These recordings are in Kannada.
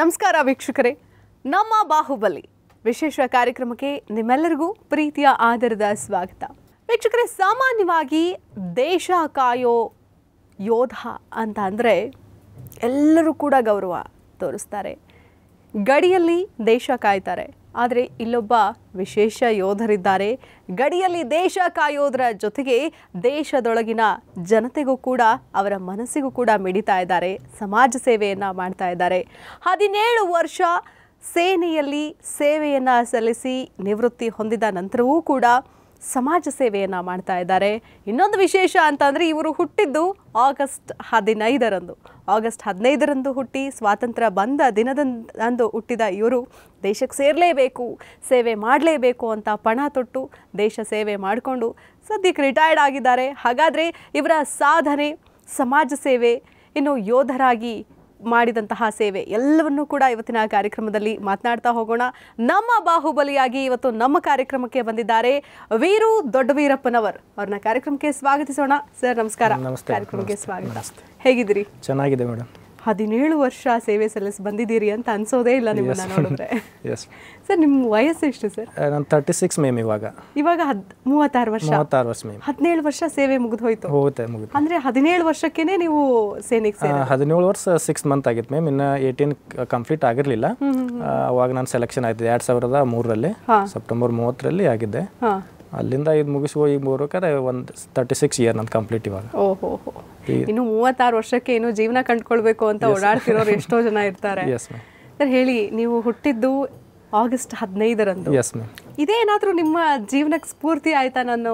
ನಮಸ್ಕಾರ ವೀಕ್ಷಕರೇ ನಮ್ಮ ಬಾಹುಬಲಿ ವಿಶೇಷ ಕಾರ್ಯಕ್ರಮಕ್ಕೆ ನಿಮ್ಮೆಲ್ಲರಿಗೂ ಪ್ರೀತಿಯ ಆಧಾರದ ಸ್ವಾಗತ ವೀಕ್ಷಕರೇ ಸಾಮಾನ್ಯವಾಗಿ ದೇಶ ಕಾಯೋ ಯೋಧ ಅಂತ ಅಂದರೆ ಎಲ್ಲರೂ ಕೂಡ ಗೌರವ ತೋರಿಸ್ತಾರೆ ಗಡಿಯಲ್ಲಿ ದೇಶ ಕಾಯ್ತಾರೆ ಆದರೆ ಇಲ್ಲೊಬ್ಬ ವಿಶೇಷ ಯೋಧರಿದ್ದಾರೆ ಗಡಿಯಲ್ಲಿ ದೇಶ ಕಾಯೋದರ ಜೊತೆಗೆ ದೇಶದೊಳಗಿನ ಜನತೆಗೂ ಕೂಡ ಅವರ ಮನಸ್ಸಿಗೂ ಕೂಡ ಮಿಡಿತಾ ಇದ್ದಾರೆ ಸಮಾಜ ಸೇವೆಯನ್ನು ಮಾಡ್ತಾ ಇದ್ದಾರೆ ಹದಿನೇಳು ವರ್ಷ ಸೇನೆಯಲ್ಲಿ ಸೇವೆಯನ್ನು ಸಲ್ಲಿಸಿ ನಿವೃತ್ತಿ ಹೊಂದಿದ ನಂತರವೂ ಕೂಡ ಸಮಾಜ ಸೇವೆಯನ್ನು ಮಾಡ್ತಾ ಇದ್ದಾರೆ ಇನ್ನೊಂದು ವಿಶೇಷ ಅಂತಂದರೆ ಇವರು ಹುಟ್ಟಿದ್ದು ಆಗಸ್ಟ್ ಹದಿನೈದರಂದು ಆಗಸ್ಟ್ ಹದಿನೈದರಂದು ಹುಟ್ಟಿ ಸ್ವಾತಂತ್ರ್ಯ ಬಂದ ದಿನದಂದು ಹುಟ್ಟಿದ ಇವರು ದೇಶಕ್ಕೆ ಸೇರಲೇಬೇಕು ಸೇವೆ ಮಾಡಲೇಬೇಕು ಅಂತ ಪಣ ತೊಟ್ಟು ದೇಶ ಸೇವೆ ಮಾಡಿಕೊಂಡು ಸದ್ಯಕ್ಕೆ ರಿಟೈರ್ಡ್ ಆಗಿದ್ದಾರೆ ಹಾಗಾದರೆ ಇವರ ಸಾಧನೆ ಸಮಾಜ ಸೇವೆ ಇನ್ನು ಯೋಧರಾಗಿ ಮಾಡಿದಂತಹ ಸೇವೆ ಎಲ್ಲವನ್ನೂ ಕೂಡ ಇವತ್ತಿನ ಕಾರ್ಯಕ್ರಮದಲ್ಲಿ ಮಾತನಾಡ್ತಾ ಹೋಗೋಣ ನಮ್ಮ ಬಾಹುಬಲಿಯಾಗಿ ಇವತ್ತು ನಮ್ಮ ಕಾರ್ಯಕ್ರಮಕ್ಕೆ ಬಂದಿದ್ದಾರೆ ವೀರು ದೊಡ್ಡ ವೀರಪ್ಪನವರ್ ಅವ್ರನ್ನ ಕಾರ್ಯಕ್ರಮಕ್ಕೆ ಸ್ವಾಗತಿಸೋಣ ಸರ್ ನಮಸ್ಕಾರ ಕಾರ್ಯಕ್ರಮಕ್ಕೆ ಸ್ವಾಗತ ಹೇಗಿದ್ದೀರಿ ಚೆನ್ನಾಗಿದೆ ಮೇಡಮ್ ಹದಿನೇಳು ವರ್ಷ ಸೇವೆ ಸಲ್ಲಿಸಿ ಬಂದಿದ್ದೀರಿ ಅಂತ ಅನ್ಸೋದೇ ಇಲ್ಲ ನಿಮ್ಮ ಸರ್ ನಿಮ್ಮ ವಯಸ್ಸು ಎಷ್ಟು ಸರ್ ನಾನು ತರ್ಟಿ ಸಿಕ್ಸ್ ಮೇಮ್ ಇವಾಗ ಇವಾಗ ಹದ್ ಮೂವತ್ತಾರು ವರ್ಷ ಮೂವತ್ತಾರು ವರ್ಷ ಮೇಮ್ ಹದಿನೇಳು ವರ್ಷ ಸೇವೆ ಮುಗಿದು ಹೋಯ್ತು ಹೋಗುತ್ತೆ ಮುಗಿದು ಅಂದ್ರೆ ಹದಿನೇಳು ವರ್ಷಕ್ಕೇನೆ ನೀವು ಸೇನೆಗೆ ಹದಿನೇಳು ವರ್ಷ ಸಿಕ್ಸ್ ಮಂತ್ ಆಗಿತ್ತು ಮೇಮ್ ಇನ್ನು ಏಯ್ಟೀನ್ ಕಂಪ್ಲೀಟ್ ಆಗಿರಲಿಲ್ಲ ಅವಾಗ ನಾನು ಸೆಲೆಕ್ಷನ್ ಆಯ್ತು ಎರಡು ಸಾವಿರದ ಮೂರರಲ್ಲಿ ಸೆಪ್ಟೆಂಬರ್ ಮೂವತ್ತರಲ್ಲಿ ಆಗಿದ್ದೆ ಅಲ್ಲಿಂದ ಇದು ಮುಗಿಸುವ ಈಗ ಬರೋಕಾದ್ರೆ ಒಂದು ತರ್ಟಿ ಸಿಕ್ಸ್ ಇಯರ್ ನಂದು ಕಂಪ್ಲೀಟ್ ಇವಾಗ ಓಹೋ ಇನ್ನು ಮೂವತ್ತಾರು ವರ್ಷಕ್ಕೆ ಇನ್ನು ಜೀವನ ಕಂಡುಕೊಳ್ಬೇಕು ಅಂತ ಓಡಾಡ್ತಿರೋರು ಎಷ್ಟೋ ಜನ ಇರ್ತಾರೆ ಸರ್ ಹೇಳಿ ನೀವು ಹುಟ್ಟಿದ್ದು ಆಗಸ್ಟ್ ಹದಿನೈದರಂದು ಇದೇನಾದರೂ ನಿಮ್ಮ ಜೀವನಕ್ಕೆ ಸ್ಫೂರ್ತಿ ಆಯ್ತಾ ನಾನು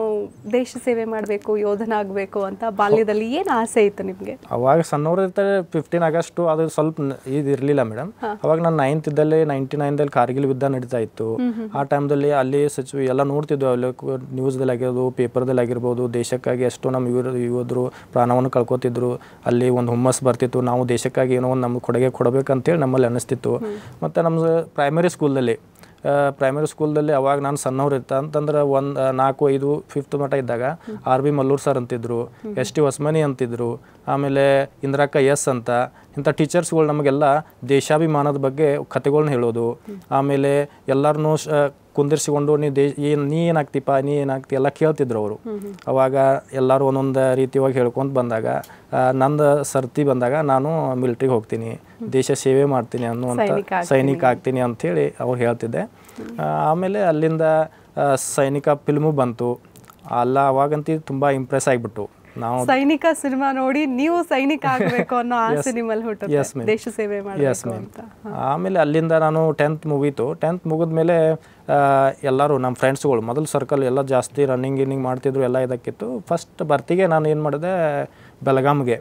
ದೇಶ ಸೇವೆ ಮಾಡಬೇಕು ಯೋಧನಾಗಬೇಕು ಅಂತ ಬಾಲ್ಯದಲ್ಲಿ ಏನು ಆಸೆ ಇತ್ತು ನಿಮಗೆ ಅವಾಗ ಸಣ್ಣವರು ಇರ್ತಾರೆ ಫಿಫ್ಟೀನ್ ಆಗಸ್ಟು ಅದು ಸ್ವಲ್ಪ ಇದು ಇರಲಿಲ್ಲ ಮೇಡಮ್ ಅವಾಗ ನಾನು ನೈನ್ತ್ ಇದ್ದಲ್ಲಿ ನೈಂಟಿ ನೈನ್ದಲ್ಲಿ ಕಾರ್ಗಿಲ್ ಯುದ್ಧ ನಡೀತಾ ಇತ್ತು ಆ ಟೈಮ್ದಲ್ಲಿ ಅಲ್ಲಿ ಸಚಿವ ಎಲ್ಲ ನೋಡ್ತಿದ್ವು ಅಲ್ಲಿ ನ್ಯೂಸ್ದಲ್ಲಿ ಆಗಿರ್ಬೋದು ಪೇಪರ್ದಲ್ಲಿ ಆಗಿರ್ಬೋದು ದೇಶಕ್ಕಾಗಿ ಎಷ್ಟೋ ನಮ್ಮ ಇವರು ಯೋಧರು ಪ್ರಾಣವನ್ನು ಕಳ್ಕೊತಿದ್ರು ಅಲ್ಲಿ ಒಂದು ಹುಮ್ಮಸ್ಸು ಬರ್ತಿತ್ತು ನಾವು ದೇಶಕ್ಕಾಗಿ ಏನೋ ಒಂದು ನಮ್ಗೆ ಕೊಡುಗೆ ಕೊಡಬೇಕಂತೇಳಿ ನಮ್ಮಲ್ಲಿ ಅನ್ನಿಸ್ತಿತ್ತು ಮತ್ತು ನಮ್ಮ ಪ್ರೈಮರಿ ಸ್ಕೂಲಲ್ಲಿ ಪ್ರೈಮರಿ ಸ್ಕೂಲ್ದಲ್ಲಿ ಅವಾಗ ನಾನು ಸಣ್ಣವ್ರು ಇರ್ತ ಅಂತಂದ್ರೆ ಒಂದು ನಾಲ್ಕು ಐದು ಫಿಫ್ತ್ ಮಟ್ಟ ಇದ್ದಾಗ ಆರ್ ಬಿ ಮಲ್ಲೂರ್ ಸರ್ ಅಂತಿದ್ರು ಎಸ್ ಟಿ ಹೊಸ್ಮನಿ ಅಂತಿದ್ರು ಆಮೇಲೆ ಇಂದ್ರಕ್ಕ ಎಸ್ ಅಂತ ಇಂಥ ಟೀಚರ್ಸ್ಗಳು ನಮಗೆಲ್ಲ ದೇಶಾಭಿಮಾನದ ಬಗ್ಗೆ ಕಥೆಗಳ್ನ ಹೇಳೋದು ಆಮೇಲೆ ಎಲ್ಲರನ್ನು ಶ ಕುಂದಿರ್ಸಿಕೊಂಡು ನೀ ದೇಶ ಏನು ನೀ ಏನಾಗ್ತಿಪ್ಪ ನೀ ಏನಾಗ್ತಿ ಎಲ್ಲ ಕೇಳ್ತಿದ್ರು ಅವರು ಅವಾಗ ಎಲ್ಲರೂ ಒಂದೊಂದು ರೀತಿಯಾಗಿ ಹೇಳ್ಕೊಂತ ಬಂದಾಗ ನಂದು ಸರ್ತಿ ಬಂದಾಗ ನಾನು ಮಿಲ್ಟ್ರಿಗೆ ಹೋಗ್ತೀನಿ ದೇಶ ಸೇವೆ ಮಾಡ್ತೀನಿ ಅನ್ನುವಂಥ ಸೈನಿಕ ಆಗ್ತೀನಿ ಅಂಥೇಳಿ ಅವ್ರು ಹೇಳ್ತಿದ್ದೆ ಆಮೇಲೆ ಅಲ್ಲಿಂದ ಸೈನಿಕ ಫಿಲ್ಮು ಬಂತು ಅಲ್ಲ ಅವಾಗಂತೂ ತುಂಬ ಇಂಪ್ರೆಸ್ ಆಗಿಬಿಟ್ಟು ಸೈನಿಕ ಸಿನಿಮಾ ನೋಡಿ ನೀವು ಸೈನಿಕ ಆಗಬೇಕು ಅನ್ನೋ ಆ ನಿಮ್ಮಲ್ಲಿ ಹುಟ್ಟುತ್ತೆ ದೇಶ ಸೇವೆ ಮಾಡಬೇಕು ಅಂತ ಆಮೇಲೆ ಅಲ್ಲಿಂದ ನಾನು ಟೆಂತ್ ಮುಗೀತು ಟೆಂತ್ ಮುಗಿದ ಮೇಲೆ ಎಲ್ಲರೂ ನಮ್ಮ ಫ್ರೆಂಡ್ಸ್ಗಳು ಮೊದಲು ಸರ್ಕಲ್ ಎಲ್ಲ ಜಾಸ್ತಿ ರನ್ನಿಂಗ್ ಇನ್ನಿಂಗ್ ಮಾಡ್ತಿದ್ರು ಎಲ್ಲ ಇದಕ್ಕಿತ್ತು ಫಸ್ಟ್ ಬರ್ತಿಗೆ ನಾನು ಏನು ಮಾಡಿದೆ ಬೆಳಗಾಮ್ಗೆ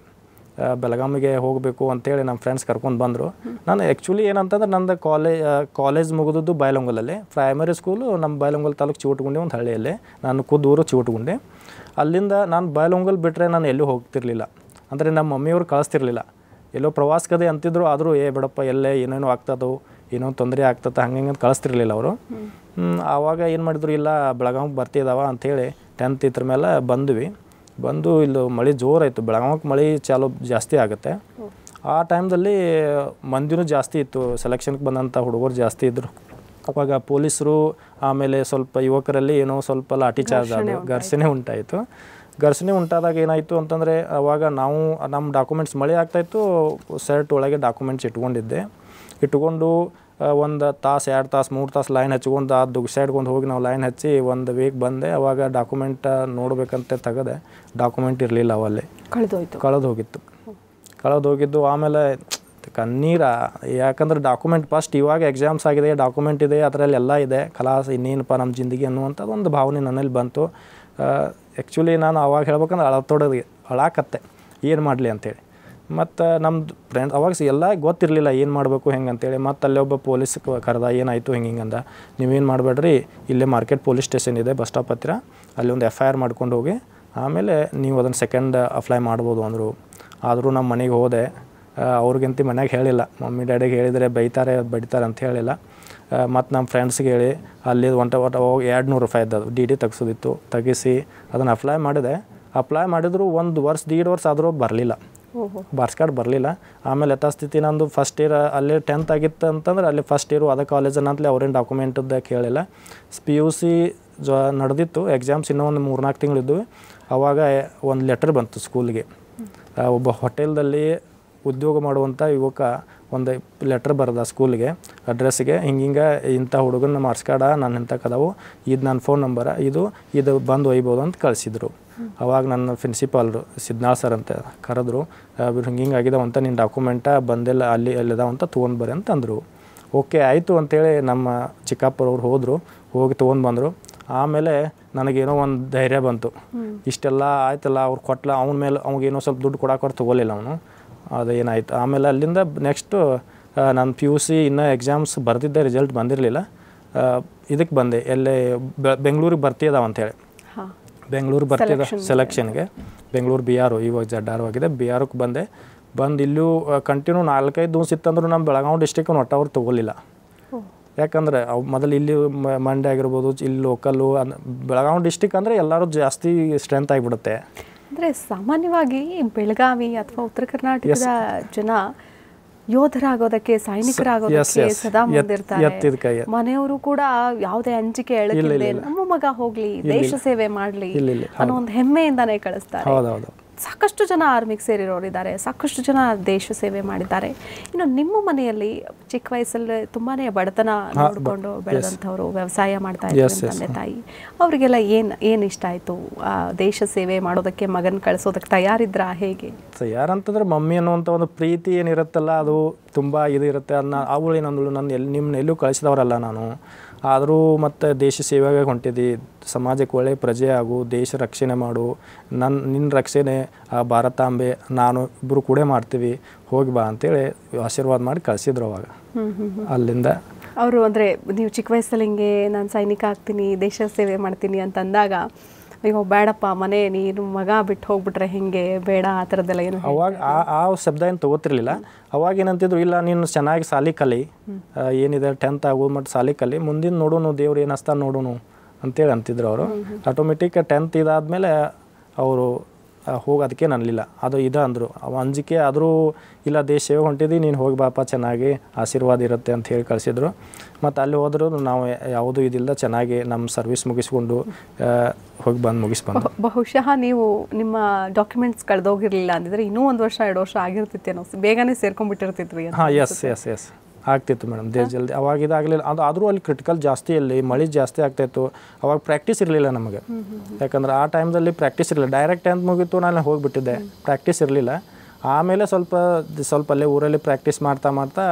ಬೆಳಗಾಮಿಗೆ ಹೋಗಬೇಕು ಅಂತೇಳಿ ನಮ್ಮ ಫ್ರೆಂಡ್ಸ್ ಕರ್ಕೊಂಡು ಬಂದರು ನಾನು ಆ್ಯಕ್ಚುಲಿ ಏನಂತಂದ್ರೆ ನಂದು ಕಾಲೇಜ್ ಕಾಲೇಜ್ ಮುಗಿದದ್ದು ಬೈಲೊಂಗಲಲ್ಲಿ ಪ್ರೈಮರಿ ಸ್ಕೂಲು ನಮ್ಮ ಬೈಲೊಂಗಲ್ ತಾಲೂಕು ಚಿವಟಗುಂಡಿ ಒಂದು ಹಳ್ಳಿಯಲ್ಲಿ ನಾನು ಕುದೂರು ಚಿವಟಗುಂಡಿ ಅಲ್ಲಿಂದ ನಾನು ಬಯಲೊಂಗಲ್ ಬಿಟ್ಟರೆ ನಾನು ಎಲ್ಲೂ ಹೋಗ್ತಿರ್ಲಿಲ್ಲ ಅಂದರೆ ನಮ್ಮ ಮಮ್ಮಿಯವರು ಕಳಿಸ್ತಿರ್ಲಿಲ್ಲ ಎಲ್ಲೋ ಪ್ರವಾಸಕದೆ ಅಂತಿದ್ರು ಆದರೂ ಏ ಬಿಡಪ್ಪ ಎಲ್ಲೇ ಏನೇನೋ ಆಗ್ತದೋ ಏನೋ ತೊಂದರೆ ಆಗ್ತದೆ ಹಂಗೆ ಹಂಗೆ ಕಳಿಸ್ತಿರ್ಲಿಲ್ಲ ಅವರು ಆವಾಗ ಏನು ಮಾಡಿದ್ರು ಇಲ್ಲ ಬೆಳಗಾವಿಗೆ ಬರ್ತಿದ್ದಾವ ಅಂಥೇಳಿ ಟೆಂತ್ ಇದ್ರ ಮೇಲೆ ಬಂದ್ವಿ ಬಂದು ಇಲ್ಲಿ ಮಳೆ ಜೋರಾಯಿತು ಬೆಳಗಾವಿಗೆ ಮಳೆ ಚಾಲು ಜಾಸ್ತಿ ಆಗುತ್ತೆ ಆ ಟೈಮ್ದಲ್ಲಿ ಮಂದಿನೂ ಜಾಸ್ತಿ ಇತ್ತು ಸೆಲೆಕ್ಷನ್ಗೆ ಬಂದಂಥ ಹುಡುಗರು ಜಾಸ್ತಿ ಇದ್ದರು ಅವಾಗ ಪೊಲೀಸರು ಆಮೇಲೆ ಸ್ವಲ್ಪ ಯುವಕರಲ್ಲಿ ಏನೋ ಸ್ವಲ್ಪ ಲಾಠಿ ಚಾರ್ಜ್ ಆದವು ಘರ್ಷಣೆ ಉಂಟಾಯಿತು ಘರ್ಷಣೆ ಉಂಟಾದಾಗ ಏನಾಯಿತು ಅಂತಂದರೆ ಅವಾಗ ನಾವು ನಮ್ಮ ಡಾಕ್ಯುಮೆಂಟ್ಸ್ ಮಳೆ ಆಗ್ತಾಯಿತ್ತು ಶರ್ಟ್ ಒಳಗೆ ಡಾಕ್ಯುಮೆಂಟ್ಸ್ ಇಟ್ಕೊಂಡಿದ್ದೆ ಇಟ್ಕೊಂಡು ಒಂದು ತಾಸು ಎರಡು ತಾಸು ಮೂರು ತಾಸು ಲೈನ್ ಹಚ್ಕೊಂಡು ಆ ದುಗ್ಸಾಡ್ಕೊಂಡು ಹೋಗಿ ನಾವು ಲೈನ್ ಹಚ್ಚಿ ಒಂದು ವೀಕ್ ಬಂದೆ ಅವಾಗ ಡಾಕ್ಯುಮೆಂಟ್ ನೋಡಬೇಕಂತ ತೆಗೆದೆ ಡಾಕ್ಯುಮೆಂಟ್ ಇರಲಿಲ್ಲ ಅವಲ್ಲಿ ಕಳೆದು ಹೋಗಿತ್ತು ಕಳೆದು ಹೋಗಿದ್ದು ಆಮೇಲೆ ಆಗುತ್ತೆ ಯಾಕಂದ್ರೆ ಡಾಕ್ಯುಮೆಂಟ್ ಫಸ್ಟ್ ಇವಾಗ ಎಕ್ಸಾಮ್ಸ್ ಆಗಿದೆ ಡಾಕ್ಯುಮೆಂಟ್ ಇದೆ ಅದರಲ್ಲಿ ಎಲ್ಲ ಇದೆ ಕಲಾಸ್ ಇನ್ನೇನಪ್ಪ ನಮ್ಮ ಜಿಂದಗಿ ಅನ್ನುವಂಥದ್ದು ಒಂದು ಭಾವನೆ ನನ್ನಲ್ಲಿ ಬಂತು ಆ್ಯಕ್ಚುಲಿ ನಾನು ಅವಾಗ ಹೇಳ್ಬೇಕಂದ್ರೆ ಅಳತೊಡೋದು ಅಳಾಕತ್ತೆ ಏನು ಮಾಡಲಿ ಅಂತೇಳಿ ಮತ್ತು ನಮ್ಮದು ಫ್ರೆಂಡ್ ಅವಾಗ ಎಲ್ಲ ಗೊತ್ತಿರಲಿಲ್ಲ ಏನು ಮಾಡಬೇಕು ಹೆಂಗೆ ಅಂತೇಳಿ ಮತ್ತು ಅಲ್ಲೇ ಒಬ್ಬ ಪೊಲೀಸ್ ಕರೆದ ಏನಾಯಿತು ಹಿಂಗೆ ಹಿಂಗಂದ ನೀವೇನು ಮಾಡಬೇಡ್ರಿ ಇಲ್ಲೇ ಮಾರ್ಕೆಟ್ ಪೊಲೀಸ್ ಸ್ಟೇಷನ್ ಇದೆ ಬಸ್ ಸ್ಟಾಪ್ ಹತ್ತಿರ ಅಲ್ಲಿ ಒಂದು ಎಫ್ ಐ ಆರ್ ಮಾಡ್ಕೊಂಡು ಹೋಗಿ ಆಮೇಲೆ ನೀವು ಅದನ್ನು ಸೆಕೆಂಡ್ ಅಪ್ಲೈ ಮಾಡ್ಬೋದು ಅಂದರು ಆದರೂ ನಮ್ಮ ಮನೆಗೆ ಹೋದೆ ಅವ್ರಿಗಿಂತ ಮನ್ಯಾಗೆ ಹೇಳಿಲ್ಲ ಮಮ್ಮಿ ಡ್ಯಾಡಿಗೆ ಹೇಳಿದರೆ ಬೈತಾರೆ ಬಡಿತಾರೆ ಅಂತ ಹೇಳಿಲ್ಲ ಮತ್ತು ನಮ್ಮ ಫ್ರೆಂಡ್ಸ್ಗೆ ಹೇಳಿ ಅಲ್ಲಿ ಒಂಟ ಒಟ ಹೋಗಿ ಎರಡು ನೂರು ರೂಪಾಯಿ ಇದ್ದದು ಡಿ ಡಿ ತಗ್ಸೋದಿತ್ತು ತೆಗಿಸಿ ಅದನ್ನು ಅಪ್ಲೈ ಮಾಡಿದೆ ಅಪ್ಲೈ ಮಾಡಿದ್ರು ಒಂದು ವರ್ಷ ದೀಡ್ ವರ್ಷ ಆದರೂ ಬರಲಿಲ್ಲ ಬಾರ್ಸ್ ಕಾರ್ಡ್ ಬರಲಿಲ್ಲ ಆಮೇಲೆ ಯಥಾಸ್ಥಿತಿ ನಂದು ಫಸ್ಟ್ ಇಯರ್ ಅಲ್ಲಿ ಟೆಂತ್ ಆಗಿತ್ತು ಅಂತಂದ್ರೆ ಅಲ್ಲಿ ಫಸ್ಟ್ ಇಯರು ಅದೇ ಅಂತಲೇ ಅವ್ರೇನು ಡಾಕ್ಯುಮೆಂಟದ್ದು ಕೇಳಿಲ್ಲ ಪಿ ಯು ಸಿ ಜ ನಡೆದಿತ್ತು ಎಕ್ಸಾಮ್ಸ್ ಇನ್ನೂ ಒಂದು ಮೂರ್ನಾಲ್ಕು ತಿಂಗಳಿದ್ದು ಅವಾಗ ಒಂದು ಲೆಟ್ರ್ ಬಂತು ಸ್ಕೂಲ್ಗೆ ಒಬ್ಬ ಹೋಟೆಲ್ದಲ್ಲಿ ಉದ್ಯೋಗ ಮಾಡುವಂಥ ಯುವಕ ಒಂದು ಲೆಟ್ರ್ ಬರದ ಸ್ಕೂಲ್ಗೆ ಅಡ್ರೆಸ್ಗೆ ಹಿಂಗೆ ಇಂಥ ಹುಡುಗನ ಮಾಡಿಸ್ಕಾಡ ನಾನು ಇಂಥ ಕದಾವು ಇದು ನನ್ನ ಫೋನ್ ನಂಬರ ಇದು ಇದು ಬಂದು ಒಯ್ಬೋದು ಅಂತ ಕಳಿಸಿದ್ರು ಅವಾಗ ನನ್ನ ಪ್ರಿನ್ಸಿಪಾಲ್ರು ಸಿದ್ನಾಳ್ ಸರ್ ಅಂತ ಕರೆದ್ರು ಅವ್ರು ಹಿಂಗೆ ಹಿಂಗೆ ಆಗಿದಾವ ಅಂತ ನಿನ್ನ ಡಾಕ್ಯುಮೆಂಟ ಬಂದೆಲ್ಲ ಅಲ್ಲಿ ಅಲ್ಲಿದಾವ ಅಂತ ತೊಗೊಂಡು ಬರ್ರಿ ಅಂದರು ಓಕೆ ಆಯಿತು ಅಂತೇಳಿ ನಮ್ಮ ಚಿಕ್ಕಪ್ಪರವ್ರು ಹೋದರು ಹೋಗಿ ತೊಗೊಂಡು ಬಂದರು ಆಮೇಲೆ ನನಗೇನೋ ಒಂದು ಧೈರ್ಯ ಬಂತು ಇಷ್ಟೆಲ್ಲ ಆಯ್ತಲ್ಲ ಅವ್ರು ಕೊಟ್ಲ ಅವನ ಮೇಲೆ ಏನೋ ಸ್ವಲ್ಪ ದುಡ್ಡು ಕೊಡೋಕೆ ಅವ್ರು ತೊಗೊಲಿಲ್ಲ ಅವನು ಅದು ಏನಾಯ್ತು ಆಮೇಲೆ ಅಲ್ಲಿಂದ ನೆಕ್ಸ್ಟು ನಾನು ಪಿ ಯು ಸಿ ಇನ್ನೂ ಎಕ್ಸಾಮ್ಸ್ ಬರ್ತಿದ್ದೆ ರಿಸಲ್ಟ್ ಬಂದಿರಲಿಲ್ಲ ಇದಕ್ಕೆ ಬಂದೆ ಎಲ್ಲೇ ಬೆಂಗಳೂರಿಗೆ ಬರ್ತಿ ಅದಾವ ಅಂತೇಳಿ ಬೆಂಗಳೂರು ಬರ್ತಿದ ಸೆಲೆಕ್ಷನ್ಗೆ ಬೆಂಗಳೂರು ಬಿ ಆರು ಇವಾಗ ಜಡ್ ಆರ್ ಆಗಿದೆ ಬಿ ಆರಕ್ಕೆ ಬಂದೆ ಬಂದು ಇಲ್ಲೂ ಕಂಟಿನ್ಯೂ ನಾಲ್ಕೈದು ದಿವಸ ಇತ್ತಂದ್ರೂ ನಮ್ಮ ಬೆಳಗಾವಿ ಡಿಸ್ಟಿಕ್ ಒಟ್ಟು ಅವ್ರು ತೊಗೊಲಿಲ್ಲ ಯಾಕಂದರೆ ಅವು ಮೊದಲು ಇಲ್ಲಿ ಮಂಡ್ಯ ಆಗಿರ್ಬೋದು ಇಲ್ಲಿ ಲೋಕಲ್ಲು ಬೆಳಗಾವಿ ಡಿಸ್ಟಿಕ್ ಅಂದರೆ ಎಲ್ಲರೂ ಜಾಸ್ತಿ ಸ್ಟ್ರೆಂತ್ ಆಗಿಬಿಡುತ್ತೆ ಅಂದರೆ ಸಾಮಾನ್ಯವಾಗಿ ಬೆಳಗಾವಿ ಅಥವಾ ಉತ್ತರ ಕರ್ನಾಟಕದ ಜನ ಯೋಧರಾಗೋದಕ್ಕೆ ಸೈನಿಕರಾಗೋದಕ್ಕೆ ಸದಾ ಮುಂದಿರ್ತಾರೆ ಮನೆಯವರು ಕೂಡ ಯಾವುದೇ ಅಂಜಿಕೆ ಎಳಕಿಲ್ಲದೆ ನಮ್ಮ ಮಗ ಹೋಗ್ಲಿ ದೇಶ ಸೇವೆ ಮಾಡ್ಲಿ ಅನ್ನೋ ಒಂದು ಹೆಮ್ಮೆಯಿಂದಾನೇ ಕಳಿಸ್ತಾರೆ ಸಾಕಷ್ಟು ಜನ ಆರ್ಮಿಗೆ ಸೇರಿರೋರಿದ್ದಾರೆ ಸಾಕಷ್ಟು ಜನ ದೇಶ ಸೇವೆ ಮಾಡಿದ್ದಾರೆ ಇನ್ನು ನಿಮ್ಮ ಮನೆಯಲ್ಲಿ ಚಿಕ್ಕ ವಯಸ್ಸಲ್ಲಿ ತುಂಬಾನೇ ಬಡತನ ನೋಡಿಕೊಂಡು ಬೆಳೆದಂಥವ್ರು ವ್ಯವಸಾಯ ಮಾಡ್ತಾ ಇದ್ದಾರೆ ತಂದೆ ತಾಯಿ ಅವರಿಗೆಲ್ಲ ಏನು ಏನು ಇಷ್ಟ ಆಯಿತು ದೇಶ ಸೇವೆ ಮಾಡೋದಕ್ಕೆ ಮಗನ ಕಳಿಸೋದಕ್ಕೆ ತಯಾರಿದ್ರ ಹೇಗೆ ತಯಾರಂತಂದ್ರೆ ಮಮ್ಮಿ ಅನ್ನುವಂಥ ಒಂದು ಪ್ರೀತಿ ಏನಿರುತ್ತಲ್ಲ ಅದು ತುಂಬ ಇದು ಇರುತ್ತೆ ಅದನ್ನ ಅವಳು ಏನಂದಳು ನನ್ನ ಎಲ್ಲಿ ನಿಮ್ಮನ್ನ ಕಳಿಸಿದವರಲ್ಲ ನಾನು ಆದರೂ ಮತ್ತು ದೇಶ ಸೇವೆಗೆ ಹೊಂಟಿದ್ದಿ ಸಮಾಜಕ್ಕೆ ಒಳ್ಳೆ ಪ್ರಜೆ ಆಗು ದೇಶ ರಕ್ಷಣೆ ಮಾಡು ನನ್ನ ನಿನ್ನ ರಕ್ಷಣೆ ಆ ಭಾರತಾಂಬೆ ನಾನು ಇಬ್ಬರು ಕೂಡ ಮಾಡ್ತೀವಿ ಹೋಗಿ ಬಾ ಅಂತೇಳಿ ಆಶೀರ್ವಾದ ಮಾಡಿ ಕಳಿಸಿದ್ರು ಅವಾಗ ಅಲ್ಲಿಂದ ಅವರು ಅಂದರೆ ನೀವು ಚಿಕ್ಕ ವಯಸ್ಸಲ್ಲಿ ಹಿಂಗೆ ನಾನು ಸೈನಿಕ ಆಗ್ತೀನಿ ದೇಶ ಸೇವೆ ಮಾಡ್ತೀನಿ ಅಂತ ಅಂದಾಗ ಅಯ್ಯೋ ಬೇಡಪ್ಪ ಮನೆ ನೀನು ಮಗ ಬಿಟ್ಟು ಹೋಗ್ಬಿಟ್ರೆ ಹಿಂಗೆ ಬೇಡ ಆ ಥರದ್ದೆಲ್ಲ ಏನು ಅವಾಗ ಆ ಆ ಶಬ್ದ ಏನು ತಗೋತಿರ್ಲಿಲ್ಲ ಅವಾಗ ಏನಂತಿದ್ರು ಇಲ್ಲ ನೀನು ಚೆನ್ನಾಗಿ ಸಾಲಿ ಕಲಿ ಏನಿದೆ ಟೆಂತ್ ಆಗೋದು ಮಟ್ಟ ಸಾಲಿ ಕಲಿ ಮುಂದಿನ ನೋಡೋನು ದೇವ್ರು ಏನು ನೋಡೋನು ಅಂತೇಳಿ ಅಂತಿದ್ರು ಅವರು ಆಟೋಮೆಟಿಕ್ ಟೆಂತ್ ಇದಾದಮೇಲೆ ಅವರು ಹೋಗೋದಕ್ಕೆ ನನ್ನಲಿಲ್ಲ ಅದು ಇದು ಅಂದರು ಅವ ಅಂಜಿಕೆ ಆದರೂ ಇಲ್ಲ ದೇಶ ಸೇವೆ ಹೊಂಟಿದ್ದು ನೀನು ಹೋಗಿ ಬಾಪ ಚೆನ್ನಾಗಿ ಆಶೀರ್ವಾದ ಇರುತ್ತೆ ಅಂತ ಹೇಳಿ ಕಳಿಸಿದ್ರು ಮತ್ತು ಅಲ್ಲಿ ಹೋದರೂ ನಾವು ಯಾವುದು ಇದಿಲ್ಲ ಚೆನ್ನಾಗಿ ನಮ್ಮ ಸರ್ವಿಸ್ ಮುಗಿಸ್ಕೊಂಡು ಹೋಗಿ ಬಂದು ಮುಗಿಸ್ಬಂದು ಬಹುಶಃ ನೀವು ನಿಮ್ಮ ಡಾಕ್ಯುಮೆಂಟ್ಸ್ ಕಳೆದೋಗಿರಲಿಲ್ಲ ಅಂದಿದ್ರೆ ಇನ್ನೂ ಒಂದು ವರ್ಷ ಎರಡು ವರ್ಷ ಆಗಿರ್ತಿತ್ತು ಅನ್ನೋ ಬೇಗನೆ ಸೇರ್ಕೊಂಡ್ಬಿಟ್ಟಿರ್ತಿದ್ರಿ ಹಾಂ ಎಸ್ ಎಸ್ ಎಸ್ ಆಗ್ತಿತ್ತು ಮೇಡಮ್ ದೇಶ ಜಲ್ದಿ ಅವಾಗ ಇದಾಗಲಿಲ್ಲ ಅದು ಆದರೂ ಅಲ್ಲಿ ಕ್ರಿಟಿಕಲ್ ಜಾಸ್ತಿ ಅಲ್ಲಿ ಮಳೆ ಜಾಸ್ತಿ ಆಗ್ತಾಯಿತ್ತು ಅವಾಗ ಪ್ರಾಕ್ಟೀಸ್ ಇರಲಿಲ್ಲ ನಮಗೆ ಯಾಕಂದ್ರೆ ಆ ಟೈಮ್ದಲ್ಲಿ ಪ್ರಾಕ್ಟೀಸ್ ಇರಲಿಲ್ಲ ಡೈರೆಕ್ಟ್ ಟೆಂತ್ ಮುಗೀತು ನಾನು ಹೋಗಿಬಿಟ್ಟಿದ್ದೆ ಪ್ರಾಕ್ಟೀಸ್ ಇರಲಿಲ್ಲ ಆಮೇಲೆ ಸ್ವಲ್ಪ ಸ್ವಲ್ಪ ಅಲ್ಲೇ ಊರಲ್ಲಿ ಪ್ರಾಕ್ಟೀಸ್ ಮಾಡ್ತಾ ಮಾಡ್ತಾ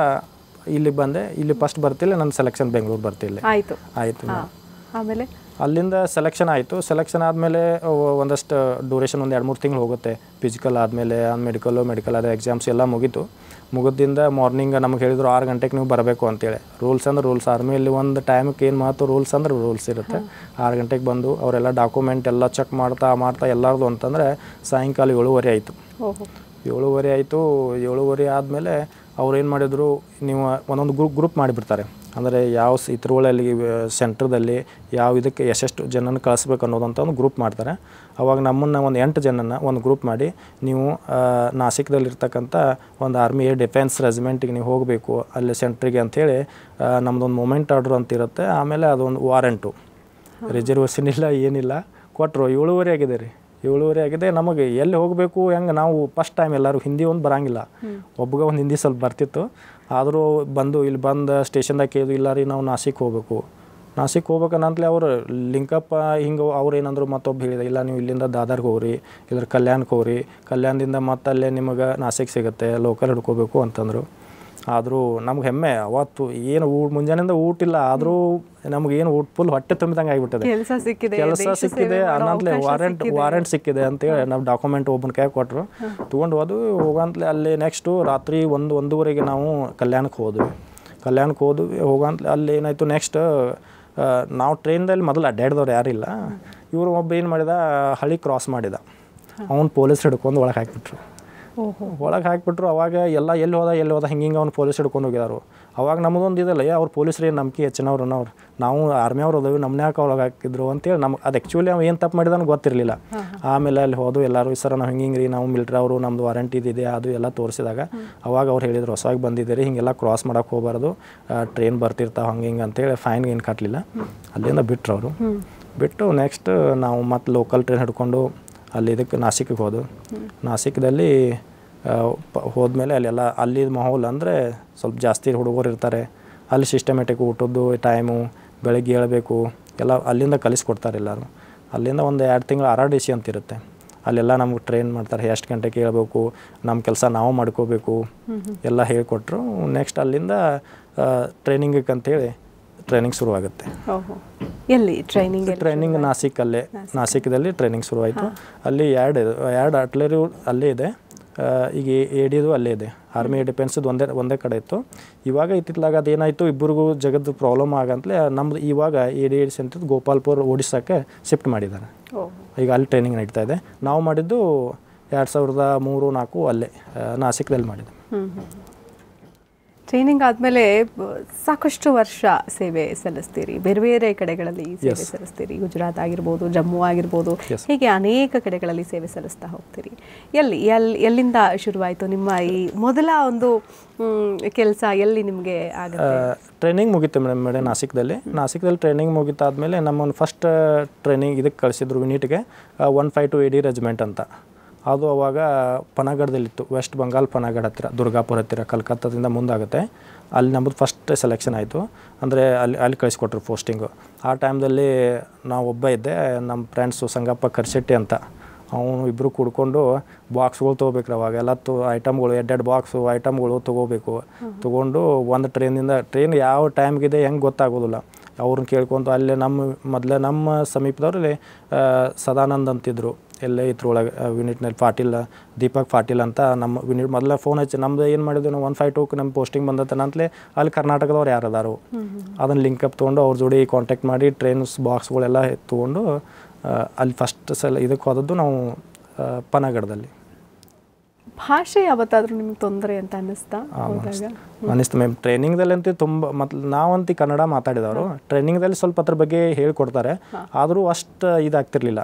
ಇಲ್ಲಿ ಬಂದೆ ಇಲ್ಲಿ ಫಸ್ಟ್ ಬರ್ತಿಲ್ಲ ನನ್ನ ಸೆಲೆಕ್ಷನ್ ಬೆಂಗಳೂರು ಬರ್ತಿಲ್ಲ ಆಯಿತು ಆಯಿತು ಆಮೇಲೆ ಅಲ್ಲಿಂದ ಸೆಲೆಕ್ಷನ್ ಆಯಿತು ಸೆಲೆಕ್ಷನ್ ಆದಮೇಲೆ ಒಂದಷ್ಟು ಡ್ಯೂರೇಷನ್ ಒಂದು ಎರಡು ಮೂರು ತಿಂಗಳು ಹೋಗುತ್ತೆ ಫಿಸಿಕಲ್ ಆದಮೇಲೆ ಮೆಡಿಕಲ್ಲು ಮೆಡಿಕಲ್ ಆದ ಎಕ್ಸಾಮ್ಸ್ ಎಲ್ಲ ಮುಗೀತು ಮುಗಿದಿಂದ ಮಾರ್ನಿಂಗ್ ನಮಗೆ ಹೇಳಿದ್ರು ಆರು ಗಂಟೆಗೆ ನೀವು ಬರಬೇಕು ಅಂತೇಳಿ ರೂಲ್ಸ್ ಅಂದ್ರೆ ರೂಲ್ಸ್ ಇಲ್ಲಿ ಒಂದು ಟೈಮಿಗೆ ಏನು ಮಾತು ರೂಲ್ಸ್ ಅಂದ್ರೆ ರೂಲ್ಸ್ ಇರುತ್ತೆ ಆರು ಗಂಟೆಗೆ ಬಂದು ಅವರೆಲ್ಲ ಡಾಕ್ಯುಮೆಂಟ್ ಎಲ್ಲ ಚೆಕ್ ಮಾಡ್ತಾ ಮಾಡ್ತಾ ಎಲ್ಲರದು ಅಂತಂದರೆ ಸಾಯಂಕಾಲ ಏಳುವರೆ ಆಯಿತು ಏಳುವರೆ ಆಯಿತು ಏಳುವರೆ ಆದಮೇಲೆ ಅವ್ರು ಏನು ಮಾಡಿದರು ನೀವು ಒಂದೊಂದು ಗ್ರೂಪ್ ಗ್ರೂಪ್ ಮಾಡಿಬಿಡ್ತಾರೆ ಅಂದರೆ ಯಾವ ಸ್ ಸೆಂಟ್ರದಲ್ಲಿ ಯಾವ ಇದಕ್ಕೆ ಎಷ್ಟೆಷ್ಟು ಜನನ ಕಳಿಸ್ಬೇಕು ಅನ್ನೋದಂತ ಒಂದು ಗ್ರೂಪ್ ಮಾಡ್ತಾರೆ ಅವಾಗ ನಮ್ಮನ್ನು ಒಂದು ಎಂಟು ಜನನ ಒಂದು ಗ್ರೂಪ್ ಮಾಡಿ ನೀವು ನಾಸಿಕ್ದಲ್ಲಿರ್ತಕ್ಕಂಥ ಒಂದು ಆರ್ಮಿ ಡಿಫೆನ್ಸ್ ರೆಜಿಮೆಂಟಿಗೆ ನೀವು ಹೋಗಬೇಕು ಅಲ್ಲಿ ಸೆಂಟ್ರಿಗೆ ಅಂಥೇಳಿ ನಮ್ಮದೊಂದು ಮೊಮೆಂಟ್ ಆರ್ಡ್ರ್ ಅಂತ ಇರುತ್ತೆ ಆಮೇಲೆ ಅದೊಂದು ವಾರಂಟು ರಿಸರ್ವೇಷನ್ ಇಲ್ಲ ಏನಿಲ್ಲ ಕೊಟ್ಟರು ಏಳುವರೆ ಆಗಿದೆ ರೀ ಏಳುವರೆ ಆಗಿದೆ ನಮಗೆ ಎಲ್ಲಿ ಹೋಗಬೇಕು ಹೆಂಗೆ ನಾವು ಫಸ್ಟ್ ಟೈಮ್ ಎಲ್ಲರೂ ಹಿಂದಿ ಒಂದು ಬರಂಗಿಲ್ಲ ಒಬ್ಬಗ ಒಂದು ಹಿಂದಿ ಸ್ವಲ್ಪ ಬರ್ತಿತ್ತು ಆದರೂ ಬಂದು ಇಲ್ಲಿ ಬಂದು ಸ್ಟೇಷನ್ದಾಗ ಕೇಳಿದು ಇಲ್ಲ ರೀ ನಾವು ನಾಸಿಕ್ ಹೋಗ್ಬೇಕು ನಾಸಿಕ್ ಹೋಗ್ಬೇಕನ್ನಂತಲೇ ಅವರು ಲಿಂಕಪ್ಪ ಹಿಂಗೆ ಅವ್ರು ಏನಂದ್ರು ಮತ್ತೊಬ್ಬ ಹೇಳಿದೆ ಇಲ್ಲ ನೀವು ಇಲ್ಲಿಂದ ದಾದಾರ್ಗೆ ಹೋಗ್ರಿ ಇಲ್ಲರ ಕಲ್ಯಾಣಕ್ಕೆ ಹೋಗ್ರಿ ಕಲ್ಯಾಣದಿಂದ ಮತ್ತೆ ಅಲ್ಲೇ ನಿಮಗೆ ನಾಸಿಕ್ ಸಿಗುತ್ತೆ ಲೋಕಲ್ ಹಿಡ್ಕೋಬೇಕು ಅಂತಂದರು ಆದರೂ ನಮ್ಗೆ ಹೆಮ್ಮೆ ಅವತ್ತು ಏನು ಊಟ ಮುಂಜಾನೆಯಿಂದ ಊಟಿಲ್ಲ ಆದರೂ ನಮ್ಗೆ ಏನು ಊಟ ಫುಲ್ ಹೊಟ್ಟೆ ತುಂಬಿದಂಗೆ ಆಗಿಬಿಟ್ಟಿದೆ ಕೆಲಸ ಸಿಕ್ಕಿದೆ ಕೆಲಸ ಸಿಕ್ಕಿದೆ ವಾರೆಂಟ್ ವಾರೆಂಟ್ ಸಿಕ್ಕಿದೆ ಅಂತೇಳಿ ನಾವು ಡಾಕ್ಯುಮೆಂಟ್ ಒಬ್ಬನ ಕೈ ಕೊಟ್ಟರು ತೊಗೊಂಡು ಹೋದ್ವಿ ಹೋಗಂತಲೇ ಅಲ್ಲಿ ನೆಕ್ಸ್ಟು ರಾತ್ರಿ ಒಂದು ಒಂದೂವರೆಗೆ ನಾವು ಕಲ್ಯಾಣಕ್ಕೆ ಹೋದ್ವಿ ಕಲ್ಯಾಣಕ್ಕೆ ಹೋದ್ವಿ ಹೋಗಂತಲೇ ಅಲ್ಲಿ ಏನಾಯಿತು ನೆಕ್ಸ್ಟ್ ನಾವು ಟ್ರೈನ್ದಲ್ಲಿ ಮೊದಲು ಅಡ್ಡಾಡ್ದವ್ರು ಯಾರಿಲ್ಲ ಇವರು ಒಬ್ಬ ಏನು ಮಾಡಿದ ಹಳಿ ಕ್ರಾಸ್ ಮಾಡಿದ ಅವ್ನು ಪೊಲೀಸ್ ಹಿಡ್ಕೊಂಡು ಒಳಗೆ ಹಾಕಿಬಿಟ್ರು ಒಳಗೆ ಹಾಕಿಬಿಟ್ರು ಅವಾಗ ಎಲ್ಲ ಎಲ್ಲಿ ಹೋದ ಎಲ್ಲಿ ಹೋದ ಹಿಂಗೆ ಹಿಂಗೆ ಅವ್ನು ಪೊಲೀಸ್ ಹಿಡ್ಕೊಂಡು ಹೋಗಿದಾರು ಅವಾಗ ನಮ್ಮದೊಂದು ಇದಲ್ಲ ಅವ್ರು ಪೊಲೀಸ್ರು ಏನು ನಂಬಿಕೆ ಹೆಚ್ಚಿನವ್ರು ನಾವು ನಾವು ಆರ್ಮಿಯವ್ರು ಹೋದವು ಯಾಕೆ ಒಳಗೆ ಹಾಕಿದ್ರು ಅಂತೇಳಿ ನಮ್ಗೆ ಅದು ಆ್ಯಕ್ಚುಲಿ ಅವ್ನು ಏನು ತಪ್ಪು ಮಾಡಿದ ಗೊತ್ತಿರಲಿಲ್ಲ ಆಮೇಲೆ ಅಲ್ಲಿ ಹೋದು ಎಲ್ಲರೂ ಸರ ನಾವು ಹಿಂಗೆ ಹಿಂಗೆ ರೀ ನಾವು ಮಿಲ್ಟ್ರಿ ಅವರು ನಮ್ಮದು ವಾರಂಟಿ ಇದೆ ಅದು ಎಲ್ಲ ತೋರಿಸಿದಾಗ ಅವಾಗ ಅವ್ರು ಹೇಳಿದ್ರು ಹೊಸವಾಗಿ ಬಂದಿದ್ದೀರಿ ಹಿಂಗೆಲ್ಲ ಕ್ರಾಸ್ ಮಾಡೋಕೆ ಹೋಗಬಾರ್ದು ಟ್ರೈನ್ ಬರ್ತಿರ್ತಾವೆ ಹಂಗೆ ಹಿಂಗೆ ಅಂತೇಳಿ ಫೈನ್ ಏನು ಕಟ್ಟಲಿಲ್ಲ ಅಲ್ಲಿಂದ ಬಿಟ್ಟರು ಅವರು ಬಿಟ್ಟು ನೆಕ್ಸ್ಟ್ ನಾವು ಮತ್ತು ಲೋಕಲ್ ಟ್ರೈನ್ ಹಿಡ್ಕೊಂಡು ಅಲ್ಲಿ ಇದಕ್ಕೆ ನಾಸಿಕ್ಗೆ ಹೋದು ನಾಸಿಕ್ದಲ್ಲಿ ಹೋದ್ಮೇಲೆ ಅಲ್ಲೆಲ್ಲ ಅಲ್ಲಿ ಮಾಹೋಲ್ ಅಂದರೆ ಸ್ವಲ್ಪ ಜಾಸ್ತಿ ಹುಡುಗರು ಇರ್ತಾರೆ ಅಲ್ಲಿ ಸಿಸ್ಟಮೆಟಿಕ್ ಊಟದ್ದು ಟೈಮು ಬೆಳಗ್ಗೆ ಹೇಳಬೇಕು ಎಲ್ಲ ಅಲ್ಲಿಂದ ಕಲಿಸ್ಕೊಡ್ತಾರೆ ಎಲ್ಲರೂ ಅಲ್ಲಿಂದ ಒಂದು ಎರಡು ತಿಂಗಳು ಆರ್ ಆರ್ ಡಿ ಸಿ ಅಂತಿರುತ್ತೆ ಅಲ್ಲೆಲ್ಲ ನಮ್ಗೆ ಟ್ರೈನ್ ಮಾಡ್ತಾರೆ ಎಷ್ಟು ಗಂಟೆಗೆ ಹೇಳಬೇಕು ನಮ್ಮ ಕೆಲಸ ನಾವು ಮಾಡ್ಕೋಬೇಕು ಎಲ್ಲ ಹೇಳ್ಕೊಟ್ರು ನೆಕ್ಸ್ಟ್ ಅಲ್ಲಿಂದ ಟ್ರೈನಿಂಗಕ್ಕೆ ಅಂತೇಳಿ ಟ್ರೈನಿಂಗ್ ಶುರುವಾಗುತ್ತೆ ಎಲ್ಲಿ ಟ್ರೈನಿಂಗ್ ಟ್ರೈನಿಂಗ್ ನಾಸಿಕಲ್ಲೇ ನಾಸಿಕದಲ್ಲಿ ಟ್ರೈನಿಂಗ್ ಶುರುವಾಯಿತು ಅಲ್ಲಿ ಎರಡು ಎರಡು ಅಟ್ಲರಿ ಅಲ್ಲೇ ಇದೆ ಈಗ ಎ ಡಿದು ಅಲ್ಲೇ ಇದೆ ಆರ್ಮಿ ಡಿಫೆನ್ಸ್ದು ಒಂದೇ ಒಂದೇ ಕಡೆ ಇತ್ತು ಇವಾಗ ಇತ್ತಿತ್ತಲಾಗ ಅದೇನಾಯಿತು ಇಬ್ಬರಿಗೂ ಜಗದ್ದು ಪ್ರಾಬ್ಲಮ್ ಆಗಂತಲೇ ನಮ್ದು ಇವಾಗ ಎ ಡಿ ಎಡಿ ಸೆಂಟ್ರದ್ದು ಗೋಪಾಲ್ಪುರ್ ಒಡಿಸ್ಸಾಕ್ಕೆ ಶಿಫ್ಟ್ ಮಾಡಿದ್ದಾರೆ ಈಗ ಅಲ್ಲಿ ಟ್ರೈನಿಂಗ್ ನಡೀತಾ ಇದೆ ನಾವು ಮಾಡಿದ್ದು ಎರಡು ಸಾವಿರದ ಮೂರು ನಾಲ್ಕು ಅಲ್ಲೇ ನಾಸಿಕ್ದಲ್ಲಿ ಮಾಡಿದ್ದೆ ಟ್ರೈನಿಂಗ್ ಆದಮೇಲೆ ಸಾಕಷ್ಟು ವರ್ಷ ಸೇವೆ ಸಲ್ಲಿಸ್ತೀರಿ ಬೇರೆ ಬೇರೆ ಕಡೆಗಳಲ್ಲಿ ಸೇವೆ ಸಲ್ಲಿಸ್ತೀರಿ ಗುಜರಾತ್ ಆಗಿರ್ಬೋದು ಜಮ್ಮು ಆಗಿರ್ಬೋದು ಹೀಗೆ ಅನೇಕ ಕಡೆಗಳಲ್ಲಿ ಸೇವೆ ಸಲ್ಲಿಸ್ತಾ ಹೋಗ್ತೀರಿ ಎಲ್ಲಿ ಎಲ್ಲಿ ಎಲ್ಲಿಂದ ಶುರುವಾಯಿತು ನಿಮ್ಮ ಈ ಮೊದಲ ಒಂದು ಕೆಲಸ ಎಲ್ಲಿ ನಿಮಗೆ ಟ್ರೈನಿಂಗ್ ಮುಗಿತು ಮೇಡಮ್ ಮೇಡಮ್ ನಾಸಿಕ್ದಲ್ಲಿ ನಾಸಿಕ್ದಲ್ಲಿ ಟ್ರೈನಿಂಗ್ ಮುಗಿತಾದ್ಮೇಲೆ ನಮ್ಮನ್ನು ಫಸ್ಟ್ ಟ್ರೈನಿಂಗ್ ಇದಕ್ಕೆ ಕಳಿಸಿದ್ರು ನೀಟ್ಗೆ ಒನ್ ಫೈವ್ ಟು ಡಿ ಅಂತ ಅದು ಅವಾಗ ಪನಗಡದಲ್ಲಿತ್ತು ವೆಸ್ಟ್ ಬಂಗಾಲ್ ಪನಗಡ ಹತ್ತಿರ ದುರ್ಗಾಪುರ ಹತ್ತಿರ ಕಲ್ಕತ್ತಾದಿಂದ ಮುಂದಾಗುತ್ತೆ ಅಲ್ಲಿ ನಮ್ಮದು ಫಸ್ಟ್ ಸೆಲೆಕ್ಷನ್ ಆಯಿತು ಅಂದರೆ ಅಲ್ಲಿ ಅಲ್ಲಿ ಕಳಿಸ್ಕೊಟ್ರು ಪೋಸ್ಟಿಂಗು ಆ ಟೈಮ್ದಲ್ಲಿ ನಾವು ಒಬ್ಬ ಇದ್ದೆ ನಮ್ಮ ಫ್ರೆಂಡ್ಸು ಸಂಗಪ್ಪ ಕರ್ಶೆಟ್ಟಿ ಅಂತ ಅವನು ಇಬ್ಬರು ಕೂಡ್ಕೊಂಡು ಬಾಕ್ಸ್ಗಳು ತೊಗೋಬೇಕ್ರಿ ಅವಾಗ ಎಲ್ಲ ತು ಐಟಮ್ಗಳು ಎರಡೆರಡು ಬಾಕ್ಸು ಐಟಮ್ಗಳು ತೊಗೋಬೇಕು ತೊಗೊಂಡು ಒಂದು ಟ್ರೈನಿಂದ ಟ್ರೈನ್ ಯಾವ ಟೈಮ್ಗಿದೆ ಹೆಂಗೆ ಗೊತ್ತಾಗೋದಿಲ್ಲ ಅವ್ರನ್ನ ಕೇಳ್ಕೊಂತು ಅಲ್ಲೇ ನಮ್ಮ ಮೊದಲೇ ನಮ್ಮ ಸಮೀಪದವ್ರಲ್ಲಿ ಸದಾನಂದ್ ಅಂತಿದ್ರು ಎಲ್ಲೇ ಇದ್ರೊಳಗೆ ಯೂನಿಟ್ನಲ್ಲಿ ಪಾಟೀಲ್ ದೀಪಕ್ ಪಾಟೀಲ್ ಅಂತ ನಮ್ಮ ಯೂನಿಟ್ ಮೊದಲ ಫೋನ್ ಹಚ್ಚಿ ನಮ್ದು ಏನು ಮಾಡಿದ್ವಿ ನಾವು ಒನ್ ಫೈವ್ ಟೂಕ್ ನಮ್ಮ ಪೋಸ್ಟಿಂಗ್ ಅಂತಲೇ ಅಲ್ಲಿ ಕರ್ನಾಟಕದವ್ರು ಯಾರು ಅದಾರು ಅದನ್ನು ಲಿಂಕಪ್ ತೊಗೊಂಡು ಅವ್ರ ಜೋಡಿ ಕಾಂಟ್ಯಾಕ್ಟ್ ಮಾಡಿ ಟ್ರೈನ್ಸ್ ಬಾಕ್ಸ್ಗಳೆಲ್ಲ ತೊಗೊಂಡು ಅಲ್ಲಿ ಫಸ್ಟ್ ಸಲ ಇದಕ್ಕೆ ಹೋದದ್ದು ನಾವು ಪನಗಡದಲ್ಲಿ ಭಾಷೆ ಯಾವತ್ತಾದರೂ ನಿಮ್ಗೆ ತೊಂದರೆ ಅಂತ ಅನ್ನಿಸ್ತಾ ಅನ್ನಿಸ್ತು ಮ್ಯಾಮ್ ಟ್ರೈನಿಂಗ್ದಲ್ಲಿ ಅಂತೂ ತುಂಬ ಮತ್ತು ನಾವಂತೂ ಕನ್ನಡ ಮಾತಾಡಿದವರು ಟ್ರೈನಿಂಗ್ದಲ್ಲಿ ಸ್ವಲ್ಪ ಅದ್ರ ಬಗ್ಗೆ ಹೇಳ್ಕೊಡ್ತಾರೆ ಆದರೂ ಅಷ್ಟು ಇದಾಗ್ತಿರಲಿಲ್ಲ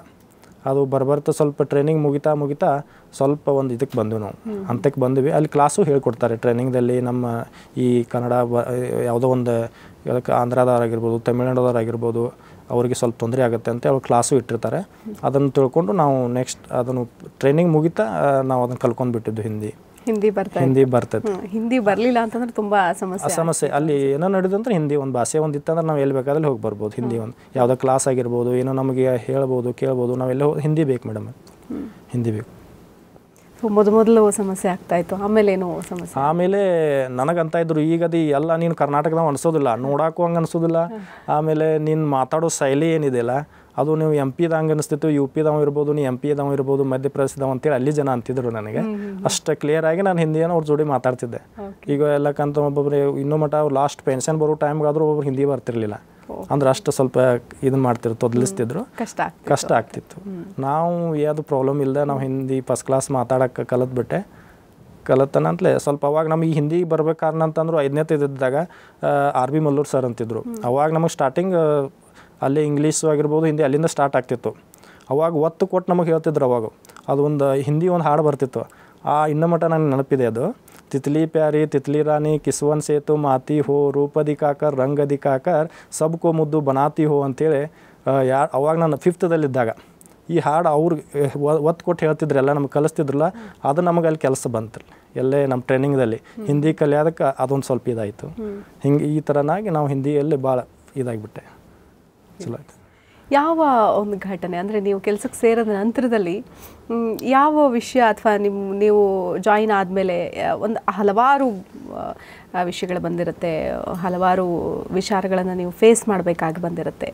ಅದು ಬರ್ಬರ್ತಾ ಸ್ವಲ್ಪ ಟ್ರೈನಿಂಗ್ ಮುಗಿತಾ ಮುಗಿತಾ ಸ್ವಲ್ಪ ಒಂದು ಇದಕ್ಕೆ ಬಂದ್ವಿ ನಾವು ಅಂತಕ್ಕೆ ಬಂದ್ವಿ ಅಲ್ಲಿ ಕ್ಲಾಸು ಹೇಳ್ಕೊಡ್ತಾರೆ ಟ್ರೈನಿಂಗ್ದಲ್ಲಿ ನಮ್ಮ ಈ ಕನ್ನಡ ಬ ಯಾವುದೋ ಒಂದು ಆಂಧ್ರದವರಾಗಿರ್ಬೋದು ತಮಿಳ್ನಾಡದವರಾಗಿರ್ಬೋದು ಅವರಿಗೆ ಸ್ವಲ್ಪ ತೊಂದರೆ ಆಗುತ್ತೆ ಅಂತ ಅವ್ರು ಕ್ಲಾಸು ಇಟ್ಟಿರ್ತಾರೆ ಅದನ್ನು ತಿಳ್ಕೊಂಡು ನಾವು ನೆಕ್ಸ್ಟ್ ಅದನ್ನು ಟ್ರೈನಿಂಗ್ ಮುಗಿತಾ ನಾವು ಅದನ್ನು ಬಿಟ್ಟಿದ್ದು ಹಿಂದಿ ಹಿಂದಿ ಬರ್ತದೆ ಹಿಂದಿ ಬರ್ತದೆ ಹಿಂದಿ ಬರಲಿಲ್ಲ ಅಂತಂದ್ರೆ ತುಂಬಾ ಸಮಸ್ಯೆ ಸಮಸ್ಯೆ ಅಲ್ಲಿ ಏನೋ ನಡೆದು ಅಂದ್ರೆ ಹಿಂದಿ ಒಂದು ಭಾಷೆ ಒಂದು ಇತ್ತಂದ್ರೆ ನಾವು ಎಲ್ಲಿ ಬೇಕಾದಲ್ಲಿ ಹೋಗಿ ಬರ್ಬೋದು ಹಿಂದಿ ಒಂದು ಯಾವುದೋ ಕ್ಲಾಸ್ ಆಗಿರ್ಬೋದು ಏನೋ ನಮಗೆ ಹೇಳ್ಬೋದು ಕೇಳ್ಬೋದು ನಾವೆಲ್ಲ ಹಿಂದಿ ಬೇಕು ಮೇಡಮ್ ಹಿಂದಿ ಬೇಕು ಮೊದ ಮೊದಲು ಸಮಸ್ಯೆ ಆಗ್ತಾಯಿತ್ತು ಆಮೇಲೆ ಏನು ಸಮಸ್ಯೆ ಆಮೇಲೆ ನನಗಂತ ಇದ್ರು ಈಗ ಅದು ಎಲ್ಲ ನೀನು ಕರ್ನಾಟಕದಾಗ ಅನ್ಸೋದಿಲ್ಲ ನೋಡಾಕು ಹಂಗೆ ಅನ್ಸೋದಿಲ್ಲ ಆಮೇಲೆ ನೀನು ಮಾತಾಡೋ ಶೈಲಿ ಏನಿದೆಯಲ್ಲ ಅದು ನೀವು ಎಂ ಪಿದಂಗೆ ಅನಿಸ್ತಿತ್ತು ಯು ಪಿದಾವ ಇರ್ಬೋದು ನೀ ಎಂ ಪಿದವ ಇರ್ಬೋದು ಮಧ್ಯಪ್ರದೇಶದವ ಅಂತೇಳಿ ಅಲ್ಲಿ ಜನ ಅಂತಿದ್ರು ನನಗೆ ಅಷ್ಟು ಕ್ಲಿಯರ್ ಆಗಿ ನಾನು ಹಿಂದಿಯನ್ನು ಅವ್ರ ಜೋಡಿ ಮಾತಾಡ್ತಿದ್ದೆ ಈಗ ಎಲ್ಲಕ್ಕಂತ ಒಬ್ಬೊಬ್ರು ಇನ್ನು ಮಟ್ಟ ಅವ್ರು ಲಾಸ್ಟ್ ಪೆನ್ಷನ್ ಬರೋ ಟೈಮ್ಗಾದ್ರೂ ಒಬ್ಬರು ಹಿಂದಿ ಬರ್ತಿರ್ಲಿಲ್ಲ ಅಂದ್ರೆ ಅಷ್ಟು ಸ್ವಲ್ಪ ಇದನ್ನ ಮಾಡ್ತಿರು ತೊದಲಿಸ್ತಿದ್ರು ಕಷ್ಟ ಆಗ್ತಿತ್ತು ನಾವು ಯಾವುದು ಪ್ರಾಬ್ಲಮ್ ಇಲ್ಲದೆ ನಾವು ಹಿಂದಿ ಫಸ್ಟ್ ಕ್ಲಾಸ್ ಬಿಟ್ಟೆ ಕಲಿತ್ಬಿಟ್ಟೆ ಕಲತನಂತಲೇ ಸ್ವಲ್ಪ ಅವಾಗ ನಮಗೆ ಹಿಂದಿ ಬರ್ಬೇಕು ಕಾರಣ ಅಂತಂದ್ರು ಐದನೇ ಇದ್ದಾಗ ಆರ್ ಬಿ ಮಲ್ಲೂರ್ ಸರ್ ಅಂತಿದ್ರು ಅವಾಗ ನಮಗೆ ಸ್ಟಾರ್ಟಿಂಗ್ ಅಲ್ಲಿ ಇಂಗ್ಲೀಷು ಆಗಿರ್ಬೋದು ಹಿಂದಿ ಅಲ್ಲಿಂದ ಸ್ಟಾರ್ಟ್ ಆಗ್ತಿತ್ತು ಅವಾಗ ಒತ್ತು ಕೊಟ್ಟು ನಮಗೆ ಹೇಳ್ತಿದ್ರು ಅವಾಗ ಅದು ಒಂದು ಹಿಂದಿ ಒಂದು ಹಾಡು ಬರ್ತಿತ್ತು ಆ ಇನ್ನ ಮಟ್ಟ ನನಗೆ ನೆನಪಿದೆ ಅದು ತಿತ್ಲಿ ಪ್ಯಾರಿ ತಿತ್ಲಿ ರಾಣಿ ಕಿಸ್ವನ್ ಸೇತು ಮಾತಿ ಹೋ ರೂಪದಿ ಕಾಕರ್ ರಂಗದಿ ಕಾಕರ್ ಸಬ್ಕೋ ಮುದ್ದು ಬನಾತಿ ಹೋ ಅಂತೇಳಿ ಯಾ ಅವಾಗ ನಾನು ಫಿಫ್ತ್ದಲ್ಲಿದ್ದಾಗ ಈ ಹಾಡು ಅವ್ರಿಗೆ ಒತ್ತು ಕೊಟ್ಟು ಹೇಳ್ತಿದ್ರು ಎಲ್ಲ ನಮ್ಗೆ ಕಲಿಸ್ತಿದ್ರಲ್ಲ ಅದು ನಮಗೆ ಅಲ್ಲಿ ಕೆಲಸ ಬಂತು ಎಲ್ಲೇ ನಮ್ಮ ಟ್ರೈನಿಂಗ್ದಲ್ಲಿ ಹಿಂದಿ ಕಲಿಯೋದಕ್ಕೆ ಅದೊಂದು ಸ್ವಲ್ಪ ಇದಾಯಿತು ಹಿಂಗೆ ಈ ಥರನಾಗಿ ನಾವು ಹಿಂದಿಯಲ್ಲಿ ಭಾಳ ಇದಾಗಿಬಿಟ್ಟೆ ಯಾವ ಒಂದು ಘಟನೆ ಅಂದರೆ ನೀವು ಕೆಲಸಕ್ಕೆ ಸೇರಿದ ನಂತರದಲ್ಲಿ ಯಾವ ವಿಷಯ ಅಥವಾ ನಿಮ್ಮ ನೀವು ಜಾಯಿನ್ ಆದಮೇಲೆ ಒಂದು ಹಲವಾರು ವಿಷಯಗಳು ಬಂದಿರುತ್ತೆ ಹಲವಾರು ವಿಚಾರಗಳನ್ನು ನೀವು ಫೇಸ್ ಮಾಡಬೇಕಾಗಿ ಬಂದಿರುತ್ತೆ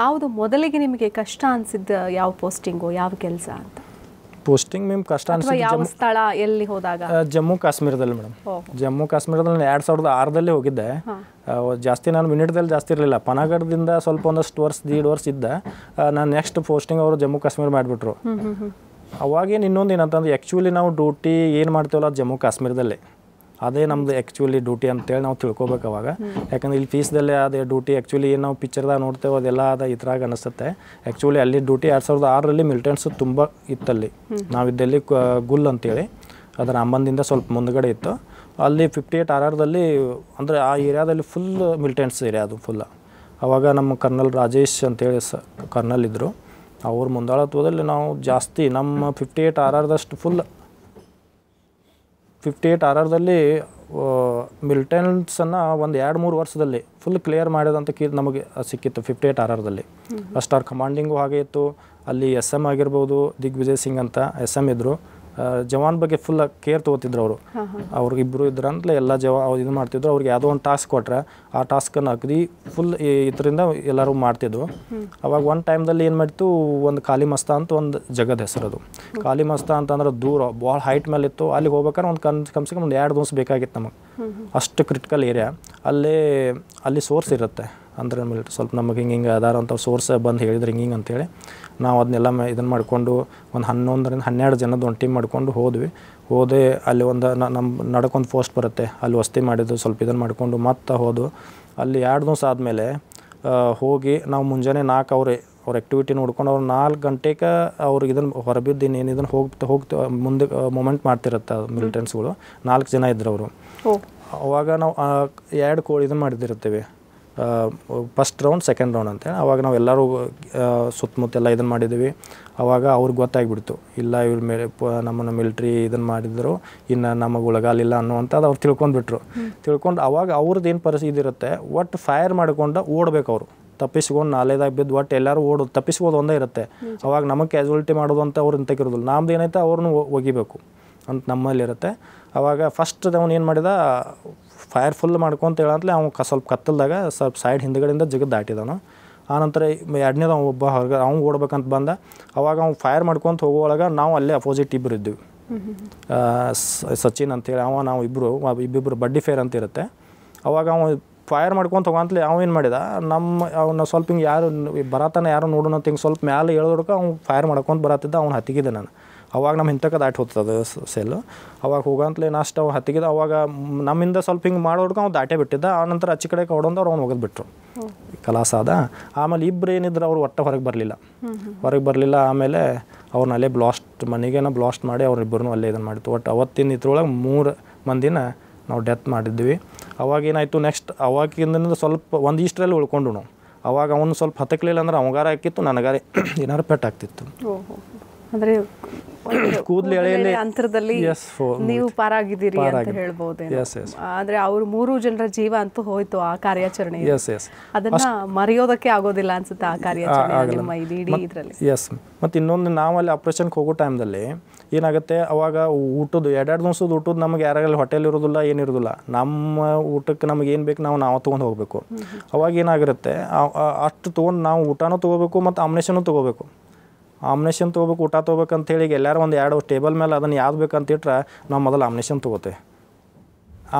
ಯಾವುದು ಮೊದಲಿಗೆ ನಿಮಗೆ ಕಷ್ಟ ಅನಿಸಿದ್ದ ಯಾವ ಪೋಸ್ಟಿಂಗು ಯಾವ ಕೆಲಸ ಅಂತ ಪೋಸ್ಟಿಂಗ್ ನಿಮ್ ಕಷ್ಟ ಸ್ಥಳ ಎಲ್ಲಿ ಜಮ್ಮು ಕಾಶ್ಮೀರದಲ್ಲಿ ಮೇಡಮ್ ಜಮ್ಮು ಕಾಶ್ಮೀರದಲ್ಲಿ ಎರಡ್ ಸಾವಿರದ ಆರದಲ್ಲಿ ಹೋಗಿದ್ದೆ ಜಾಸ್ತಿ ನಾನು ಮಿನಿಟ್ದಲ್ಲಿ ಜಾಸ್ತಿ ಇರಲಿಲ್ಲ ಪನಗಡದಿಂದ ಸ್ವಲ್ಪ ಒಂದಷ್ಟು ವರ್ಷ ದೀಡ್ ವರ್ಷ ಇದ್ದ ನಾನು ನೆಕ್ಸ್ಟ್ ಪೋಸ್ಟಿಂಗ್ ಅವರು ಜಮ್ಮು ಕಾಶ್ಮೀರ ಮಾಡಿಬಿಟ್ರು ಅವಾಗೇನು ಇನ್ನೊಂದು ಏನಂತಂದ್ರೆ ಆ್ಯಕ್ಚುಲಿ ನಾವು ಡ್ಯೂಟಿ ಏನು ಮಾಡ್ತೇವಲ್ಲ ಜಮ್ಮು ಕಾಶ್ಮೀರದಲ್ಲಿ ಅದೇ ನಮ್ದು ಆ್ಯಕ್ಚುಲಿ ಡ್ಯೂಟಿ ಅಂತೇಳಿ ನಾವು ತಿಳ್ಕೊಬೇಕು ಅವಾಗ ಯಾಕಂದ್ರೆ ಇಲ್ಲಿ ಫೀಸ್ದಲ್ಲೇ ಅದೇ ಡ್ಯೂಟಿ ಆ್ಯಕ್ಚುಲಿ ಏನು ನಾವು ಪಿಕ್ಚರ್ದಾಗ ನೋಡ್ತೇವೆ ಅದೆಲ್ಲ ಅದ ಇದ್ರಾಗ ಅನಿಸುತ್ತೆ ಆ್ಯಕ್ಚುಲಿ ಅಲ್ಲಿ ಡ್ಯೂಟಿ ಎರಡು ಸಾವಿರದ ಆರರಲ್ಲಿ ಮಿಲಿಟೆಂಟ್ಸ್ ತುಂಬ ಇತ್ತಲ್ಲಿ ನಾವು ನಾವಿದ್ದಲ್ಲಿ ಗುಲ್ ಅಂತೇಳಿ ಅದರ ಅಮ್ಮಂದಿಂದ ಸ್ವಲ್ಪ ಮುಂದಗಡೆ ಇತ್ತು ಅಲ್ಲಿ ಫಿಫ್ಟಿ ಏಟ್ ಆರ್ ಆರ್ದಲ್ಲಿ ಅಂದರೆ ಆ ಏರಿಯಾದಲ್ಲಿ ಫುಲ್ ಮಿಲಿಟೆಂಟ್ಸ್ ಏರಿಯಾ ಅದು ಫುಲ್ ಅವಾಗ ನಮ್ಮ ಕರ್ನಲ್ ರಾಜೇಶ್ ಅಂತೇಳಿ ಸ ಕರ್ನಲ್ ಇದ್ದರು ಅವ್ರ ಮುಂದಾಳತ್ವದಲ್ಲಿ ನಾವು ಜಾಸ್ತಿ ನಮ್ಮ ಫಿಫ್ಟಿ ಏಟ್ ಆರ್ ಆರ್ದಷ್ಟು ಫುಲ್ ಫಿಫ್ಟಿ ಆರ್ ಆರ್ದಲ್ಲಿ ಮಿಲಿಟೆನ್ಸನ್ನು ಒಂದು ಎರಡು ಮೂರು ವರ್ಷದಲ್ಲಿ ಫುಲ್ ಕ್ಲಿಯರ್ ಮಾಡಿದಂಥ ಕೀ ನಮಗೆ ಸಿಕ್ಕಿತ್ತು ಫಿಫ್ಟಿ ಏಯ್ಟ್ ಆರ್ ಆರ್ದಲ್ಲಿ ಸ್ಟಾರ್ ಕಮಾಂಡಿಂಗು ಹಾಗೆ ಇತ್ತು ಅಲ್ಲಿ ಎಸ್ ಎಮ್ ಆಗಿರ್ಬೋದು ದಿಗ್ವಿಜಯ್ ಸಿಂಗ್ ಅಂತ ಎಸ್ ಎಮ್ ಇದ್ದರು ಜವಾನ್ ಬಗ್ಗೆ ಫುಲ್ ಕೇರ್ ತಗೋತಿದ್ರು ಅವರು ಅವ್ರಿಗೆ ಇಬ್ಬರು ಇದ್ರಂತಲೇ ಎಲ್ಲ ಜವಾ ಇದು ಮಾಡ್ತಿದ್ರು ಅವ್ರಿಗೆ ಯಾವುದೋ ಒಂದು ಟಾಸ್ಕ್ ಕೊಟ್ಟರೆ ಆ ಟಾಸ್ಕನ್ನು ಹಾಕಿದ್ವಿ ಫುಲ್ ಇದರಿಂದ ಎಲ್ಲರೂ ಮಾಡ್ತಿದ್ರು ಅವಾಗ ಒಂದು ಟೈಮ್ದಲ್ಲಿ ಏನು ಮಾಡ್ತು ಒಂದು ಖಾಲಿ ಮಸ್ತ ಅಂತ ಒಂದು ಜಗದ ಹೆಸರದು ಖಾಲಿ ಮಸ್ತ ಅಂತಂದ್ರೆ ದೂರ ಭಾಳ ಹೈಟ್ ಮೇಲೆ ಇತ್ತು ಅಲ್ಲಿಗೆ ಹೋಗ್ಬೇಕಾದ್ರೆ ಒಂದು ಕಮ್ ಕಮ್ಸೆ ಕಮ್ ಒಂದು ಎರಡು ದಿವಸ ಬೇಕಾಗಿತ್ತು ನಮಗೆ ಅಷ್ಟು ಕ್ರಿಟಿಕಲ್ ಏರಿಯಾ ಅಲ್ಲೇ ಅಲ್ಲಿ ಸೋರ್ಸ್ ಇರುತ್ತೆ ಅಂದ್ರೆ ಮೇಲೆ ಸ್ವಲ್ಪ ನಮಗೆ ಹಿಂಗೆ ಹಿಂಗೆ ಅದಾರ ಅಂತ ಸೋರ್ಸ್ ಬಂದು ಹೇಳಿದ್ರು ಹಿಂಗೆ ಹಿಂಗೆ ಅಂತೇಳಿ ನಾವು ಅದನ್ನೆಲ್ಲ ಮ ಇದನ್ನು ಮಾಡಿಕೊಂಡು ಒಂದು ಹನ್ನೊಂದರಿಂದ ಹನ್ನೆರಡು ಜನದ ಒಂದು ಟೀಮ್ ಮಾಡ್ಕೊಂಡು ಹೋದ್ವಿ ಹೋದೆ ಅಲ್ಲಿ ಒಂದು ನಮ್ಮ ನಡ್ಕೊಂಡು ಪೋಸ್ಟ್ ಬರುತ್ತೆ ಅಲ್ಲಿ ವಸ್ತಿ ಮಾಡಿದ್ದು ಸ್ವಲ್ಪ ಇದನ್ನು ಮಾಡಿಕೊಂಡು ಮತ್ತೆ ಹೋದು ಅಲ್ಲಿ ಎರಡು ದಿವಸ ಆದಮೇಲೆ ಹೋಗಿ ನಾವು ಮುಂಜಾನೆ ನಾಲ್ಕು ಅವ್ರೆ ಅವ್ರ ಆ್ಯಕ್ಟಿವಿಟಿ ನೋಡ್ಕೊಂಡು ಅವ್ರು ನಾಲ್ಕು ಗಂಟೆಗೆ ಅವ್ರಿಗೆ ಇದನ್ನು ಹೊರಬಿದ್ದೀನಿ ಏನು ಇದನ್ನು ಹೋಗ್ತಾ ಹೋಗ್ತಾ ಮುಂದೆ ಮೂಮೆಂಟ್ ಮಾಡ್ತಿರತ್ತೆ ಮಿಲಿಟೆನ್ಸ್ಗಳು ನಾಲ್ಕು ಜನ ಇದ್ರು ಅವರು ಅವಾಗ ನಾವು ಎರಡು ಕೋಳಿ ಇದನ್ನು ಮಾಡಿದಿರ್ತೇವೆ ಫಸ್ಟ್ ರೌಂಡ್ ಸೆಕೆಂಡ್ ರೌಂಡ್ ಅಂತೇಳಿ ಆವಾಗ ನಾವು ಎಲ್ಲರೂ ಸುತ್ತಮುತ್ತ ಎಲ್ಲ ಇದನ್ನು ಮಾಡಿದ್ದೀವಿ ಅವಾಗ ಅವ್ರಿಗೆ ಗೊತ್ತಾಗಿಬಿಡ್ತು ಇಲ್ಲ ಇವ್ರ ಮೇಲೆ ಪ ನಮ್ಮನ್ನು ಮಿಲ್ಟ್ರಿ ಇದನ್ನು ಮಾಡಿದ್ರು ಇನ್ನು ನಮಗೆ ಒಳಗಾಲಿಲ್ಲ ಅನ್ನುವಂಥದ್ದು ಅವ್ರು ತಿಳ್ಕೊಂಡ್ಬಿಟ್ರು ತಿಳ್ಕೊಂಡು ಅವಾಗ ಅವ್ರದ್ದು ಏನು ಪರಿಸ್ಥಿತಿ ಇರುತ್ತೆ ಒಟ್ಟು ಫೈರ್ ಮಾಡಿಕೊಂಡು ಓಡಬೇಕು ಅವರು ತಪ್ಪಿಸ್ಕೊಂಡು ನಾಲೆದಾಗ ಬಿದ್ದು ಒಟ್ಟು ಎಲ್ಲರೂ ಓಡೋದು ತಪ್ಪಿಸ್ಬೋದು ಒಂದೇ ಇರುತ್ತೆ ಅವಾಗ ನಮಗೆ ಕ್ಯಾಜುವಲ್ಟಿ ಮಾಡೋದು ಅಂತ ಅವ್ರು ತೆಗಿರೋದಿಲ್ಲ ನಮ್ದು ಏನೈತೆ ಅವ್ರನ್ನೂ ಒಗಿಬೇಕು ಅಂತ ನಮ್ಮಲ್ಲಿರುತ್ತೆ ಅವಾಗ ಫಸ್ಟ್ ಅವನು ಏನು ಮಾಡಿದ ಫೈರ್ ಫುಲ್ ಮಾಡ್ಕೊಂತ ಹೇಳಂತಲೇ ಅವ್ನು ಕ ಸ್ವಲ್ಪ ಕತ್ತಲ್ದಾಗ ಸ್ವಲ್ಪ ಸೈಡ್ ಹಿಂದ್ಗಡೆಯಿಂದ ಜಗ ಆನಂತರ ಎರಡನೇದು ಅವ್ನು ಒಬ್ಬ ಹೊರಗೆ ಅವ್ನು ಓಡ್ಬೇಕಂತ ಬಂದ ಅವಾಗ ಅವ್ನು ಫೈರ್ ಮಾಡ್ಕೊತ ಹೋಗುವಾಗ ನಾವು ಅಲ್ಲೇ ಅಪೋಸಿಟ್ ಇಬ್ಬರು ಇದ್ದೀವಿ ಸಚಿನ್ ಅಂತೇಳಿ ಅವ ನಾವು ಇಬ್ಬರು ಇಬ್ಬಿಬ್ಬರು ಬಡ್ಡಿ ಫೇರ್ ಅಂತ ಇರುತ್ತೆ ಅವಾಗ ಅವ್ನು ಫೈರ್ ಮಾಡ್ಕೊಂತ ಹೋಗಂತಲೇ ಅವ ಏನು ಮಾಡಿದ ನಮ್ಮ ಅವನ್ನ ಸ್ವಲ್ಪ ಹಿಂಗೆ ಯಾರು ಬರತನ ಯಾರು ನೋಡೋಣ ಹಿಂಗೆ ಸ್ವಲ್ಪ ಮ್ಯಾಲೆ ಹೇಳೋದಕ್ಕೆ ಅವ್ನು ಫೈರ್ ಮಾಡ್ಕೊಂಡು ಬರತ್ತಿದ್ದ ಅವ್ನು ಹತ್ತಿಗಿದೆ ನಾನು ಅವಾಗ ನಮ್ಮ ಹಿಂತಕ್ಕೆ ದಾಟಿ ಹೋಗ್ತದೆ ಸೆಲ್ ಅವಾಗ ಹೋಗಂತಲೇ ನಾಷ್ಟ ಅವು ಹತ್ತಿಗಿದ ಅವಾಗ ನಮ್ಮಿಂದ ಸ್ವಲ್ಪ ಹಿಂಗೆ ಮಾಡೋಡ್ಕ ಅವ್ನು ದಾಟೇ ಬಿಟ್ಟಿದ್ದ ಆ ನಂತರ ಅಚ್ಚ ಕಡೆ ಅವ್ರು ಅವ್ನು ಹೋಗೋದು ಬಿಟ್ಟರು ಕಲಾಸ ಅದ ಆಮೇಲೆ ಇಬ್ಬರು ಏನಿದ್ರು ಅವ್ರು ಒಟ್ಟ ಹೊರಗೆ ಬರಲಿಲ್ಲ ಹೊರಗೆ ಬರಲಿಲ್ಲ ಆಮೇಲೆ ಅವ್ರನ್ನ ಅಲ್ಲೇ ಬ್ಲಾಸ್ಟ್ ಮನೆಗೇನ ಬ್ಲಾಸ್ಟ್ ಮಾಡಿ ಅವ್ರಿಬ್ಬರನ್ನೂ ಅಲ್ಲೇ ಇದನ್ನು ಮಾಡಿತ್ತು ಒಟ್ಟು ಅವತ್ತಿನ ಇದ್ರೊಳಗೆ ಮೂರು ಮಂದಿನ ನಾವು ಡೆತ್ ಮಾಡಿದ್ವಿ ಅವಾಗೇನಾಯಿತು ನೆಕ್ಸ್ಟ್ ಅವಾಗಿಂದ ಸ್ವಲ್ಪ ಒಂದು ಇಷ್ಟರಲ್ಲಿ ಉಳ್ಕೊಂಡು ಅವಾಗ ಅವನು ಸ್ವಲ್ಪ ಹತ್ತಕ್ಲಿಲ್ಲ ಅಂದ್ರೆ ಅವಗಾರ ಹಾಕಿತ್ತು ನನಗಾರೆ ಏನಾರು ಪೆಟ್ಟಾಗ್ತಿತ್ತು ಅಂದರೆ ಕೂದಲು ಎಳೆಯಲ್ಲಿ ಅಂತರದಲ್ಲಿ ನೀವು ಪಾರಾಗಿದ್ದೀರಿ ಅಂತ ಹೇಳ್ಬೋದೇನು ಆದ್ರೆ ಅವ್ರ ಮೂರು ಜನರ ಜೀವ ಅಂತೂ ಹೋಯ್ತು ಆ ಕಾರ್ಯಾಚರಣೆ ಅದನ್ನ ಮರೆಯೋದಕ್ಕೆ ಆಗೋದಿಲ್ಲ ಅನ್ಸುತ್ತೆ ಆ ಕಾರ್ಯಾಚರಣೆ ಇಡೀ ಇದರಲ್ಲಿ ಎಸ್ ಮತ್ತೆ ಇನ್ನೊಂದು ನಾವಲ್ಲಿ ಆಪರೇಷನ್ಗೆ ಹೋಗೋ ಟೈಮ್ದಲ್ಲಿ ಏನಾಗುತ್ತೆ ಅವಾಗ ಊಟದ್ದು ಎರಡೆರಡು ದಿವಸದ ಊಟದ ನಮಗೆ ಯಾರಾಗಲ್ಲಿ ಹೋಟೆಲ್ ಇರೋದಿಲ್ಲ ಏನಿರೋದಿಲ್ಲ ನಮ್ಮ ಊಟಕ್ಕೆ ನಮಗೆ ಏನು ಬೇಕು ನಾವು ನಾವು ತೊಗೊಂಡು ಹೋಗಬೇಕು ಅವಾಗ ಏನಾಗಿರುತ್ತೆ ಅಷ್ಟು ತೊಗೊಂಡು ನಾವು ಊಟನೂ ತೊಗೋಬೇಕು ಮತ್ತು ಆಮ್ನೆಷನ್ ತೊಗೋಬೇಕು ಆಮ್ನೇಷನ್ ತೊಗೋಬೇಕು ಊಟ ತೊಗೋಬೇಕಂತೇಳಿ ಈಗ ಎಲ್ಲರೂ ಒಂದು ಎರಡು ಟೇಬಲ್ ಮೇಲೆ ಅದನ್ನು ಯಾವ್ದು ಬೇಕಂತಿಟ್ರೆ ನಾವು ಮೊದಲು ಆಮ್ನೇಷನ್ ತೊಗೋತೆ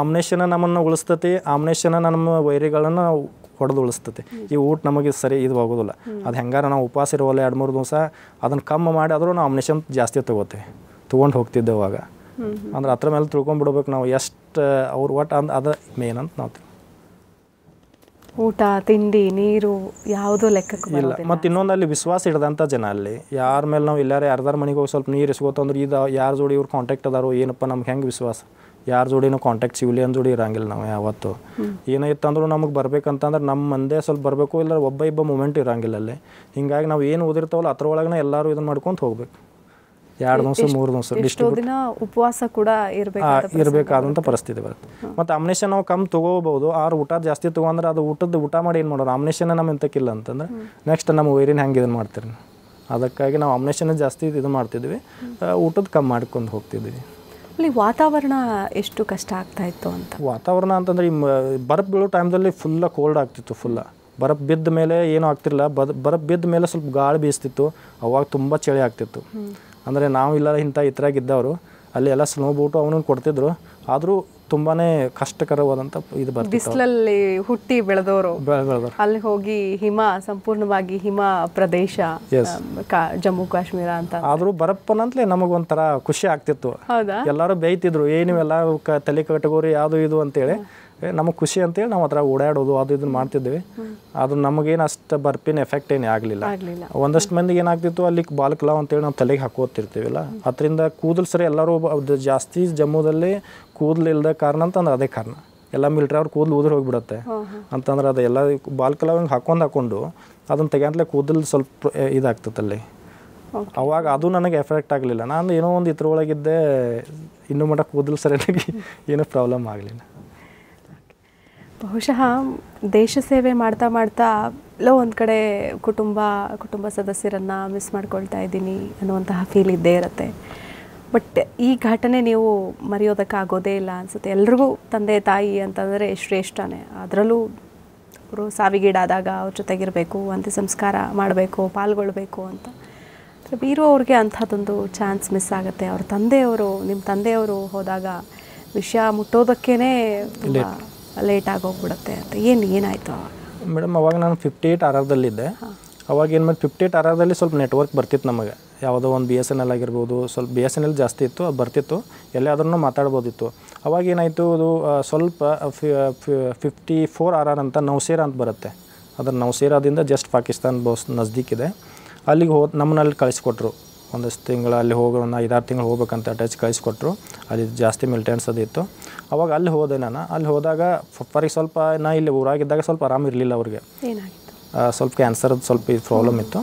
ಆಮ್ನೇಷನ್ ನಮ್ಮನ್ನು ಉಳಿಸ್ತತಿ ಆಮ್ನೇಷನ ನಮ್ಮ ವೈರಿಗಳನ್ನು ಹೊಡೆದು ಉಳಿಸ್ತತಿ ಈ ಊಟ ನಮಗೆ ಸರಿ ಇದು ಹೋಗೋದಿಲ್ಲ ಅದು ಹೆಂಗಾರ ನಾವು ಉಪವಾಸ ಇರುವಲ್ಲ ಎರಡು ಮೂರು ದಿವಸ ಅದನ್ನು ಕಮ್ಮಿ ಮಾಡಿ ಆದರೂ ನಾವು ಆಮ್ನೇಷನ್ ಜಾಸ್ತಿ ತೊಗೋತೇವೆ ತೊಗೊಂಡು ಅವಾಗ ಅಂದ್ರೆ ಅದ್ರ ಮೇಲೆ ತಿಳ್ಕೊಂಡ್ಬಿಡ್ಬೇಕು ನಾವು ಎಷ್ಟು ಅವ್ರ ಒಟ್ಟು ಅಂದ ಅದ ಮೇನ್ ಅಂತ ನಾವು ಊಟ ತಿಂಡಿ ನೀರು ಯಾವುದೋ ಲೆಕ್ಕಕ್ಕೆ ಇಲ್ಲ ಮತ್ತು ಇನ್ನೊಂದಲ್ಲಿ ವಿಶ್ವಾಸ ಇಡದಂತ ಜನ ಅಲ್ಲಿ ಯಾರ ಮೇಲೆ ನಾವು ಎಲ್ಲಾರು ಯಾರ್ದಾರ ಮನೆಗೆ ಹೋಗಿ ಸ್ವಲ್ಪ ನೀರು ಇಸ್ಕೋತಂದ್ರೆ ಇದು ಯಾರ ಜೋಡಿ ಇವ್ರು ಕಾಂಟ್ಯಾಕ್ಟ್ ಅದಾರೋ ಏನಪ್ಪ ನಮ್ಗೆ ಹೆಂಗೆ ವಿಶ್ವಾಸ ಯಾರ ಜೋಡಿನೂ ಕಾಂಟ್ಯಾಕ್ಟ್ ಸಿವಿಲಿಯನ್ ಜೋಡಿ ಇರಂಗಿಲ್ಲ ನಾವು ಯಾವತ್ತು ಏನಾಯ್ತಂದ್ರೂ ನಮಗೆ ಬರ್ಬೇಕಂತಂದ್ರೆ ನಮ್ಮ ಮಂದೆ ಸ್ವಲ್ಪ ಬರಬೇಕು ಇಲ್ಲ ಒಬ್ಬ ಇಬ್ಬ ಮೂಮೆಂಟ್ ಇರಂಗಿಲ್ಲ ಅಲ್ಲಿ ಹಿಂಗಾಗಿ ನಾವು ಏನು ಓದಿರ್ತಾವಲ್ಲ ಅದ್ರೊಳಗೆ ಎಲ್ಲರೂ ಇದನ್ನ ಮಾಡ್ಕೊಂಡು ಹೋಗ್ಬೇಕು ಎರಡು ದಿವಸ ಮೂರು ದಿವಸ ದಿನ ಉಪವಾಸ ಕೂಡ ಇರಬೇಕಾದಂತ ಪರಿಸ್ಥಿತಿ ಬರುತ್ತೆ ಮತ್ತು ಅಮ್ನೇಷನ್ ನಾವು ಕಮ್ಮಿ ತಗೋಬಹುದು ಆರು ಊಟ ಜಾಸ್ತಿ ತೊಗೊಂಡ್ರೆ ಅದು ಊಟದ ಊಟ ಮಾಡಿ ಏನು ಮಾಡೋದು ಅಮ್ನೇಷನ್ ನಮ್ಮ ಎಂತಕ್ಕಿಲ್ಲ ಅಂತಂದ್ರೆ ನೆಕ್ಸ್ಟ್ ನಮ್ಮ ವೈರಿನ ಹೆಂಗೆ ಇದನ್ ಮಾಡ್ತೀರಿ ಅದಕ್ಕಾಗಿ ನಾವು ಅಮ್ನೇಷನ್ ಜಾಸ್ತಿ ಇದು ಮಾಡ್ತಿದ್ವಿ ಊಟದ ಕಮ್ಮಿ ಮಾಡ್ಕೊಂಡು ಹೋಗ್ತಿದ್ವಿ ಅಲ್ಲಿ ವಾತಾವರಣ ಎಷ್ಟು ಕಷ್ಟ ಆಗ್ತಾ ಇತ್ತು ಅಂತ ವಾತಾವರಣ ಅಂತಂದ್ರೆ ಈ ಬರಪ್ ಬೀಳೋ ಟೈಮ್ದಲ್ಲಿ ಫುಲ್ಲ ಕೋಲ್ಡ್ ಆಗ್ತಿತ್ತು ಫುಲ್ಲ ಬರಫ್ ಬಿದ್ದ ಮೇಲೆ ಏನೂ ಆಗ್ತಿರಲಿಲ್ಲ ಬದ ಬರಫ್ ಬಿದ್ದ ಮೇಲೆ ಸ್ವಲ್ಪ ಗಾಳಿ ಬೀಸ್ತಿತ್ತು ಅವಾಗ ತುಂಬ ಚಳಿ ಆಗ್ತಿತ್ತು ಅಂದರೆ ನಾವು ಇಲ್ಲ ಇಂಥ ಇದ್ದವರು ಅಲ್ಲಿ ಎಲ್ಲ ಸ್ನೋ ಬೂಟು ಅವನು ಕೊಡ್ತಿದ್ರು ಆದರೂ ತುಂಬಾ ಕಷ್ಟಕರವಾದಂಥ ಇದು ಬರ್ತದೆ ಬಿಸಿಲಲ್ಲಿ ಹುಟ್ಟಿ ಬೆಳೆದವರು ಅಲ್ಲಿ ಹೋಗಿ ಹಿಮ ಸಂಪೂರ್ಣವಾಗಿ ಹಿಮ ಪ್ರದೇಶ ಜಮ್ಮು ಕಾಶ್ಮೀರ ಅಂತ ಆದರೂ ಬರಪ್ಪನಂತಲೇ ನಮಗೊಂಥರ ಖುಷಿ ಆಗ್ತಿತ್ತು ಎಲ್ಲರೂ ಬೇಯ್ತಿದ್ರು ಏನಿವೆಲ್ಲ ತಲೆ ಕಟಗೋರಿ ಯಾವುದು ಇದು ಅಂತೇಳಿ ನಮಗೆ ಖುಷಿ ಅಂತೇಳಿ ನಾವು ಅದರ ಓಡಾಡೋದು ಅದು ಇದನ್ನು ಮಾಡ್ತಿದ್ವಿ ಅದು ನಮಗೇನು ಅಷ್ಟು ಬರ್ಪಿನ ಎಫೆಕ್ಟ್ ಏನು ಆಗಲಿಲ್ಲ ಒಂದಷ್ಟು ಮಂದಿಗೆ ಏನಾಗ್ತಿತ್ತು ಅಲ್ಲಿ ಬಾಲ್ಕಲಾವ್ ಅಂತೇಳಿ ನಾವು ತಲೆಗೆ ಹಾಕೋತಿರ್ತೀವಿಲ್ಲ ಅದರಿಂದ ಕೂದಲು ಸರಿ ಎಲ್ಲರೂ ಜಾಸ್ತಿ ಜಮ್ಮುದಲ್ಲಿ ಕೂದಲು ಇಲ್ಲದ ಕಾರಣ ಅಂತಂದ್ರೆ ಅದೇ ಕಾರಣ ಎಲ್ಲ ಮಿಲ್ಟ್ರಿ ಅವ್ರು ಕೂದಲು ಉದುರು ಹೋಗಿಬಿಡುತ್ತೆ ಅಂತಂದ್ರೆ ಅದು ಎಲ್ಲ ಬಾಲ್ಕಲಾವ್ ಹಂಗೆ ಹಾಕೊಂಡು ಹಾಕೊಂಡು ಅದನ್ನು ತೆಗೆಯಂತಲೇ ಕೂದಲು ಸ್ವಲ್ಪ ಇದಾಗ್ತದಲ್ಲಿ ಅವಾಗ ಅದು ನನಗೆ ಎಫೆಕ್ಟ್ ಆಗಲಿಲ್ಲ ನಾನು ಏನೋ ಒಂದು ಇದ್ರೊಳಗಿದ್ದೆ ಇನ್ನೂ ಮಟ್ಟ ಕೂದಲು ಸರಿಯಾಗಿ ಏನೂ ಪ್ರಾಬ್ಲಮ್ ಆಗಲಿಲ್ಲ ಬಹುಶಃ ದೇಶ ಸೇವೆ ಮಾಡ್ತಾ ಮಾಡ್ತಾ ಎಲ್ಲೋ ಒಂದು ಕಡೆ ಕುಟುಂಬ ಕುಟುಂಬ ಸದಸ್ಯರನ್ನು ಮಿಸ್ ಮಾಡ್ಕೊಳ್ತಾ ಇದ್ದೀನಿ ಅನ್ನುವಂತಹ ಫೀಲ್ ಇದ್ದೇ ಇರುತ್ತೆ ಬಟ್ ಈ ಘಟನೆ ನೀವು ಮರೆಯೋದಕ್ಕಾಗೋದೇ ಇಲ್ಲ ಅನಿಸುತ್ತೆ ಎಲ್ರಿಗೂ ತಂದೆ ತಾಯಿ ಅಂತಂದರೆ ಶ್ರೇಷ್ಠನೇ ಅದರಲ್ಲೂ ಅವರು ಸಾವಿಗೀಡಾದಾಗ ಅವ್ರ ಜೊತೆಗಿರಬೇಕು ಅಂತ್ಯ ಸಂಸ್ಕಾರ ಮಾಡಬೇಕು ಪಾಲ್ಗೊಳ್ಬೇಕು ಅಂತ ಬೀರು ಅವ್ರಿಗೆ ಅಂಥದ್ದೊಂದು ಚಾನ್ಸ್ ಮಿಸ್ ಆಗುತ್ತೆ ಅವ್ರ ತಂದೆಯವರು ನಿಮ್ಮ ತಂದೆಯವರು ಹೋದಾಗ ವಿಷಯ ಮುಟ್ಟೋದಕ್ಕೇ ಲೇಟ್ ಆಗೋಗ್ಬಿಡುತ್ತೆ ಅಂತ ಏನು ಏನಾಯಿತು ಅವಾಗ ಮೇಡಮ್ ಅವಾಗ ನಾನು ಫಿಫ್ಟಿ ಏಯ್ಟ್ ಆರ್ದಲ್ಲಿದ್ದೆ ಅವಾಗ ಏನು ಮಾಡಿ ಫಿಫ್ಟಿ ಏಯ್ಟ್ ಆರ್ದಲ್ಲಿ ಸ್ವಲ್ಪ ನೆಟ್ವರ್ಕ್ ಬರ್ತಿತ್ತು ನಮಗೆ ಯಾವುದೋ ಒಂದು ಬಿ ಎಸ್ ಎನ್ ಎಲ್ ಆಗಿರ್ಬೋದು ಸ್ವಲ್ಪ ಬಿ ಎಸ್ ಎನ್ ಎಲ್ ಜಾಸ್ತಿ ಇತ್ತು ಅದು ಬರ್ತಿತ್ತು ಎಲ್ಲಾದ್ರೂ ಮಾತಾಡ್ಬೋದಿತ್ತು ಅವಾಗ ಏನಾಯಿತು ಅದು ಸ್ವಲ್ಪ ಫಿಫ್ಟಿ ಫೋರ್ ಆರ್ ಆರ್ ಅಂತ ನೌಸೇರಾ ಅಂತ ಬರುತ್ತೆ ಅದರ ನೌಸೇರಾದಿಂದ ಜಸ್ಟ್ ಪಾಕಿಸ್ತಾನ ಬಸ್ ನಜ್ದೀಕಿದೆ ಅಲ್ಲಿಗೆ ಹೋ ನಮ್ಮನ್ನಲ್ಲಿ ಕಳಿಸ್ಕೊಟ್ರು ಒಂದಷ್ಟು ತಿಂಗಳು ಅಲ್ಲಿ ಹೋಗೋಣ ಐದಾರು ತಿಂಗಳು ಹೋಗ್ಬೇಕಂತ ಅಟ್ಯಾಚ್ ಕಳಿಸ್ಕೊಟ್ರು ಅಲ್ಲಿ ಜಾಸ್ತಿ ಮಿಲಿಟೆನ್ಸ್ ಅದಿತ್ತು ಅವಾಗ ಅಲ್ಲಿ ಹೋದೆ ನಾನು ಅಲ್ಲಿ ಹೋದಾಗ ಫಾರಿಗೆ ಸ್ವಲ್ಪ ನಾ ಇಲ್ಲಿ ಊರಾಗಿದ್ದಾಗ ಸ್ವಲ್ಪ ಇರಲಿಲ್ಲ ಅವ್ರಿಗೆ ಸ್ವಲ್ಪ ಕ್ಯಾನ್ಸರ್ದು ಸ್ವಲ್ಪ ಪ್ರಾಬ್ಲಮ್ ಇತ್ತು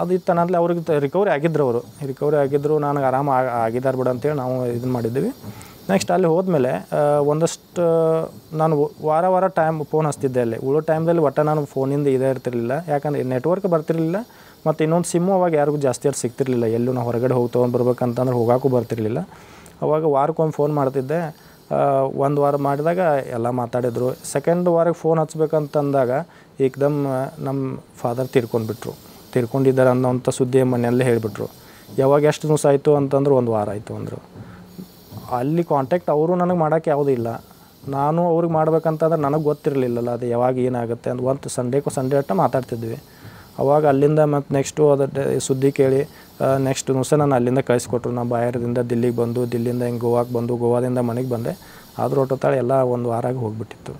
ಅದು ಇತ್ತು ಅನ್ನೋದ್ಲೆ ಅವ್ರಿಗೆ ರಿಕವರಿ ಆಗಿದ್ರು ಅವರು ರಿಕವರಿ ಆಗಿದ್ರು ನನಗೆ ಆರಾಮ ಆಗಿದ್ದಾರೆ ಬಿಡ ಅಂತೇಳಿ ನಾವು ಇದನ್ನ ಮಾಡಿದ್ವಿ ನೆಕ್ಸ್ಟ್ ಅಲ್ಲಿ ಹೋದ್ಮೇಲೆ ಒಂದಷ್ಟು ನಾನು ವಾರ ವಾರ ಟೈಮ್ ಫೋನ್ ಹಚ್ತಿದ್ದೆ ಅಲ್ಲಿ ಉಳೋ ಟೈಮ್ದಲ್ಲಿ ಒಟ್ಟು ನಾನು ಫೋನಿಂದ ಇದೇ ಇರ್ತಿರಲಿಲ್ಲ ಯಾಕಂದರೆ ನೆಟ್ವರ್ಕ್ ಬರ್ತಿರಲಿಲ್ಲ ಮತ್ತು ಇನ್ನೊಂದು ಸಿಮ್ಮು ಅವಾಗ ಯಾರಿಗೂ ಜಾಸ್ತಿ ಅಷ್ಟು ಸಿಗ್ತಿರ್ಲಿಲ್ಲ ಎಲ್ಲೂ ನಾವು ಹೊರಗಡೆ ಹೋಗಿ ತೊಗೊಂಡು ಬರ್ಬೇಕಂತಂದ್ರೆ ಹೋಗೋಕ್ಕೂ ಬರ್ತಿರಲಿಲ್ಲ ಅವಾಗ ವಾರಕ್ಕೊಮ್ಮೆ ಫೋನ್ ಮಾಡ್ತಿದ್ದೆ ಒಂದು ವಾರ ಮಾಡಿದಾಗ ಎಲ್ಲ ಮಾತಾಡಿದರು ಸೆಕೆಂಡ್ ವಾರಕ್ಕೆ ಫೋನ್ ಹಚ್ಬೇಕಂತಂದಾಗ ಏಕ್ದಮ್ ನಮ್ಮ ಫಾದರ್ ತೀರ್ಕೊಂಡ್ಬಿಟ್ರು ತೀರ್ಕೊಂಡಿದ್ದಾರೆ ಅನ್ನೋಂಥ ಸುದ್ದಿ ಮನೆಯಲ್ಲೇ ಹೇಳಿಬಿಟ್ರು ಯಾವಾಗ ಎಷ್ಟು ದಿವಸ ಆಯಿತು ಅಂತಂದ್ರೆ ಒಂದು ವಾರ ಆಯಿತು ಅಂದರು ಅಲ್ಲಿ ಕಾಂಟ್ಯಾಕ್ಟ್ ಅವರು ನನಗೆ ಮಾಡೋಕ್ಕೆ ಯಾವುದೂ ಇಲ್ಲ ನಾನು ಅವ್ರಿಗೆ ಮಾಡ್ಬೇಕಂತಂದ್ರೆ ನನಗೆ ಗೊತ್ತಿರಲಿಲ್ಲಲ್ಲ ಅದು ಯಾವಾಗ ಏನಾಗುತ್ತೆ ಅಂತ ಒಂದು ಸಂಡೇಗೂ ಸಂಡೇ ಅಟ್ಟ ಮಾತಾಡ್ತಿದ್ವಿ ಅವಾಗ ಅಲ್ಲಿಂದ ಮತ್ತು ನೆಕ್ಸ್ಟು ಅದ ಸುದ್ದಿ ಕೇಳಿ ನೆಕ್ಸ್ಟ್ ದಿವಸ ನಾನು ಅಲ್ಲಿಂದ ಕಳಿಸ್ಕೊಟ್ರು ನಾನು ಬಾಯರ್ದಿಂದ ದಿಲ್ಲಿಗೆ ಬಂದು ದಿಲ್ಲಿಂದ ಹಿಂಗೆ ಗೋವಾಕ್ಕೆ ಬಂದು ಗೋವಾದಿಂದ ಮನೆಗೆ ಬಂದೆ ಆದರೂ ಒಟ್ಟು ತಾಳೆ ಎಲ್ಲ ಒಂದು ವಾರಾಗಿ ಹೋಗ್ಬಿಟ್ಟಿತ್ತು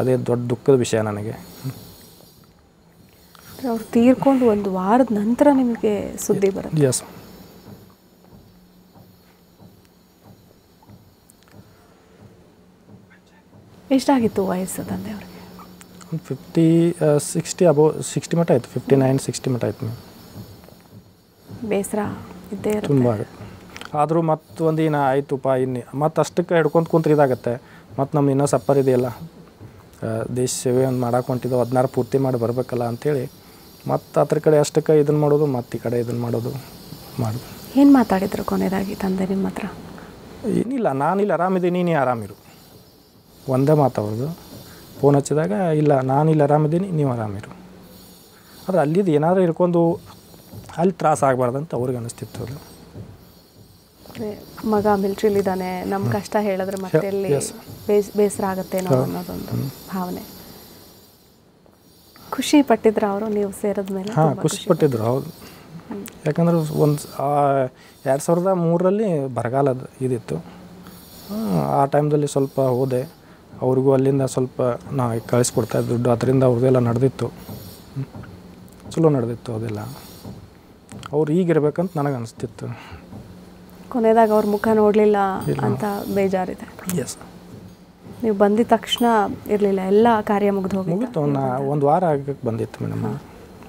ಅದೇ ದೊಡ್ಡ ದುಃಖದ ವಿಷಯ ನನಗೆ ಅವ್ರು ತೀರ್ಕೊಂಡು ಒಂದು ವಾರದ ನಂತರ ನಿಮಗೆ ಸುದ್ದಿ ಬರುತ್ತೆ ಎಸ್ ಎಷ್ಟಾಗಿತ್ತು ವಯಸ್ಸು ತಂದೆ ಅವ್ರಿಗೆ ಫಿಫ್ಟಿ ಸಿಕ್ಸ್ಟಿ ಅಬೋ ಸಿಕ್ಸ್ಟಿ ಮಟ್ಟ ಆಯಿತು ಫಿಫ್ಟಿ ನೈನ್ ಸಿಕ್ಸ್ಟಿ ಮಟ್ಟ ಆಯಿತು ಮ್ಯಾಮ್ ಬೇಸರ ಇದ್ದೇ ತುಂಬ ಆದರೂ ಮತ್ತು ಒಂದು ಏನು ಪಾ ಇನ್ನು ಮತ್ತು ಅಷ್ಟಕ್ಕೆ ಹಿಡ್ಕೊಂಡು ಕುಂತ್ರೆ ಇದಾಗುತ್ತೆ ಮತ್ತು ನಮ್ಮ ಇನ್ನೂ ಸಪ್ಪರ್ ಇದೆಯಲ್ಲ ದೇಶ ಸೇವೆ ಒಂದು ಮಾಡಕ್ಕೆ ಹೊಂಟಿದ್ದೆ ಹದಿನಾರು ಪೂರ್ತಿ ಮಾಡಿ ಬರಬೇಕಲ್ಲ ಅಂಥೇಳಿ ಮತ್ತು ಅದ್ರ ಕಡೆ ಅಷ್ಟಕ್ಕೆ ಇದನ್ನು ಮಾಡೋದು ಮತ್ತು ಈ ಕಡೆ ಇದನ್ನು ಮಾಡೋದು ಮಾಡಿ ಏನು ಮಾತಾಡಿದ್ರು ಕೊನೆಯದಾಗಿ ತಂದೆ ನಿಮ್ಮ ಹತ್ರ ಏನಿಲ್ಲ ನಾನಿಲ್ಲ ಆರಾಮಿದ್ದೀನಿ ನೀನು ಆರಾಮಿರು ಒಂದೇ ಮಾತಾಡೋದು ಫೋನ್ ಹಚ್ಚಿದಾಗ ಇಲ್ಲ ನಾನಿಲ್ಲ ಆರಾಮಿದ್ದೀನಿ ನೀವು ಆರಾಮಿರು ಆದರೆ ಅಲ್ಲಿದ್ದು ಏನಾದರೂ ಇರ್ಕೊಂಡು ಅಲ್ಲಿ ತ್ರಾಸ ಅಂತ ಅವ್ರಿಗೆ ಅನಿಸ್ತಿತ್ತು ಅದು ಮಗ ಇದ್ದಾನೆ ನಮ್ಮ ಕಷ್ಟ ಹೇಳಿದ್ರೆ ಮತ್ತೆ ಬೇಸ್ ಬೇಸರ ಆಗುತ್ತೇನೋ ಅನ್ನೋದೊಂದು ಭಾವನೆ ಖುಷಿ ಪಟ್ಟಿದ್ರು ಅವರು ನೀವು ಸೇರಿದ ಮೇಲೆ ಹಾಂ ಖುಷಿ ಪಟ್ಟಿದ್ರು ಹೌದು ಯಾಕಂದ್ರೆ ಒಂದು ಎರಡು ಸಾವಿರದ ಮೂರರಲ್ಲಿ ಬರಗಾಲದ ಇದಿತ್ತು ಆ ಟೈಮ್ದಲ್ಲಿ ಸ್ವಲ್ಪ ಹೋದೆ ಅವ್ರಿಗೂ ಅಲ್ಲಿಂದ ಸ್ವಲ್ಪ ನಾ ಕಳಿಸ್ಕೊಡ್ತಾ ದುಡ್ಡು ಅದರಿಂದ ಅವ್ರದ್ದೆಲ್ಲ ನಡೆದಿತ್ತು ಚಲೋ ನಡೆದಿತ್ತು ಅದೆಲ್ಲ ಅವ್ರು ಈಗಿರ್ಬೇಕಂತ ನನಗೆ ಅನಿಸ್ತಿತ್ತು ಕೊನೆದಾಗ ಅವ್ರ ಮುಖ ನೋಡಲಿಲ್ಲ ಅಂತ ಬೇಜಾರಿದೆ ಎಸ್ ನೀವು ಬಂದಿದ ತಕ್ಷಣ ಇರಲಿಲ್ಲ ಎಲ್ಲ ಕಾರ್ಯ ಮುಗಿದು ಹೋಗಿ ಮುಗಿತು ಒಂದು ವಾರ ಆಗಕ್ಕೆ ಬಂದಿತ್ತು ಮೇಡಮ್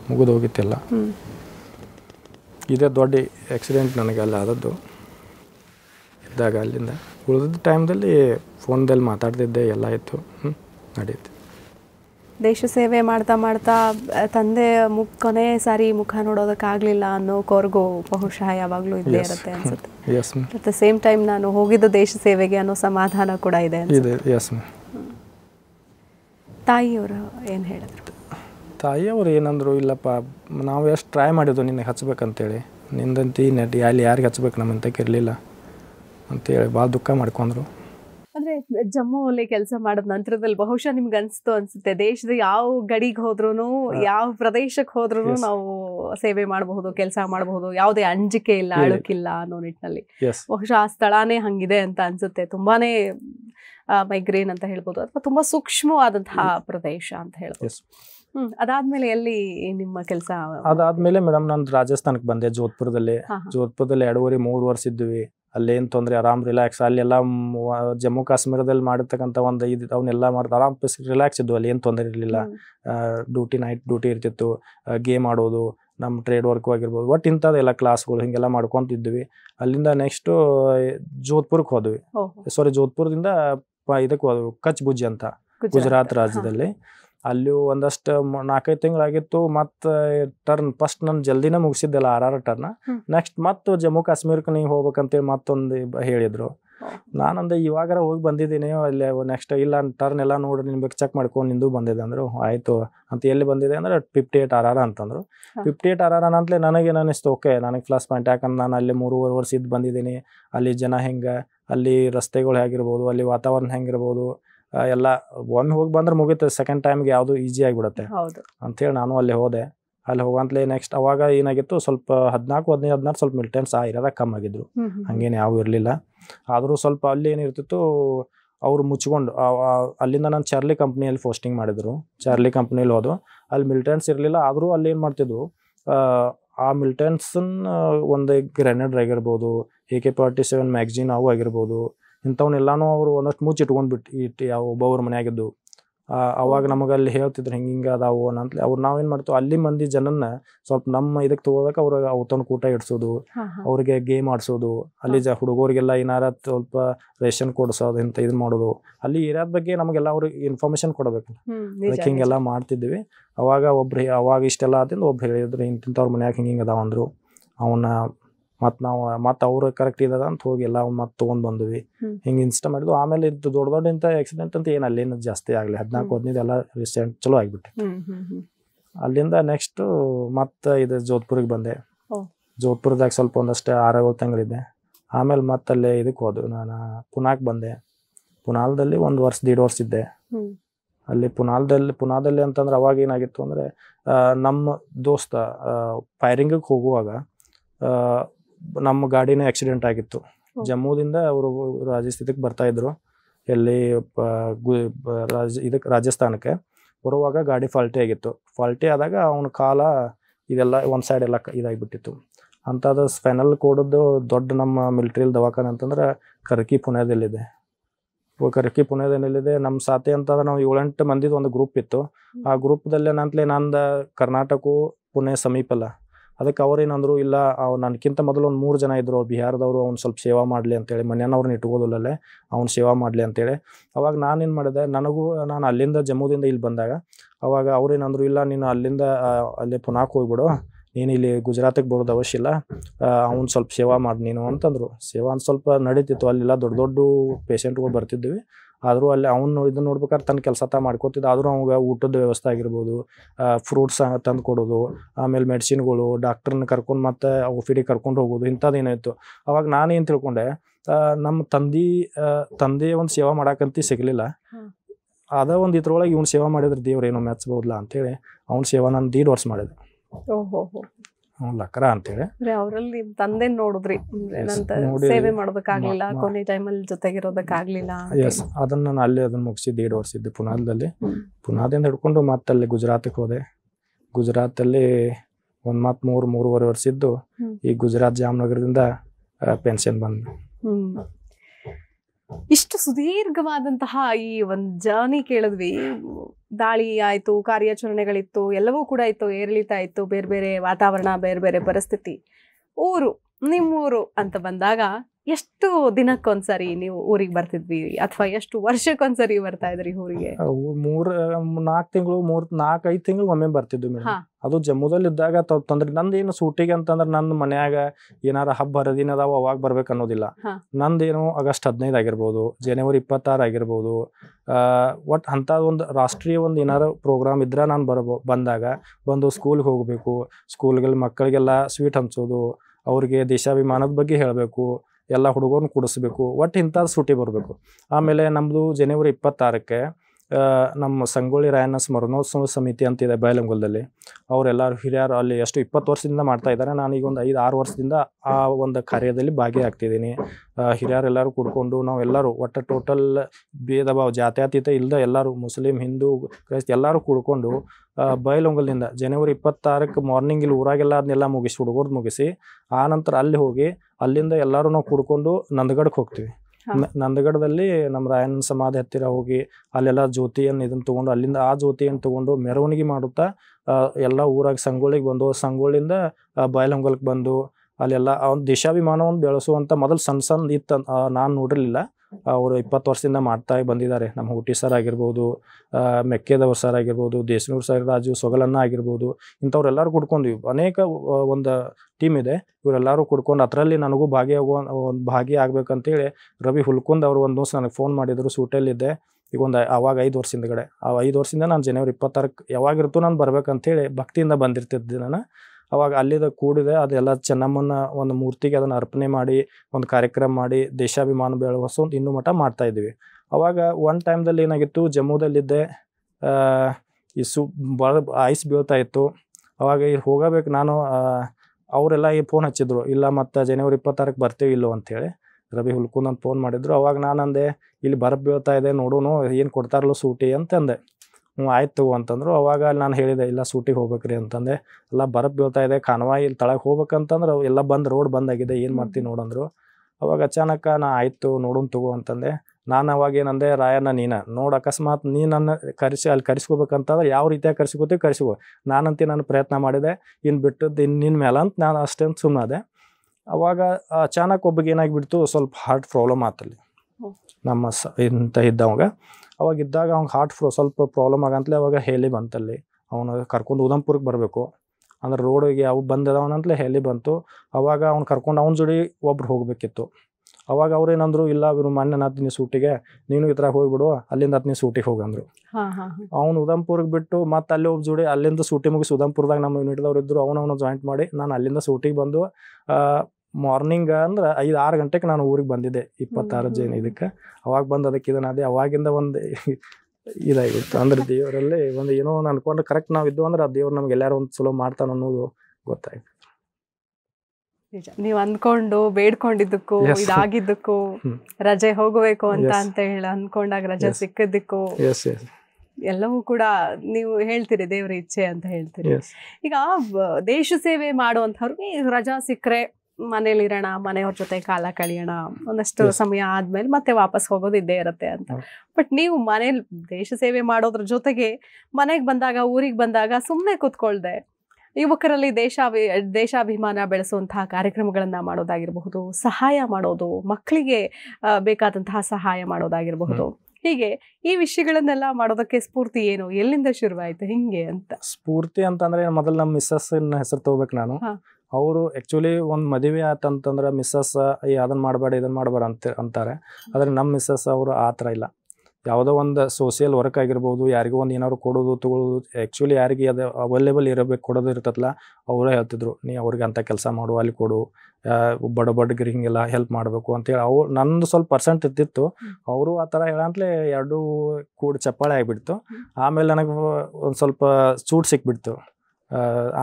ಮುಗಿದು ಹೋಗಿತ್ತಿಲ್ಲ ಇದೇ ದೊಡ್ಡ ಆಕ್ಸಿಡೆಂಟ್ ನನಗೆ ಅಲ್ಲಿ ಆದದ್ದು ಇದ್ದಾಗ ಅಲ್ಲಿಂದ ಉಳಿದ ಟೈಮ್ದಲ್ಲಿ ಫೋನ್ದಲ್ಲಿ ಮಾತಾಡ್ತಿದ್ದೆ ಎಲ್ಲ ಇತ್ತು ಹ್ಞೂ ದೇಶ ಸೇವೆ ಮಾಡ್ತಾ ಮಾಡ್ತಾ ತಂದೆ ಮುಖ ಕೊನೆ ಸಾರಿ ಮುಖ ನೋಡೋದಕ್ಕಾಗಲಿಲ್ಲ ಅನ್ನೋ ಕೋರ್ಗು ಬಹುಶಃ ಯಾವಾಗಲೂ ಇದ್ದೇ ಇರುತ್ತೆ ಅನ್ಸುತ್ತೆ ಅಟ್ ದ ಸೇಮ್ ಟೈಮ್ ನಾನು ಹೋಗಿದ್ದು ದೇಶ ಸೇವೆಗೆ ಅನ್ನೋ ಸಮಾಧಾನ ಕೂಡ ಇದೆ ತಾಯಿಯವರು ಏನು ಹೇಳಿದ್ರು ತಾಯಿಯವರು ಏನಂದರು ಇಲ್ಲಪ್ಪ ನಾವು ಎಷ್ಟು ಟ್ರೈ ಮಾಡಿದ್ವು ನಿನಗೆ ಹಚ್ಬೇಕಂತೇಳಿ ನಿಂದಂತಿ ನಟಿ ಅಲ್ಲಿ ಯಾರಿಗೆ ಹಚ್ಬೇಕು ನಮ್ಮಂತಕ್ಕೆ ಇರಲಿಲ್ಲ ಅಂತೇಳಿ ಭಾಳ ದುಃಖ ಮಾಡ್ಕೊಂಡ್ರು ಅಂದ್ರೆ ಜಮ್ಮು ಅಲ್ಲಿ ಕೆಲಸ ಮಾಡಿದ ನಂತರದಲ್ಲಿ ಬಹುಶಃ ನಿಮ್ಗೆ ಅನ್ಸ್ತು ಅನ್ಸುತ್ತೆ ದೇಶದ ಯಾವ ಗಡಿಗೆ ಹೋದ್ರು ಯಾವ ಪ್ರದೇಶಕ್ಕೆ ಹೋದ್ರು ನಾವು ಸೇವೆ ಮಾಡಬಹುದು ಕೆಲಸ ಮಾಡಬಹುದು ಯಾವುದೇ ಅಂಜಿಕೆ ಇಲ್ಲ ಅಳುಕಿಲ್ಲ ಅನ್ನೋ ನಿಟ್ಟಿನಲ್ಲಿ ಬಹುಶಃ ಆ ಸ್ಥಳಾನೇ ಹಂಗಿದೆ ಅಂತ ಅನ್ಸುತ್ತೆ ತುಂಬಾನೇ ಮೈಗ್ರೇನ್ ಅಂತ ಹೇಳ್ಬೋದು ಅಥವಾ ತುಂಬಾ ಸೂಕ್ಷ್ಮವಾದಂತಹ ಪ್ರದೇಶ ಅಂತ ಹೇಳ್ಬೋದು ಅದಾದ್ಮೇಲೆ ಎಲ್ಲಿ ನಿಮ್ಮ ಕೆಲಸ ಅದಾದ್ಮೇಲೆ ಮೇಡಮ್ ನಾನು ರಾಜಸ್ಥಾನಕ್ಕೆ ಬಂದೆ ಜೋಧ್ಪುರದಲ್ಲಿ ಜೋಧ್ಪುರದಲ್ಲಿ ಎರಡೂವರೆ ಮೂರು ವರ್ಷ ಇದ್ವಿ ಅಲ್ಲೇನು ತೊಂದರೆ ಆರಾಮ್ ರಿಲ್ಯಾಕ್ಸ್ ಅಲ್ಲೆಲ್ಲ ಜಮ್ಮು ಕಾಶ್ಮೀರದಲ್ಲಿ ಮಾಡಿರ್ತಕ್ಕಂಥ ಒಂದು ಇದು ಅವನ್ನೆಲ್ಲ ಮಾಡ್ತಾ ಆರಾಮ್ ಪಿಸ್ ರಿಲ್ಯಾಕ್ಸ್ ಇದ್ವು ಅಲ್ಲಿ ಏನು ತೊಂದರೆ ಇರಲಿಲ್ಲ ಡ್ಯೂಟಿ ನೈಟ್ ಡ್ಯೂಟಿ ಇರ್ತಿತ್ತು ಗೇಮ್ ಆಡೋದು ನಮ್ಮ ಟ್ರೇಡ್ ವರ್ಕ್ ಆಗಿರ್ಬೋದು ಒಟ್ಟು ಇಂಥದ್ದೆಲ್ಲ ಕ್ಲಾಸ್ಗಳು ಹಿಂಗೆಲ್ಲ ಮಾಡ್ಕೊತಿದ್ವಿ ಅಲ್ಲಿಂದ ನೆಕ್ಸ್ಟು ಜೋಧ್ಪುರಕ್ಕೆ ಹೋದ್ವಿ ಸಾರಿ ಜೋಧ್ಪುರದಿಂದ ಇದಕ್ಕೆ ಹೋದ್ವಿ ಕಚ್ ಭುಜ್ ಅಂತ ಗುಜರಾತ್ ರಾಜ್ಯದಲ್ಲಿ ಅಲ್ಲಿ ಒಂದಷ್ಟು ನಾಲ್ಕೈದು ತಿಂಗಳಾಗಿತ್ತು ಮತ್ತು ಟರ್ನ್ ಫಸ್ಟ್ ನಾನು ಜಲ್ದಿನೇ ಮುಗಿಸಿದ್ದೆಲ್ಲ ಆರ್ ಆರ್ ಟರ್ನ್ ನೆಕ್ಸ್ಟ್ ಮತ್ತು ಜಮ್ಮು ಕಾಶ್ಮೀರಕ್ಕೆ ನೀವು ಹೋಗ್ಬೇಕಂತೇಳಿ ಮತ್ತೊಂದು ಹೇಳಿದರು ನಾನಂದೆ ಇವಾಗಾರ ಹೋಗಿ ಬಂದಿದ್ದೀನಿ ಅಲ್ಲಿ ನೆಕ್ಸ್ಟ್ ಇಲ್ಲ ಟರ್ನ್ ಎಲ್ಲ ನೋಡಿ ಬೇಕು ಚೆಕ್ ಮಾಡ್ಕೊಂಡು ನಿಂದು ಬಂದಿದೆ ಅಂದರು ಆಯಿತು ಅಂತ ಎಲ್ಲಿ ಬಂದಿದೆ ಅಂದರೆ ಫಿಫ್ಟಿ ಏಟ್ ಆರ್ ಆರ್ ಅಂತಂದರು ಫಿಫ್ಟಿ ಏಟ್ ಆರ್ ಆರ್ ಅಂತಲೇ ನನಗೆ ಅನಿಸ್ತು ಓಕೆ ನನಗೆ ಪ್ಲಸ್ ಪಾಯಿಂಟ್ ಯಾಕಂದ್ರೆ ನಾನು ಅಲ್ಲಿ ಮೂರುವರೆ ವರ್ಷ ಇದ್ದು ಬಂದಿದ್ದೀನಿ ಅಲ್ಲಿ ಜನ ಹೆಂಗೆ ಅಲ್ಲಿ ರಸ್ತೆಗಳು ಹೇಗಿರ್ಬೋದು ಅಲ್ಲಿ ವಾತಾವರಣ ಹೆಂಗಿರ್ಬೋದು ಎಲ್ಲ ಒಂದು ಹೋಗಿ ಬಂದ್ರೆ ಮುಗೀತು ಸೆಕೆಂಡ್ ಟೈಮ್ಗೆ ಯಾವುದು ಈಸಿ ಆಗಿಬಿಡುತ್ತೆ ಅಂತೇಳಿ ನಾನು ಅಲ್ಲಿ ಹೋದೆ ಅಲ್ಲಿ ಹೋಗಂತಲೇ ನೆಕ್ಸ್ಟ್ ಅವಾಗ ಏನಾಗಿತ್ತು ಸ್ವಲ್ಪ ಹದಿನಾಲ್ಕು ಹದಿನೈದು ಹದಿನಾರು ಸ್ವಲ್ಪ ಮಿಲಿಟೆಂಟ್ಸ್ ಆ ಇರೋದಾಗ ಕಮ್ಮಿ ಆಗಿದ್ರು ಹಂಗೇನು ಯಾವ ಇರಲಿಲ್ಲ ಆದರೂ ಸ್ವಲ್ಪ ಅಲ್ಲಿ ಏನಿರ್ತಿತ್ತು ಅವರು ಮುಚ್ಕೊಂಡು ಅಲ್ಲಿಂದ ನಾನು ಚಾರ್ಲಿ ಕಂಪ್ನಿಯಲ್ಲಿ ಪೋಸ್ಟಿಂಗ್ ಮಾಡಿದ್ರು ಚಾರ್ಲಿ ಕಂಪ್ನಿಯಲ್ಲಿ ಹೋದು ಅಲ್ಲಿ ಮಿಲಿಟೆಂಟ್ಸ್ ಇರಲಿಲ್ಲ ಆದರೂ ಅಲ್ಲಿ ಏನು ಮಾಡ್ತಿದ್ವು ಆ ಮಿಲಿಟೆಂಟ್ಸನ್ನು ಒಂದು ಗ್ರೆನೇಡ್ ಆಗಿರ್ಬೋದು A K forty seven magazine ಅವು ಆಗಿರ್ಬೋದು ಇಂಥವನ್ನೆಲ್ಲಾನು ಅವರು ಒಂದಷ್ಟು ಮುಚ್ಚಿಟ್ಕೊಂಡ್ಬಿಟ್ಟು ಇಟ್ಟು ಯಾವ ಒಬ್ಬವ್ರ ಮನೆಯಾಗಿದ್ದು ಅವಾಗ ನಮಗೆ ಅಲ್ಲಿ ಹೇಳ್ತಿದ್ರು ಹಿಂಗೆ ಹಿಂಗೆ ಅದಾವು ಅನ್ನಂತಲೇ ಅವ್ರು ನಾವೇನು ಮಾಡ್ತೀವಿ ಅಲ್ಲಿ ಮಂದಿ ಜನನ್ನ ಸ್ವಲ್ಪ ನಮ್ಮ ಇದಕ್ಕೆ ತಗೋದಕ್ಕೆ ಅವ್ರಿಗೆ ಔತಣ ಕೂಟ ಇಡ್ಸೋದು ಅವ್ರಿಗೆ ಗೇಮ್ ಆಡಿಸೋದು ಅಲ್ಲಿ ಜ ಹುಡುಗರಿಗೆಲ್ಲ ಏನಾರ ಸ್ವಲ್ಪ ರೇಷನ್ ಕೊಡಿಸೋದು ಇಂಥ ಇದು ಮಾಡೋದು ಅಲ್ಲಿ ಏರಿಯಾದ ಬಗ್ಗೆ ನಮಗೆಲ್ಲ ಅವ್ರಿಗೆ ಇನ್ಫಾರ್ಮೇಶನ್ ಕೊಡಬೇಕು ಅದಕ್ಕೆ ಹಿಂಗೆಲ್ಲ ಮಾಡ್ತಿದ್ವಿ ಅವಾಗ ಒಬ್ರು ಅವಾಗ ಇಷ್ಟೆಲ್ಲ ಆದಿಂದ ಒಬ್ರು ಹೇಳಿದ್ರು ಇಂತಿಂಥವ್ರ ಮನ್ಯಾಗ ಹಿಂಗೆ ಹಿಂಗೆ ಅದಾವಂದರು ಅವನ್ನ ಮತ್ತು ನಾವು ಮತ್ತು ಅವ್ರ ಕರೆಕ್ಟ್ ಇದಾರ ಅಂತ ಹೋಗಿ ಎಲ್ಲ ಮತ್ತು ತೊಗೊಂಡು ಬಂದ್ವಿ ಹಿಂಗೆ ಇನ್ಸ್ಟ ಮಾಡಿದ್ವು ಆಮೇಲೆ ಇದು ದೊಡ್ಡ ದೊಡ್ಡ ಇಂಥ ಆಕ್ಸಿಡೆಂಟ್ ಅಂತ ಏನು ಅಲ್ಲೇನು ಜಾಸ್ತಿ ಆಗಲಿ ಹದಿನಾಲ್ಕು ಹದಿನೈದು ಎಲ್ಲ ರೀಸೆಂಟ್ ಚಲೋ ಆಗಿಬಿಟ್ಟು ಅಲ್ಲಿಂದ ನೆಕ್ಸ್ಟು ಮತ್ತೆ ಇದು ಜೋಧ್ಪುರಿಗೆ ಬಂದೆ ಜೋಧ್ಪುರದಾಗ ಸ್ವಲ್ಪ ಒಂದಷ್ಟು ಆರೋಗ್ಯ ತಿಂಗಳಿದ್ದೆ ಆಮೇಲೆ ಅಲ್ಲೇ ಇದಕ್ಕೆ ಹೋದ್ವು ನಾನು ಪುನಾಕ್ ಬಂದೆ ಪುನಾಲ್ದಲ್ಲಿ ಒಂದು ವರ್ಷ ದೀಡ್ ವರ್ಷ ಇದ್ದೆ ಅಲ್ಲಿ ಪುನಾಲ್ದಲ್ಲಿ ಪುನಾದಲ್ಲಿ ಅಂತಂದ್ರೆ ಅವಾಗ ಏನಾಗಿತ್ತು ಅಂದ್ರೆ ನಮ್ಮ ದೋಸ್ತ ಫೈರಿಂಗಿಗೆ ಹೋಗುವಾಗ ನಮ್ಮ ಗಾಡಿನೇ ಆಕ್ಸಿಡೆಂಟ್ ಆಗಿತ್ತು ಜಮ್ಮುದಿಂದ ಅವರು ರಾಜಸ್ಥಾನಕ್ಕೆ ಬರ್ತಾ ಇದ್ರು ಎಲ್ಲಿ ರಾಜ ಇದಕ್ಕೆ ರಾಜಸ್ಥಾನಕ್ಕೆ ಬರುವಾಗ ಗಾಡಿ ಫಾಲ್ಟಿ ಆಗಿತ್ತು ಫಾಲ್ಟಿ ಆದಾಗ ಅವನ ಕಾಲ ಇದೆಲ್ಲ ಒಂದು ಸೈಡ್ ಎಲ್ಲ ಇದಾಗಿಬಿಟ್ಟಿತ್ತು ಅಂಥದ್ದು ಸ್ಪೆನಲ್ ಕೊಡೋದು ದೊಡ್ಡ ನಮ್ಮ ಮಿಲಿಟರಿ ದವಾಖಾನೆ ಅಂತಂದ್ರೆ ಕರ್ಕಿ ಪುಣೆದಲ್ಲಿದೆ ಕರ್ಕಿ ಪುಣೆದಲ್ಲಿದೆ ನಮ್ಮ ಸಾಥಿ ಅಂತಂದ್ರೆ ನಾವು ಏಳೆಂಟು ಮಂದಿದು ಒಂದು ಗ್ರೂಪ್ ಇತ್ತು ಆ ಗ್ರೂಪ್ದಲ್ಲೇ ನಂತಲೇ ನಂದು ಕರ್ನಾಟಕ ಪುಣೆ ಸಮೀಪಲ್ಲ ಅದಕ್ಕೆ ಅವರೇನಂದ್ರು ಇಲ್ಲ ನನಗಿಂತ ಮೊದಲು ಒಂದು ಮೂರು ಜನ ಇದ್ದರು ಅವ್ರು ಬಿಹಾರದವರು ಅವ್ನು ಸ್ವಲ್ಪ ಸೇವಾ ಮಾಡಲಿ ಅಂತೇಳಿ ಮನೆಯವ್ರನ್ನ ಇಟ್ಕೋದಲ್ಲೇ ಅವ್ನು ಸೇವಾ ಮಾಡಲಿ ಅಂತೇಳಿ ಅವಾಗ ನಾನೇನು ಮಾಡಿದೆ ನನಗೂ ನಾನು ಅಲ್ಲಿಂದ ಜಮ್ಮುದಿಂದ ಇಲ್ಲಿ ಬಂದಾಗ ಅವಾಗ ಅವ್ರೇನಂದ್ರು ಇಲ್ಲ ನೀನು ಅಲ್ಲಿಂದ ಅಲ್ಲಿ ಪುನಾಕ್ ಹೋಗ್ಬಿಡು ನೀನು ಇಲ್ಲಿ ಗುಜರಾತಿಗೆ ಬರೋದು ಅವಶ್ಯ ಇಲ್ಲ ಅವ್ನು ಸ್ವಲ್ಪ ಸೇವಾ ಮಾಡಿ ನೀನು ಅಂತಂದರು ಸೇವಾ ಅಂತ ಸ್ವಲ್ಪ ನಡೀತಿತ್ತು ಅಲ್ಲೆಲ್ಲ ದೊಡ್ಡ ದೊಡ್ಡ ಪೇಷಂಟ್ಗಳು ಬರ್ತಿದ್ವಿ ಆದರೂ ಅಲ್ಲಿ ಅವನು ಇದನ್ನ ನೋಡ್ಬೇಕಾದ್ರೆ ತನ್ನ ಕೆಲಸ ತ ಮಾಡ್ಕೊತಿದ್ದ ಆದರೂ ಅವಾಗ ಊಟದ ವ್ಯವಸ್ಥೆ ಆಗಿರ್ಬೋದು ಫ್ರೂಟ್ಸ್ ತಂದು ಕೊಡೋದು ಆಮೇಲೆ ಮೆಡಿಸಿನ್ಗಳು ಡಾಕ್ಟ್ರನ್ನ ಕರ್ಕೊಂಡು ಮತ್ತೆ ಓ ಪಿ ಕರ್ಕೊಂಡು ಹೋಗೋದು ಇಂಥದ್ದು ಏನಾಯಿತು ಅವಾಗ ನಾನೇನು ತಿಳ್ಕೊಂಡೆ ನಮ್ಮ ತಂದೆ ತಂದೆ ಒಂದು ಸೇವಾ ಮಾಡಕ್ಕಂತ ಸಿಗಲಿಲ್ಲ ಅದ ಒಂದು ಇದ್ರೊಳಗೆ ಇವ್ನ ಸೇವಾ ಮಾಡಿದ್ರೆ ಏನೋ ಮೆಚ್ಚಬಹುದಲ್ಲ ಅಂತೇಳಿ ಅವ್ನ ಸೇವಾ ನಾನು ದೀಡ್ ವರ್ಷ ಮಾಡಿದೆ ಲಕರ ಅಂತೇಳಿ ಅಂದ್ರೆ ಅವರಲ್ಲಿ ತಂದೆ ನೋಡಿದ್ರಿ ಸೇವೆ ಮಾಡೋದಕ್ಕಾಗ್ಲಿಲ್ಲ ಕೊನೆ ಟೈಮಲ್ಲಿ ಜೊತೆಗಿರೋದಕ್ಕಾಗ್ಲಿಲ್ಲ ಎಸ್ ಅದನ್ನ ನಾನು ಅಲ್ಲಿ ಅದನ್ನ ಮುಗಿಸಿ ಎರಡು ವರ್ಷ ಇದ್ದೆ ಪುನಾದಲ್ಲಿ ಪುನಾದಿಂದ ಹಿಡ್ಕೊಂಡು ಅಲ್ಲಿ ಗುಜರಾತಿಗೆ ಹೋದೆ ಗುಜರಾತಲ್ಲಿ ಒಂದ್ ಮತ್ ಮೂರು ಮೂರುವರೆ ವರ್ಷ ಇದ್ದು ಈ ಗುಜರಾತ್ ಜಾಮ್ನಗರದಿಂದ ಪೆನ್ಷನ್ ಬಂದ್ ಇಷ್ಟು ಸುದೀರ್ಘವಾದಂತಹ ಈ ಒಂದು ಜರ್ನಿ ಕೇಳಿದ್ವಿ ದಾಳಿ ಆಯಿತು ಕಾರ್ಯಾಚರಣೆಗಳಿತ್ತು ಎಲ್ಲವೂ ಕೂಡ ಇತ್ತು ಏರಿಳಿತ ಇತ್ತು ಬೇರೆ ಬೇರೆ ವಾತಾವರಣ ಬೇರೆ ಬೇರೆ ಪರಿಸ್ಥಿತಿ ಊರು ನಿಮ್ಮೂರು ಅಂತ ಬಂದಾಗ ಎಷ್ಟು ದಿನಕ್ಕೊಂದ್ಸರಿ ನೀವು ಊರಿಗೆ ಬರ್ತಿದ್ವಿ ಅಥವಾ ಎಷ್ಟು ವರ್ಷಕ್ಕೊಂದ್ಸರಿ ಬರ್ತಾ ಇದ್ರಿ ಊರಿಗೆ ಮೂರ್ ನಾಲ್ಕು ತಿಂಗಳು ಮೂರ್ ನಾಲ್ಕ್ ಐದು ತಿಂಗಳು ಒಮ್ಮೆ ಬರ್ತಿದ್ವಿ ಮೇಡಮ್ ಅದು ಜಮ್ಮುದಲ್ಲಿ ಇದ್ದಾಗ ತೊಂದ್ರೆ ನಂದು ಏನು ಸೂಟಿಗೆ ಅಂತಂದ್ರೆ ನನ್ನ ಮನ್ಯಾಗ ಏನಾರ ಹಬ್ಬ ಹರಿದಿನ ಅದಾವ ಅವಾಗ ಬರ್ಬೇಕು ಅನ್ನೋದಿಲ್ಲ ನಂದೇನು ಆಗಸ್ಟ್ ಹದಿನೈದು ಆಗಿರ್ಬೋದು ಜನವರಿ ಇಪ್ಪತ್ತಾರು ಆಗಿರ್ಬೋದು ಒಟ್ ಅಂತ ಒಂದು ರಾಷ್ಟ್ರೀಯ ಒಂದು ಏನಾರ ಪ್ರೋಗ್ರಾಮ್ ಇದ್ರ ನಾನು ಬರ್ಬೋ ಬಂದಾಗ ಬಂದು ಸ್ಕೂಲ್ಗೆ ಹೋಗ್ಬೇಕು ಸ್ಕೂಲ್ಗಳ ಮಕ್ಕಳಿಗೆಲ್ಲ ಸ್ವೀಟ್ ಹಂಚೋದು ಅವ್ರಿಗೆ ದೇಶಾಭಿಮಾನದ ಬಗ್ಗೆ ಹೇಳಬೇಕು ಎಲ್ಲ ಹುಡುಗರನ್ನು ಕೂಡಿಸ್ಬೇಕು ಒಟ್ಟು ಇಂಥದ್ದು ಸೂಟಿ ಬರಬೇಕು ಆಮೇಲೆ ನಮ್ಮದು ಜನವರಿ ಇಪ್ಪತ್ತಾರಕ್ಕೆ ನಮ್ಮ ಸಂಗೊಳ್ಳಿ ರಾಯಣ್ಣ ಸ್ಮರಣೋತ್ಸವ ಸಮಿತಿ ಅಂತಿದೆ ಬಯಲಂಗೊಲದಲ್ಲಿ ಅವರೆಲ್ಲರೂ ಹಿರಿಯರು ಅಲ್ಲಿ ಎಷ್ಟು ಇಪ್ಪತ್ತು ವರ್ಷದಿಂದ ಮಾಡ್ತಾ ಇದ್ದಾರೆ ನಾನು ಈಗ ಒಂದು ಐದು ಆರು ವರ್ಷದಿಂದ ಆ ಒಂದು ಕಾರ್ಯದಲ್ಲಿ ಭಾಗಿಯಾಗ್ತಿದ್ದೀನಿ ಹಿರಿಯರೆಲ್ಲರೂ ಕೂಡ್ಕೊಂಡು ನಾವೆಲ್ಲರೂ ಒಟ್ಟು ಟೋಟಲ್ ಭೇದ ಭಾವ ಜಾತ್ಯಾತೀತ ಇಲ್ಲದೆ ಎಲ್ಲರೂ ಮುಸ್ಲಿಂ ಹಿಂದೂ ಕ್ರೈಸ್ತ ಎಲ್ಲರೂ ಕೂಡ್ಕೊಂಡು ಬಯಲೊಂಗಲ್ನಿಂದ ಜನವರಿ ಇಪ್ಪತ್ತಾರಕ್ಕೆ ಮಾರ್ನಿಂಗ್ ಇಲ್ಲಿ ಊರಾಗೆಲ್ಲ ಅದನ್ನೆಲ್ಲ ಮುಗಿಸಿ ಹುಡುಗರ್ದು ಮುಗಿಸಿ ಆನಂತರ ಅಲ್ಲಿ ಹೋಗಿ ಅಲ್ಲಿಂದ ಎಲ್ಲರೂ ನಾವು ಕೂಡ್ಕೊಂಡು ನಂದಗಡಕ್ಕೆ ಹೋಗ್ತೀವಿ ನಂದಗಡದಲ್ಲಿ ನಮ್ಮ ರಾಯನ ಸಮಾಧಿ ಹತ್ತಿರ ಹೋಗಿ ಅಲ್ಲೆಲ್ಲ ಜ್ಯೋತಿಯನ್ನು ಇದನ್ನ ತಗೊಂಡು ಅಲ್ಲಿಂದ ಆ ಜ್ಯೋತಿಯನ್ನು ತಗೊಂಡು ಮೆರವಣಿಗೆ ಮಾಡುತ್ತಾ ಎಲ್ಲ ಊರಾಗ ಸಂಗೋಳಿಗೆ ಬಂದು ಸಂಗೊಳ್ಳಿಂದ ಬಯಲಂಗೊಲಕ್ಕೆ ಬಂದು ಅಲ್ಲೆಲ್ಲ ಅವ್ನ ದೇಶಾಭಿಮಾನವನ್ನು ಬೆಳೆಸುವಂಥ ಮೊದಲು ಸಣ್ಣ ಸಣ್ಣ ಇತ್ತ ನಾನು ನೋಡಿರಲಿಲ್ಲ ಅವರು ಇಪ್ಪತ್ತು ವರ್ಷದಿಂದ ಮಾಡ್ತಾ ಬಂದಿದ್ದಾರೆ ನಮ್ಮ ಹುಟ್ಟಿ ಸರ್ ಆಗಿರ್ಬೋದು ಮೆಕ್ಕೆದವ್ರ ಸರ್ ಆಗಿರ್ಬೋದು ದೇಶನೂರ್ ಸರ್ ರಾಜು ಸೊಗಲನ್ನ ಆಗಿರ್ಬೋದು ಇಂಥವ್ರೆಲ್ಲರೂ ಕುಡ್ಕೊಂಡ್ವಿ ಅನೇಕ ಒಂದು ಟೀಮ್ ಇದೆ ಇವರೆಲ್ಲರೂ ಕುಡ್ಕೊಂಡು ಅದರಲ್ಲಿ ನನಗೂ ಭಾಗಿಯಾಗುವ ಒಂದು ಭಾಗಿಯಾಗಬೇಕಂತೇಳಿ ರವಿ ಹುಲ್ಕುಂದ್ ಅವರು ಒಂದು ದಿವಸ ನನಗೆ ಫೋನ್ ಮಾಡಿದ್ರು ಸೂಟಲ್ಲಿದ್ದೆ ಈಗ ಒಂದು ಆವಾಗ ಐದು ವರ್ಷ ಕಡೆ ಆ ಐದು ವರ್ಷದಿಂದ ನಾನು ಜನವರಿ ಇಪ್ಪತ್ತಾರಕ್ಕೆ ಯಾವಾಗಿರ್ತು ನಾನು ಹೇಳಿ ಭಕ್ತಿಯಿಂದ ಬಂದಿರ್ತಿದ್ದೆ ನಾನು ಅವಾಗ ಅಲ್ಲಿದ ಕೂಡಿದೆ ಅದೆಲ್ಲ ಚೆನ್ನಮ್ಮನ ಒಂದು ಮೂರ್ತಿಗೆ ಅದನ್ನು ಅರ್ಪಣೆ ಮಾಡಿ ಒಂದು ಕಾರ್ಯಕ್ರಮ ಮಾಡಿ ದೇಶಾಭಿಮಾನ ಬೆಳವಸ ಒಂದು ಇನ್ನೂ ಮಠ ಮಾಡ್ತಾ ಇದ್ವಿ ಅವಾಗ ಒನ್ ಟೈಮ್ದಲ್ಲಿ ಏನಾಗಿತ್ತು ಜಮ್ಮುದಲ್ಲಿದ್ದೆ ಈ ಸು ಐಸ್ ಬೀಳ್ತಾ ಇತ್ತು ಅವಾಗ ಇಲ್ಲಿ ಹೋಗಬೇಕು ನಾನು ಅವರೆಲ್ಲ ಈ ಫೋನ್ ಹಚ್ಚಿದ್ರು ಇಲ್ಲ ಮತ್ತು ಜನವರಿ ಇಪ್ಪತ್ತಾರಕ್ಕೆ ಬರ್ತೀವಿ ಇಲ್ಲೋ ಅಂಥೇಳಿ ರವಿ ಹುಲ್ಕುಂದ್ ಅಂತ ಫೋನ್ ಮಾಡಿದ್ರು ಅವಾಗ ನಾನು ಅಂದೆ ಇಲ್ಲಿ ಬರಪ್ ಬೀಳ್ತಾ ಇದೆ ನೋಡೋನು ಏನು ಕೊಡ್ತಾರಲ್ಲ ಸೂಟಿ ಅಂತಂದೆ ಹ್ಞೂ ಆಯ್ತು ಅಂತಂದರು ಅವಾಗ ಅಲ್ಲಿ ನಾನು ಹೇಳಿದೆ ಇಲ್ಲ ಸೂಟಿಗೆ ಹೋಗ್ಬೇಕ್ರಿ ಅಂತಂದೆ ಎಲ್ಲ ಬರಪ್ ಬೀಳ್ತಾ ಇದೆ ಇಲ್ಲಿ ತಳಗೆ ಹೋಗ್ಬೇಕಂತಂದ್ರೆ ಎಲ್ಲ ಬಂದು ರೋಡ್ ಬಂದಾಗಿದೆ ಏನು ಮಾಡ್ತೀನಿ ನೋಡಂದ್ರು ಅವಾಗ ಅಚಾನಕ ನಾ ಆಯಿತು ನೋಡೋನ್ ತಗೋ ಅಂತಂದೆ ನಾನು ಅವಾಗ ಏನಂದೆ ರಾಯಣ್ಣ ನೀನು ನೋಡು ಅಕಸ್ಮಾತ್ ನೀನು ನನ್ನ ಕರೆಸಿ ಅಲ್ಲಿ ಕರೆಸ್ಕೋಬೇಕಂತಂದ್ರೆ ಯಾವ ರೀತಿಯಾಗಿ ಕರೆಸ್ಕೋತೀವಿ ಕರೆಸ್ಕೋ ನಾನಂತೆ ನಾನು ಪ್ರಯತ್ನ ಮಾಡಿದೆ ಇನ್ನು ಬಿಟ್ಟದ್ದು ಇನ್ನು ನಿನ್ನ ಮೇಲೆ ಅಂತ ನಾನು ಅಂತ ಸುಮ್ಮನಾದೆ ಅವಾಗ ಅಚಾನಕ್ ಒಬ್ಬಗೆ ಏನಾಗಿಬಿಡ್ತು ಸ್ವಲ್ಪ ಹಾರ್ಟ್ ಪ್ರಾಬ್ಲಮ್ ಆತಲ್ಲಿ ನಮ್ಮ ಸ ಇಂಥ ಇದ್ದವಾಗ ಅವಾಗ ಇದ್ದಾಗ ಅವ್ನಿಗೆ ಹಾರ್ಟ್ ಫ್ರೋ ಸ್ವಲ್ಪ ಪ್ರಾಬ್ಲಮ್ ಆಗಂತಲೇ ಅವಾಗ ಹೇಳಿ ಬಂತಲ್ಲಿ ಅವನು ಕರ್ಕೊಂಡು ಉದಂಪುರಕ್ಕೆ ಬರಬೇಕು ಅಂದ್ರೆ ರೋಡಿಗೆ ಅವು ಬಂದದವನಂತಲೇ ಹೇಳಿ ಬಂತು ಅವಾಗ ಅವ್ನು ಕರ್ಕೊಂಡು ಅವ್ನ ಜೋಡಿ ಒಬ್ರು ಹೋಗಬೇಕಿತ್ತು ಅವಾಗ ಅವ್ರೇನಂದ್ರು ಇಲ್ಲ ಇವರು ಮೊನ್ನೆ ಸೂಟಿಗೆ ನೀನು ಈ ಥರ ಹೋಗಿಬಿಡು ಅಲ್ಲಿಂದ ಹತ್ತಿನ ಸೂಟಿಗೆ ಹೋಗಂದ್ರು ಅವ್ನು ಉದಂಪುರ್ಗೆ ಬಿಟ್ಟು ಮತ್ತೆ ಅಲ್ಲಿ ಒಬ್ಬ ಜೋಡಿ ಅಲ್ಲಿಂದ ಸೂಟಿ ಮುಗಿಸಿ ಉದಂಪುರದಾಗ ನಮ್ಮ ಯೂನಿಟ್ದವ್ರು ಇದ್ರು ಅವನವನು ಜಾಯಿಂಟ್ ಮಾಡಿ ನಾನು ಅಲ್ಲಿಂದ ಸೂಟಿಗೆ ಬಂದು ಮಾರ್ನಿಂಗ್ ಅಂದ್ರೆ ಐದು ಆರು ಗಂಟೆಗೆ ನಾನು ಊರಿಗೆ ಬಂದಿದ್ದೆ ಇಪ್ಪತ್ತಾರು ಜನ ಇದಕ್ಕೆ ಅವಾಗ ಬಂದು ಅದಕ್ಕೆ ಇದನ್ನ ಅದೇ ಅವಾಗಿಂದ ಒಂದು ಇದಾಗಿತ್ತು ಅಂದ್ರೆ ದೇವರಲ್ಲಿ ಒಂದು ಏನೋ ನಾನು ಅನ್ಕೊಂಡ್ರೆ ಕರೆಕ್ಟ್ ನಾವು ಇದ್ದು ಅಂದ್ರೆ ಆ ದೇವ್ರು ನಮ್ಗೆ ಎಲ್ಲಾರು ಒಂದು ಚಲೋ ಮಾಡ್ತಾನ ಅನ್ನೋದು ಗೊತ್ತಾಯ್ತು ನೀವ್ ನೀವು ಬೇಡ್ಕೊಂಡಿದ್ದಕ್ಕೂ ಇದಾಗಿದ್ದಕ್ಕೂ ರಜೆ ಹೋಗಬೇಕು ಅಂತ ಅಂತ ಹೇಳಿ ಅನ್ಕೊಂಡಾಗ ರಜೆ ಸಿಕ್ಕದಕ್ಕೂ ಎಲ್ಲವೂ ಕೂಡ ನೀವು ಹೇಳ್ತೀರಿ ದೇವ್ರ ಇಚ್ಛೆ ಅಂತ ಹೇಳ್ತೀರಿ ಈಗ ದೇಶ ಸೇವೆ ಮಾಡುವಂತವ್ರಿಗೆ ರಜಾ ಸಿಕ್ಕರೆ ಮನೇಲಿರೋಣ ಮನೆಯವ್ರ ಜೊತೆ ಕಾಲ ಕಳಿಯೋಣ ಒಂದಷ್ಟು ಸಮಯ ಆದ್ಮೇಲೆ ಮತ್ತೆ ವಾಪಸ್ ಹೋಗೋದು ಇದ್ದೇ ಇರುತ್ತೆ ಅಂತ ಬಟ್ ನೀವು ಮನೇಲಿ ದೇಶ ಸೇವೆ ಮಾಡೋದ್ರ ಜೊತೆಗೆ ಮನೆಗೆ ಬಂದಾಗ ಊರಿಗೆ ಬಂದಾಗ ಸುಮ್ಮನೆ ಕೂತ್ಕೊಳ್ದೆ ಯುವಕರಲ್ಲಿ ದೇಶಾಭಿ ದೇಶಾಭಿಮಾನ ಬೆಳೆಸುವಂತಹ ಕಾರ್ಯಕ್ರಮಗಳನ್ನು ಮಾಡೋದಾಗಿರಬಹುದು ಸಹಾಯ ಮಾಡೋದು ಮಕ್ಕಳಿಗೆ ಬೇಕಾದಂತಹ ಸಹಾಯ ಮಾಡೋದಾಗಿರಬಹುದು ಹೀಗೆ ಈ ವಿಷಯಗಳನ್ನೆಲ್ಲ ಮಾಡೋದಕ್ಕೆ ಸ್ಫೂರ್ತಿ ಏನು ಎಲ್ಲಿಂದ ಶುರುವಾಯಿತು ಹಿಂಗೆ ಅಂತ ಸ್ಫೂರ್ತಿ ಅಂತಂದ್ರೆ ಮೊದಲು ನಮ್ಮ ಮಿಸ್ಸಸ್ ಹೆಸರು ತಗೋಬೇಕು ನಾನು ಅವರು ಆ್ಯಕ್ಚುಲಿ ಒಂದು ಮದುವೆ ಆತಂತಂದ್ರೆ ಮಿಸ್ಸಸ್ ಈ ಅದನ್ನು ಮಾಡಬೇಡ ಇದನ್ನು ಮಾಡಬೇಡ ಅಂತ ಅಂತಾರೆ ಆದರೆ ನಮ್ಮ ಮಿಸ್ಸಸ್ ಅವರು ಆ ಥರ ಇಲ್ಲ ಯಾವುದೋ ಒಂದು ಸೋಷಿಯಲ್ ವರ್ಕ್ ಆಗಿರ್ಬೋದು ಯಾರಿಗೂ ಒಂದು ಏನಾದ್ರು ಕೊಡೋದು ತಗೊಳ್ಳೋದು ಆ್ಯಕ್ಚುಲಿ ಯಾರಿಗೆ ಅದು ಅವೈಲೇಬಲ್ ಇರಬೇಕು ಕೊಡೋದು ಇರ್ತದಲ್ಲ ಅವರೇ ಹೇಳ್ತಿದ್ರು ನೀ ಅವ್ರಿಗೆ ಅಂಥ ಕೆಲಸ ಮಾಡು ಅಲ್ಲಿ ಕೊಡು ಬಡ ಬಡಗರಿಗೆ ಹಿಂಗೆಲ್ಲ ಹೆಲ್ಪ್ ಮಾಡಬೇಕು ಅಂತೇಳಿ ಅವ್ರು ನಂದು ಸ್ವಲ್ಪ ಪರ್ಸೆಂಟ್ ಇದ್ದಿತ್ತು ಅವರು ಆ ಥರ ಹೇಳಂತಲೇ ಎರಡೂ ಕೂಡ ಚಪ್ಪಾಳೆ ಆಗಿಬಿಡ್ತು ಆಮೇಲೆ ನನಗೆ ಒಂದು ಸ್ವಲ್ಪ ಸೂಟ್ ಸಿಕ್ಬಿಡ್ತು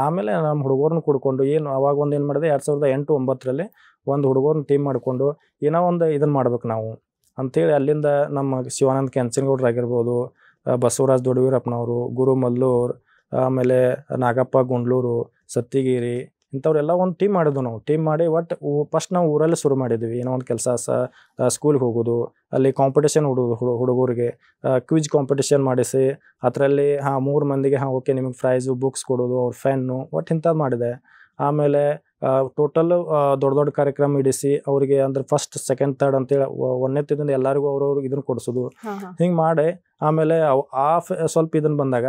ಆಮೇಲೆ ನಮ್ಮ ಹುಡುಗರನ್ನ ಕೂಡ್ಕೊಂಡು ಏನು ಅವಾಗ ಒಂದು ಏನು ಮಾಡಿದೆ ಎರಡು ಸಾವಿರದ ಎಂಟು ಒಂಬತ್ತರಲ್ಲಿ ಒಂದು ಹುಡುಗರನ್ನ ಟೀಮ್ ಮಾಡಿಕೊಂಡು ಏನೋ ಒಂದು ಇದನ್ನು ಮಾಡ್ಬೇಕು ನಾವು ಅಂಥೇಳಿ ಅಲ್ಲಿಂದ ನಮ್ಮ ಶಿವಾನಂದ ಆಗಿರ್ಬೋದು ಬಸವರಾಜ್ ದೊಡ್ಡವೀರಪ್ಪನವರು ಗುರು ಮಲ್ಲೂರ್ ಆಮೇಲೆ ನಾಗಪ್ಪ ಗುಂಡ್ಲೂರು ಸತ್ತಿಗಿರಿ ಇಂಥವರೆಲ್ಲ ಒಂದು ಟೀಮ್ ಮಾಡಿದ್ವು ನಾವು ಟೀಮ್ ಮಾಡಿ ಒಟ್ಟು ಫಸ್ಟ್ ನಾವು ಊರಲ್ಲೇ ಶುರು ಮಾಡಿದ್ವಿ ಏನೋ ಒಂದು ಕೆಲಸ ಸ ಸ್ಕೂಲ್ಗೆ ಹೋಗೋದು ಅಲ್ಲಿ ಕಾಂಪಿಟೇಷನ್ ಹುಡು ಹುಡುಗರಿಗೆ ಕ್ವಿಜ್ ಕಾಂಪಿಟೇಷನ್ ಮಾಡಿಸಿ ಅದರಲ್ಲಿ ಹಾಂ ಮೂರು ಮಂದಿಗೆ ಹಾಂ ಓಕೆ ನಿಮಗೆ ಪ್ರೈಸು ಬುಕ್ಸ್ ಕೊಡೋದು ಅವ್ರ ಫ್ಯಾನ್ ಒಟ್ ಇಂಥದ್ದು ಮಾಡಿದೆ ಆಮೇಲೆ ಟೋಟಲ್ ದೊಡ್ಡ ದೊಡ್ಡ ಕಾರ್ಯಕ್ರಮ ಇಡಿಸಿ ಅವರಿಗೆ ಅಂದ್ರೆ ಫಸ್ಟ್ ಸೆಕೆಂಡ್ ತರ್ಡ್ ಅಂತೇಳಿ ತಿಂದ ಎಲ್ಲರಿಗೂ ಅವ್ರವ್ರಿಗೆ ಇದನ್ನು ಕೊಡಿಸೋದು ಹಿಂಗೆ ಮಾಡಿ ಆಮೇಲೆ ಆ ಸ್ವಲ್ಪ ಇದನ್ನು ಬಂದಾಗ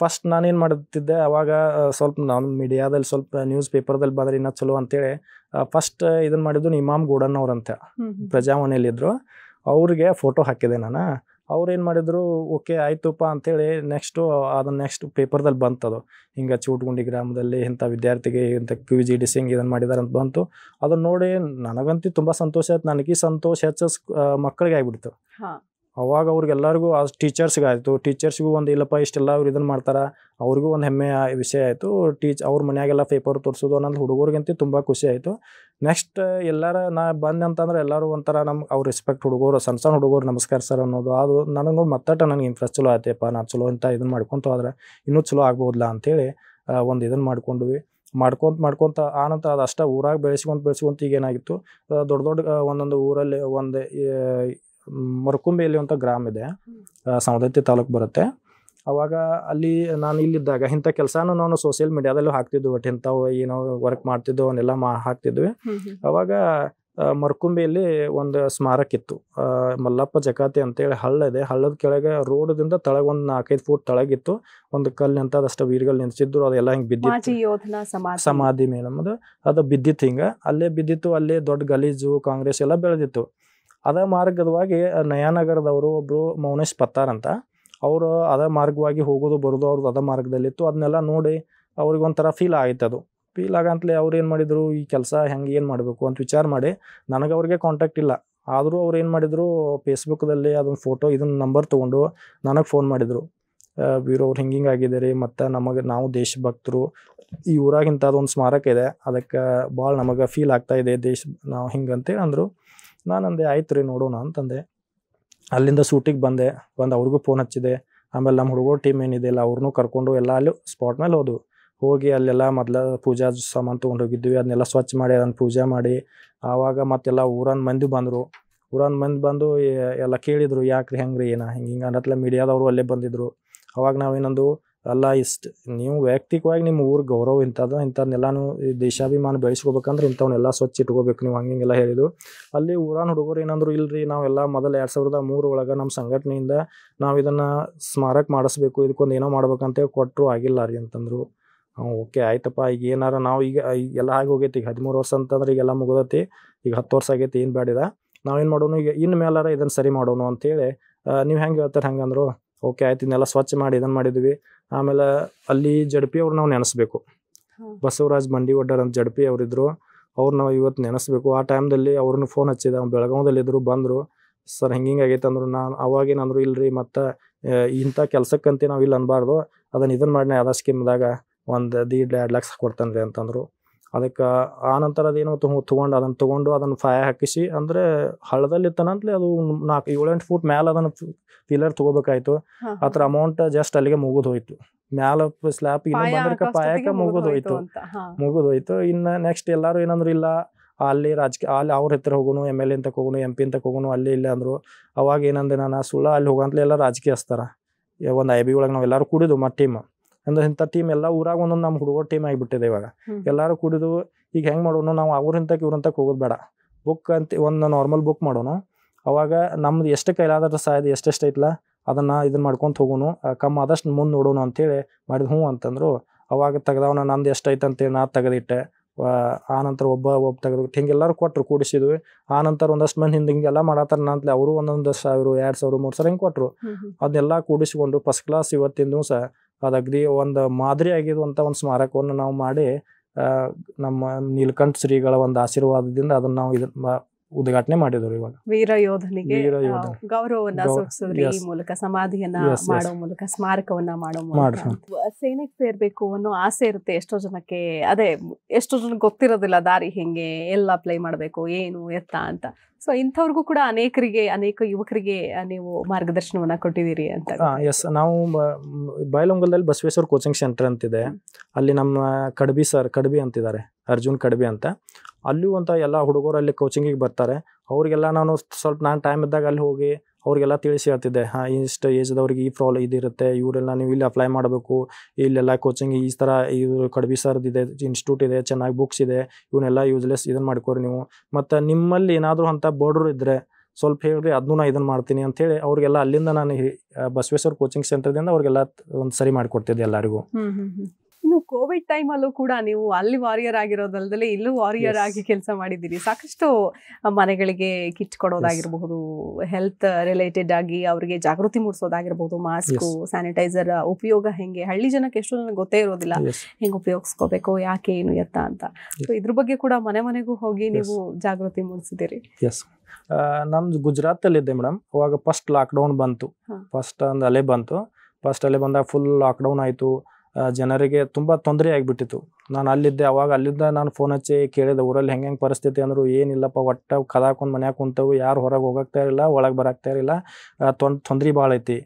ಫಸ್ಟ್ ನಾನೇನು ಮಾಡುತ್ತಿದ್ದೆ ಅವಾಗ ಸ್ವಲ್ಪ ನಾನು ಮೀಡಿಯಾದಲ್ಲಿ ಸ್ವಲ್ಪ ನ್ಯೂಸ್ ಪೇಪರ್ದಲ್ಲಿ ಬಂದರೆ ಇನ್ನೂ ಚಲೋ ಅಂತೇಳಿ ಫಸ್ಟ್ ಇದನ್ನು ಮಾಡಿದ್ದು ಇಮಾಮ್ ಗೂಡನ್ ಅವ್ರಂತ ಪ್ರಜಾವಾಣಿಯಲ್ಲಿದ್ದರು ಅವ್ರಿಗೆ ಫೋಟೋ ಹಾಕಿದೆ ನಾನು ಅವ್ರೇನು ಮಾಡಿದ್ರು ಓಕೆ ಆಯ್ತುಪ್ಪ ಅಂತೇಳಿ ನೆಕ್ಸ್ಟು ಅದನ್ನ ನೆಕ್ಸ್ಟ್ ಪೇಪರ್ದಲ್ಲಿ ಬಂತದು ಹಿಂಗೆ ಚೂಟ್ಗುಂಡಿ ಗ್ರಾಮದಲ್ಲಿ ಇಂಥ ವಿದ್ಯಾರ್ಥಿಗೆ ಇಂಥ ಕ್ಯೂ ಜಿ ಸಿಂಗ್ ಇದನ್ನು ಮಾಡಿದ್ದಾರೆ ಅಂತ ಬಂತು ಅದನ್ನು ನೋಡಿ ನನಗಂತೂ ತುಂಬ ಸಂತೋಷ ಆಯ್ತು ನನಗೆ ಸಂತೋಷ ಹೆಚ್ಚಿಸ್ ಮಕ್ಕಳಿಗೆ ಆಗಿಬಿಡ್ತು ಅವಾಗ ಅವ್ರಿಗೆಲ್ಲರಿಗೂ ಆ ಟೀಚರ್ಸ್ಗಾಯಿತು ಟೀಚರ್ಸ್ಗೂ ಒಂದು ಇಲ್ಲಪ್ಪ ಇಷ್ಟೆಲ್ಲ ಅವ್ರು ಇದನ್ನು ಮಾಡ್ತಾರೆ ಅವ್ರಿಗೂ ಒಂದು ಹೆಮ್ಮೆಯ ವಿಷಯ ಆಯಿತು ಟೀಚ್ ಅವ್ರ ಮನೆಯಾಗೆಲ್ಲ ಪೇಪರ್ ತೋರಿಸೋದು ಅನ್ನೋದು ಹುಡುಗರಿಗಂತೂ ತುಂಬ ಖುಷಿ ಆಯಿತು ನೆಕ್ಸ್ಟ್ ಎಲ್ಲರ ನಾ ಬಂದೆ ಅಂತಂದ್ರೆ ಎಲ್ಲರೂ ಒಂಥರ ನಮ್ಮ ಅವ್ರ ರೆಸ್ಪೆಕ್ಟ್ ಹುಡುಗರು ಸಣ್ಣ ಸಣ್ಣ ಹುಡುಗರು ನಮಸ್ಕಾರ ಸರ್ ಅನ್ನೋದು ಅದು ನೋಡಿ ಮತ್ತಟ ನನಗೆ ಇಂಟ್ರೆಸ್ಟ್ ಚಲೋ ಆಯ್ತಪ್ಪ ನಾನು ಚಲೋ ಅಂತ ಇದನ್ನು ಮಾಡ್ಕೊತ ಹೋದ್ರೆ ಇನ್ನೂ ಚಲೋ ಆಗ್ಬೋದಲ್ಲ ಅಂಥೇಳಿ ಒಂದು ಇದನ್ನು ಮಾಡ್ಕೊಂಡ್ವಿ ಮಾಡ್ಕೊಂತ ಮಾಡ್ಕೊತ ಆನಂತರ ಅದು ಅಷ್ಟೇ ಊರಾಗ ಬೆಳೆಸ್ಕೊಂತ ಬೆಳೆಸ್ಕೊಂತ ಈಗ ಏನಾಗಿತ್ತು ದೊಡ್ಡ ದೊಡ್ಡ ಒಂದೊಂದು ಊರಲ್ಲಿ ಒಂದು ಮರಕುಂಬೆಯಲ್ಲಿ ಅಂತ ಗ್ರಾಮ ಇದೆ ಸವದತ್ತಿ ತಾಲೂಕು ಬರುತ್ತೆ ಅವಾಗ ಅಲ್ಲಿ ನಾನು ಇಲ್ಲಿದ್ದಾಗ ಇಂಥ ಕೆಲಸನೂ ನಾನು ಸೋಷಿಯಲ್ ಮೀಡಿಯಾದಲ್ಲೂ ಹಾಕ್ತಿದ್ವಿ ಬಟ್ ಇಂಥವು ಏನೋ ವರ್ಕ್ ಮಾಡ್ತಿದ್ವು ಅವನ್ನೆಲ್ಲ ಮಾ ಹಾಕ್ತಿದ್ವಿ ಅವಾಗ ಮರಕುಂಬೆಯಲ್ಲಿ ಒಂದು ಸ್ಮಾರಕ ಇತ್ತು ಮಲ್ಲಪ್ಪ ಜಕಾತಿ ಅಂತೇಳಿ ಹಳ್ಳ ಇದೆ ಹಳ್ಳದ ಕೆಳಗೆ ರೋಡ್ದಿಂದ ತಳಗ ಒಂದು ನಾಲ್ಕೈದು ಫೂಟ್ ತಳಗಿತ್ತು ಒಂದು ಕಲ್ಲು ಅಂತ ಅದಷ್ಟು ವೀರ್ಗಳು ನಿಂತಿದ್ರು ಅದೆಲ್ಲ ಹಿಂಗೆ ಬಿದ್ದಿತ್ತು ಸಮಾಧಿ ಮೇಲೆ ಅದು ಬಿದ್ದಿತ್ತು ಹಿಂಗೆ ಅಲ್ಲೇ ಬಿದ್ದಿತ್ತು ಅಲ್ಲೇ ದೊಡ್ಡ ಗಲೀಜು ಕಾಂಗ್ರೆಸ್ ಎಲ್ಲ ಬೆಳೆದಿತ್ತು ಅದ ಮಾರ್ಗದವಾಗಿ ನಯಾನಗರದವರು ಒಬ್ಬರು ಮೌನೇಶ್ ಪತ್ತಾರ್ ಅಂತ ಅವರು ಅದ ಮಾರ್ಗವಾಗಿ ಹೋಗೋದು ಬರೋದು ಅವ್ರದ್ದು ಅದ ಮಾರ್ಗದಲ್ಲಿತ್ತು ಅದನ್ನೆಲ್ಲ ನೋಡಿ ಅವ್ರಿಗೆ ಒಂಥರ ಫೀಲ್ ಆಗಿತ್ತು ಅದು ಫೀಲ್ ಆಗಂತಲೇ ಅವ್ರು ಏನು ಮಾಡಿದರು ಈ ಕೆಲಸ ಹೆಂಗೆ ಏನು ಮಾಡಬೇಕು ಅಂತ ವಿಚಾರ ಮಾಡಿ ನನಗೆ ಅವ್ರಿಗೆ ಕಾಂಟ್ಯಾಕ್ಟ್ ಇಲ್ಲ ಆದರೂ ಅವ್ರು ಏನು ಮಾಡಿದರು ಫೇಸ್ಬುಕ್ದಲ್ಲಿ ಅದೊಂದು ಫೋಟೋ ಇದನ್ನು ನಂಬರ್ ತೊಗೊಂಡು ನನಗೆ ಫೋನ್ ಮಾಡಿದರು ಬೀರೋ ಅವ್ರು ಹಿಂಗೆ ಹಿಂಗಾಗಿದೆ ರೀ ಮತ್ತು ನಮಗೆ ನಾವು ದೇಶಭಕ್ತರು ಈ ಊರಾಗಿಂತ ಅದೊಂದು ಸ್ಮಾರಕ ಇದೆ ಅದಕ್ಕೆ ಭಾಳ ನಮಗೆ ಫೀಲ್ ಆಗ್ತಾ ಇದೆ ದೇಶ ನಾವು ಹಿಂಗಂತೇಳಿ ಅಂದರು ನಾನಂದೆ ಆಯ್ತು ರೀ ನೋಡೋಣ ಅಂತಂದೆ ಅಲ್ಲಿಂದ ಸೂಟಿಗೆ ಬಂದೆ ಬಂದು ಅವ್ರಿಗೂ ಫೋನ್ ಹಚ್ಚಿದೆ ಆಮೇಲೆ ನಮ್ಮ ಹುಡುಗರು ಟೀಮ್ ಏನಿದೆ ಇಲ್ಲ ಅವ್ರನ್ನೂ ಕರ್ಕೊಂಡು ಎಲ್ಲ ಅಲ್ಲಿ ಸ್ಪಾಟ್ ಮೇಲೆ ಹೋದ್ವು ಹೋಗಿ ಅಲ್ಲೆಲ್ಲ ಮೊದಲ ಪೂಜಾ ಸಾಮಾನು ತೊಗೊಂಡು ಹೋಗಿದ್ವಿ ಅದನ್ನೆಲ್ಲ ಸ್ವಚ್ಛ ಮಾಡಿ ಅದನ್ನು ಪೂಜೆ ಮಾಡಿ ಆವಾಗ ಮತ್ತೆಲ್ಲ ಊರನ್ನು ಮಂದಿ ಬಂದರು ಊರನ್ನು ಮಂದಿ ಬಂದು ಎಲ್ಲ ಕೇಳಿದರು ಯಾಕ್ರಿ ರೀ ಏನ ಹಿಂಗೆ ಹಿಂಗೆ ಅನ್ನತ್ಲ ಮೀಡಿಯಾದವರು ಅಲ್ಲೇ ಬಂದಿದ್ದರು ಅವಾಗ ನಾವೇನಂದು ಅಲ್ಲ ಇಷ್ಟು ನೀವು ವೈಯಕ್ತಿಕವಾಗಿ ನಿಮ್ಮ ಊರು ಗೌರವ ಇಂಥದ್ದು ಇಂಥದ್ನೆಲ್ಲಾನು ದೇಶಾಭಿಮಾನ ಬೆಳೆಸ್ಕೋಬೇಕಂದ್ರೆ ಇಂಥವನ್ನೆಲ್ಲ ಸ್ವಚ್ಛ ಇಟ್ಕೋಬೇಕು ನೀವು ಹಂಗೆಲ್ಲ ಹೇಳಿದ್ರು ಅಲ್ಲಿ ಊರಾನ ಹುಡುಗರು ಏನಂದ್ರು ಇಲ್ರಿ ನಾವೆಲ್ಲ ಮೊದಲು ಎರಡು ಸಾವಿರದ ಮೂರು ಒಳಗೆ ನಮ್ಮ ಸಂಘಟನೆಯಿಂದ ನಾವು ಇದನ್ನು ಸ್ಮಾರಕ ಮಾಡಿಸ್ಬೇಕು ಇದಕ್ಕೊಂದು ಏನೋ ಮಾಡ್ಬೇಕಂತೇಳಿ ಕೊಟ್ಟರು ಆಗಿಲ್ಲ ರೀ ಅಂತಂದರು ಓಕೆ ಆಯ್ತಪ್ಪ ಈಗ ಏನಾರ ನಾವು ಈಗ ಎಲ್ಲ ಆಗಿ ಹೋಗೈತಿ ಈಗ ಹದಿಮೂರು ವರ್ಷ ಅಂತಂದ್ರೆ ಈಗೆಲ್ಲ ಮುಗಿದೈತಿ ಈಗ ಹತ್ತು ವರ್ಷ ಆಗೈತಿ ಏನು ಬ್ಯಾಡಿದ ನಾವೇನು ಮಾಡೋನು ಈಗ ಇನ್ನು ಮೇಲಾರ ಇದನ್ನು ಸರಿ ಮಾಡೋನು ಅಂತೇಳಿ ನೀವು ಹೆಂಗೆ ಹೇಳ್ತಾರೆ ಹಂಗಂದ್ರು ಓಕೆ ಆಯ್ತು ಇನ್ನೆಲ್ಲ ಸ್ವಚ್ಛ ಮಾಡಿ ಇದನ್ನು ಮಾಡಿದ್ವಿ ಆಮೇಲೆ ಅಲ್ಲಿ ಜಡಪಿ ಅವ್ರು ನಾವು ನೆನೆಸ್ಬೇಕು ಬಸವರಾಜ್ ಮಂಡಿ ಒಡ್ಡರ್ ಅಂತ ಜಡ್ಪಿ ಅವರಿದ್ರು ಅವ್ರು ನಾವು ಇವತ್ತು ನೆನೆಸ್ಬೇಕು ಆ ಟೈಮ್ದಲ್ಲಿ ಅವ್ರನ್ನ ಫೋನ್ ಹಚ್ಚಿದ ಅವ್ನು ಇದ್ದರು ಬಂದರು ಸರ್ ಹಿಂಗೆ ಆಗೈತೆ ಅಂದ್ರು ನಾನು ಅವಾಗೇನಂದ್ರು ಇಲ್ಲರಿ ಮತ್ತು ಇಂಥ ಕೆಲಸಕ್ಕಂತೆ ನಾವು ಇಲ್ಲಿ ಅನ್ಬಾರ್ದು ಅದನ್ನು ಇದನ್ನು ಮಾಡಿ ಅದ ಸ್ಕೀಮ್ದಾಗ ಒಂದು ದೀಡ್ ಎರಡು ಲಕ್ಷ ಕೊಡ್ತಾನೆ ರೀ ಅಂತಂದರು ಅದಕ್ಕೆ ಆ ನಂತರ ಅದೇನೋ ತೊಗೊಂಡು ತೊಗೊಂಡು ಅದನ್ನು ತೊಗೊಂಡು ಅದನ್ನು ಫಯ ಹಾಕಿಸಿ ಅಂದರೆ ಹಳ್ಳದಲ್ಲಿ ಅದು ನಾಲ್ಕು ಏಳೆಂಟು ಫೂಟ್ ಮ್ಯಾಲ ಅದನ್ನು ಪಿಲ್ಲರ್ ತೊಗೋಬೇಕಾಯ್ತು ಅದ್ರ ಅಮೌಂಟ್ ಜಸ್ಟ್ ಅಲ್ಲಿಗೆ ಮುಗಿದು ಹೋಯ್ತು ಮ್ಯಾಲ ಸ್ಲ್ಯಾಪ್ ಇನ್ನೊಂದು ಪಾಯಕ್ಕೆ ಮುಗಿದೋಯ್ತು ಮುಗಿದೋಯ್ತು ಇನ್ನು ನೆಕ್ಸ್ಟ್ ಎಲ್ಲರೂ ಏನಂದ್ರು ಇಲ್ಲ ಅಲ್ಲಿ ರಾಜಕೀಯ ಅಲ್ಲಿ ಅವ್ರ ಹತ್ರ ಹೋಗೋನು ಎಮ್ ಎಲ್ ಎ ಅಂತ ಹೋಗೋನು ಎಂ ಪಿ ಅಂತ ಹೋಗೋನು ಅಲ್ಲಿ ಇಲ್ಲ ಅಂದರು ಅವಾಗ ಏನಂದೆ ನಾನು ಸುಳ್ಳ ಅಲ್ಲಿ ಹೋಗಂತಲೇ ಎಲ್ಲ ರಾಜಕೀಯ ಹಸ್ತಾರ ಒಂದು ಐ ಬಿ ಒಳಗೆ ನಾವೆಲ್ಲರೂ ಕುಡಿದು ಟೀಮ್ ಒಂದು ಇಂಥ ಟೀಮ್ ಎಲ್ಲ ಊರಾಗ ಒಂದೊಂದು ನಮ್ಮ ಹುಡುಗರ ಟೀಮ್ ಆಗಿಬಿಟ್ಟಿದೆ ಇವಾಗ ಎಲ್ಲರೂ ಕುಡಿದು ಈಗ ಹೆಂಗೆ ಮಾಡೋಣ ನಾವು ಅವ್ರಂತಕ್ಕೆ ಇವ್ರಂತಕ್ಕೆ ಹೋಗೋದು ಬೇಡ ಬುಕ್ ಅಂತ ಒಂದು ನಾರ್ಮಲ್ ಬುಕ್ ಮಾಡೋಣ ಅವಾಗ ನಮ್ದು ಎಷ್ಟು ಕೈಲಾದ್ರೆ ಸಾಯ್ದು ಎಷ್ಟೆಷ್ಟು ಐತಲ್ಲ ಅದನ್ನು ಇದನ್ನ ಮಾಡ್ಕೊಂತ ಹೋಗೋಣ ಕಮ್ಮ ಆದಷ್ಟು ಮುಂದೆ ನೋಡೋಣ ಅಂತೇಳಿ ಮಾಡಿದ ಹ್ಞೂ ಅಂತಂದ್ರು ಅವಾಗ ತೆಗ್ದವನ ನಂದು ಎಷ್ಟೈತೆ ಅಂತೇಳಿ ನಾ ತೆಗೆದಿಟ್ಟೆ ಆ ನಂತರ ಒಬ್ಬ ಒಬ್ಬ ತೆಗೆದು ಎಲ್ಲರೂ ಕೊಟ್ಟರು ಕೂಡಿಸಿದ್ವಿ ಆ ನಂತರ ಒಂದಷ್ಟು ಮಂದಿ ಹಿಂದೆ ಹಿಂಗೆಲ್ಲ ಮಾಡತ್ತಾರ ನಂತಲೇ ಅವರು ಒಂದೊಂದು ಸಾವಿರ ಎರಡು ಸಾವಿರ ಮೂರು ಸಾವಿರ ಹಿಂಗೆ ಕೊಟ್ಟರು ಅದನ್ನೆಲ್ಲ ಕೂಡಿಸಿಕೊಂಡು ಫಸ್ಟ್ ಕ್ಲಾಸ್ ಇವತ್ತಿನ ದಿವಸ ಅದು ಅಗ್ದಿ ಒಂದು ಮಾದರಿ ಆಗಿರುವಂಥ ಒಂದು ಸ್ಮಾರಕವನ್ನು ನಾವು ಮಾಡಿ ನಮ್ಮ ನೀಲಕಂಠ ಶ್ರೀಗಳ ಒಂದು ಆಶೀರ್ವಾದದಿಂದ ಅದನ್ನು ನಾವು ಉದ್ಘಾಟನೆ ಮಾಡಿದ್ರು ಇವಾಗ ವೀರ ಯೋಧನಿಗೆ ಗೌರವವನ್ನ ಸೂಚಿಸಿದ್ರಿ ಈ ಮೂಲಕ ಸಮಾಧಿಯನ್ನ ಮಾಡೋ ಮೂಲಕ ಸ್ಮಾರಕವನ್ನ ಮಾಡೋ ಮೂಲಕ ಸೇನೆಗೆ ಸೇರ್ಬೇಕು ಅನ್ನೋ ಆಸೆ ಇರುತ್ತೆ ಎಷ್ಟೋ ಜನಕ್ಕೆ ಅದೇ ಎಷ್ಟೋ ಜನ ಗೊತ್ತಿರೋದಿಲ್ಲ ದಾರಿ ಹೆಂಗೆ ಎಲ್ಲ ಅಪ್ಲೈ ಮಾಡಬೇಕು ಏನು ಎತ್ತ ಅಂತ ಸೊ ಇಂಥವ್ರಿಗೂ ಕೂಡ ಅನೇಕರಿಗೆ ಅನೇಕ ಯುವಕರಿಗೆ ನೀವು ಮಾರ್ಗದರ್ಶನವನ್ನ ಕೊಟ್ಟಿದ್ದೀರಿ ಅಂತ ಎಸ್ ನಾವು ಬಯಲೊಂಗಲ್ದಲ್ಲಿ ಬಸವೇಶ್ವರ ಕೋಚಿಂಗ್ ಸೆಂಟರ್ ಅಂತಿದೆ ಅಲ್ಲಿ ನಮ್ಮ ಕಡಬಿ ಸರ್ ಕಡಬಿ ಅಂತಿದ್ದಾರೆ ಅರ್ಜುನ್ ಕಡ್ಬಿ ಅಂತ ಅಲ್ಲೂ ಅಂತ ಎಲ್ಲ ಹುಡುಗರು ಅಲ್ಲಿ ಕೋಚಿಂಗಿಗೆ ಬರ್ತಾರೆ ಅವರಿಗೆಲ್ಲ ನಾನು ಸ್ವಲ್ಪ ನಾನು ಟೈಮ್ ಇದ್ದಾಗ ಅಲ್ಲಿ ಹೋಗಿ ಅವ್ರಿಗೆಲ್ಲ ತಿಳಿಸಿ ಹೇಳ್ತಿದ್ದೆ ಹಾಂ ಇಷ್ಟು ಏಜ್ದವ್ರಿಗೆ ಈ ಪ್ರಾಬ್ಲಮ್ ಇದಿರುತ್ತೆ ಇವರೆಲ್ಲ ನೀವು ಇಲ್ಲಿ ಅಪ್ಲೈ ಮಾಡಬೇಕು ಇಲ್ಲೆಲ್ಲ ಕೋಚಿಂಗ್ ಈ ಥರ ಇವರು ಕಡ್ಬಿ ಇದೆ ಇನ್ಸ್ಟಿಟ್ಯೂಟ್ ಇದೆ ಚೆನ್ನಾಗಿ ಬುಕ್ಸ್ ಇದೆ ಇವನ್ನೆಲ್ಲ ಯೂಸ್ಲೆಸ್ ಇದನ್ನು ಮಾಡ್ಕೋರಿ ನೀವು ಮತ್ತು ನಿಮ್ಮಲ್ಲಿ ಏನಾದರೂ ಅಂಥ ಬೋರ್ಡರ್ ಇದ್ದರೆ ಸ್ವಲ್ಪ ಹೇಳ್ರಿ ಅದನ್ನೂ ನಾನು ಇದನ್ನು ಮಾಡ್ತೀನಿ ಅಂಥೇಳಿ ಅವ್ರಿಗೆಲ್ಲ ಅಲ್ಲಿಂದ ನಾನು ಬಸವೇಶ್ವರ ಕೋಚಿಂಗ್ ಸೆಂಟರ್ದಿಂದ ಅವ್ರಿಗೆಲ್ಲ ಒಂದು ಸರಿ ಮಾಡಿಕೊಡ್ತಿದ್ದೆ ಎಲ್ಲರಿಗೂ ಇನ್ನು ಕೋವಿಡ್ ಟೈಮ್ ಅಲ್ಲೂ ಕೂಡ ನೀವು ಅಲ್ಲಿ ವಾರಿಯರ್ ಆಗಿರೋದಲ್ದಲೆ ಇಲ್ಲೂ ವಾರಿಯರ್ ಆಗಿ ಕೆಲಸ ಮಾಡಿದ್ದೀರಿ ಸಾಕಷ್ಟು ಮನೆಗಳಿಗೆ ಕಿಟ್ ಕೊಡೋದಾಗಿರಬಹುದು ಹೆಲ್ತ್ ರಿಲೇಟೆಡ್ ಆಗಿ ಅವರಿಗೆ ಜಾಗೃತಿ ಮೂಡಿಸೋದಾಗಿರಬಹುದು ಮಾಸ್ಕ್ ಸ್ಯಾನಿಟೈಸರ್ ಉಪಯೋಗ ಹೆಂಗೆ ಹಳ್ಳಿ ಜನಕ್ಕೆ ಎಷ್ಟು ನನಗೆ ಗೊತ್ತೇ ಇರೋದಿಲ್ಲ ಹೆಂಗೆ ಉಪಯೋಗಿಸ್ಕೋಬೇಕು ಯಾಕೆ ಏನು ಎತ್ತ ಅಂತ ಸೊ ಇದ್ರ ಬಗ್ಗೆ ಕೂಡ ಮನೆ ಮನೆಗೂ ಹೋಗಿ ನೀವು ಜಾಗೃತಿ ಮೂಡಿಸಿದಿರಿ ನಮ್ದು ಗುಜರಾತ್ ಅಲ್ಲಿ ಮೇಡಮ್ ಅವಾಗ ಫಸ್ಟ್ ಲಾಕ್ ಡೌನ್ ಬಂತು ಫಸ್ಟ್ ಅಂದ್ರೆ ಅಲೆ ಬಂತು ಫಸ್ಟ್ ಅಲೆ ಬಂದಾಗ ಫುಲ್ ಲಾಕ್ ಡೌನ್ ಆಯ್ತು ಜನರಿಗೆ ತುಂಬ ತೊಂದರೆ ಆಗಿಬಿಟ್ಟಿತ್ತು ನಾನು ಅಲ್ಲಿದ್ದೆ ಅವಾಗ ಅಲ್ಲಿದ್ದ ನಾನು ಫೋನ್ ಹಚ್ಚಿ ಕೇಳಿದೆ ಊರಲ್ಲಿ ಹೆಂಗೆ ಹೆಂಗೆ ಪರಿಸ್ಥಿತಿ ಅಂದರು ಏನಿಲ್ಲಪ್ಪ ಒಟ್ಟು ಕದಾಕೊಂಡು ಮನೆಯಾಗ ಕುಂತವು ಯಾರು ಹೊರಗೆ ಹೋಗಾಕ್ತಾ ಇರಲಿಲ್ಲ ಒಳಗೆ ಬರೋಕ್ತಾ ಇರಲಿಲ್ಲ ತೊಂದ್ ತೊಂದ್ರೆ ಭಾಳ ಐತಿ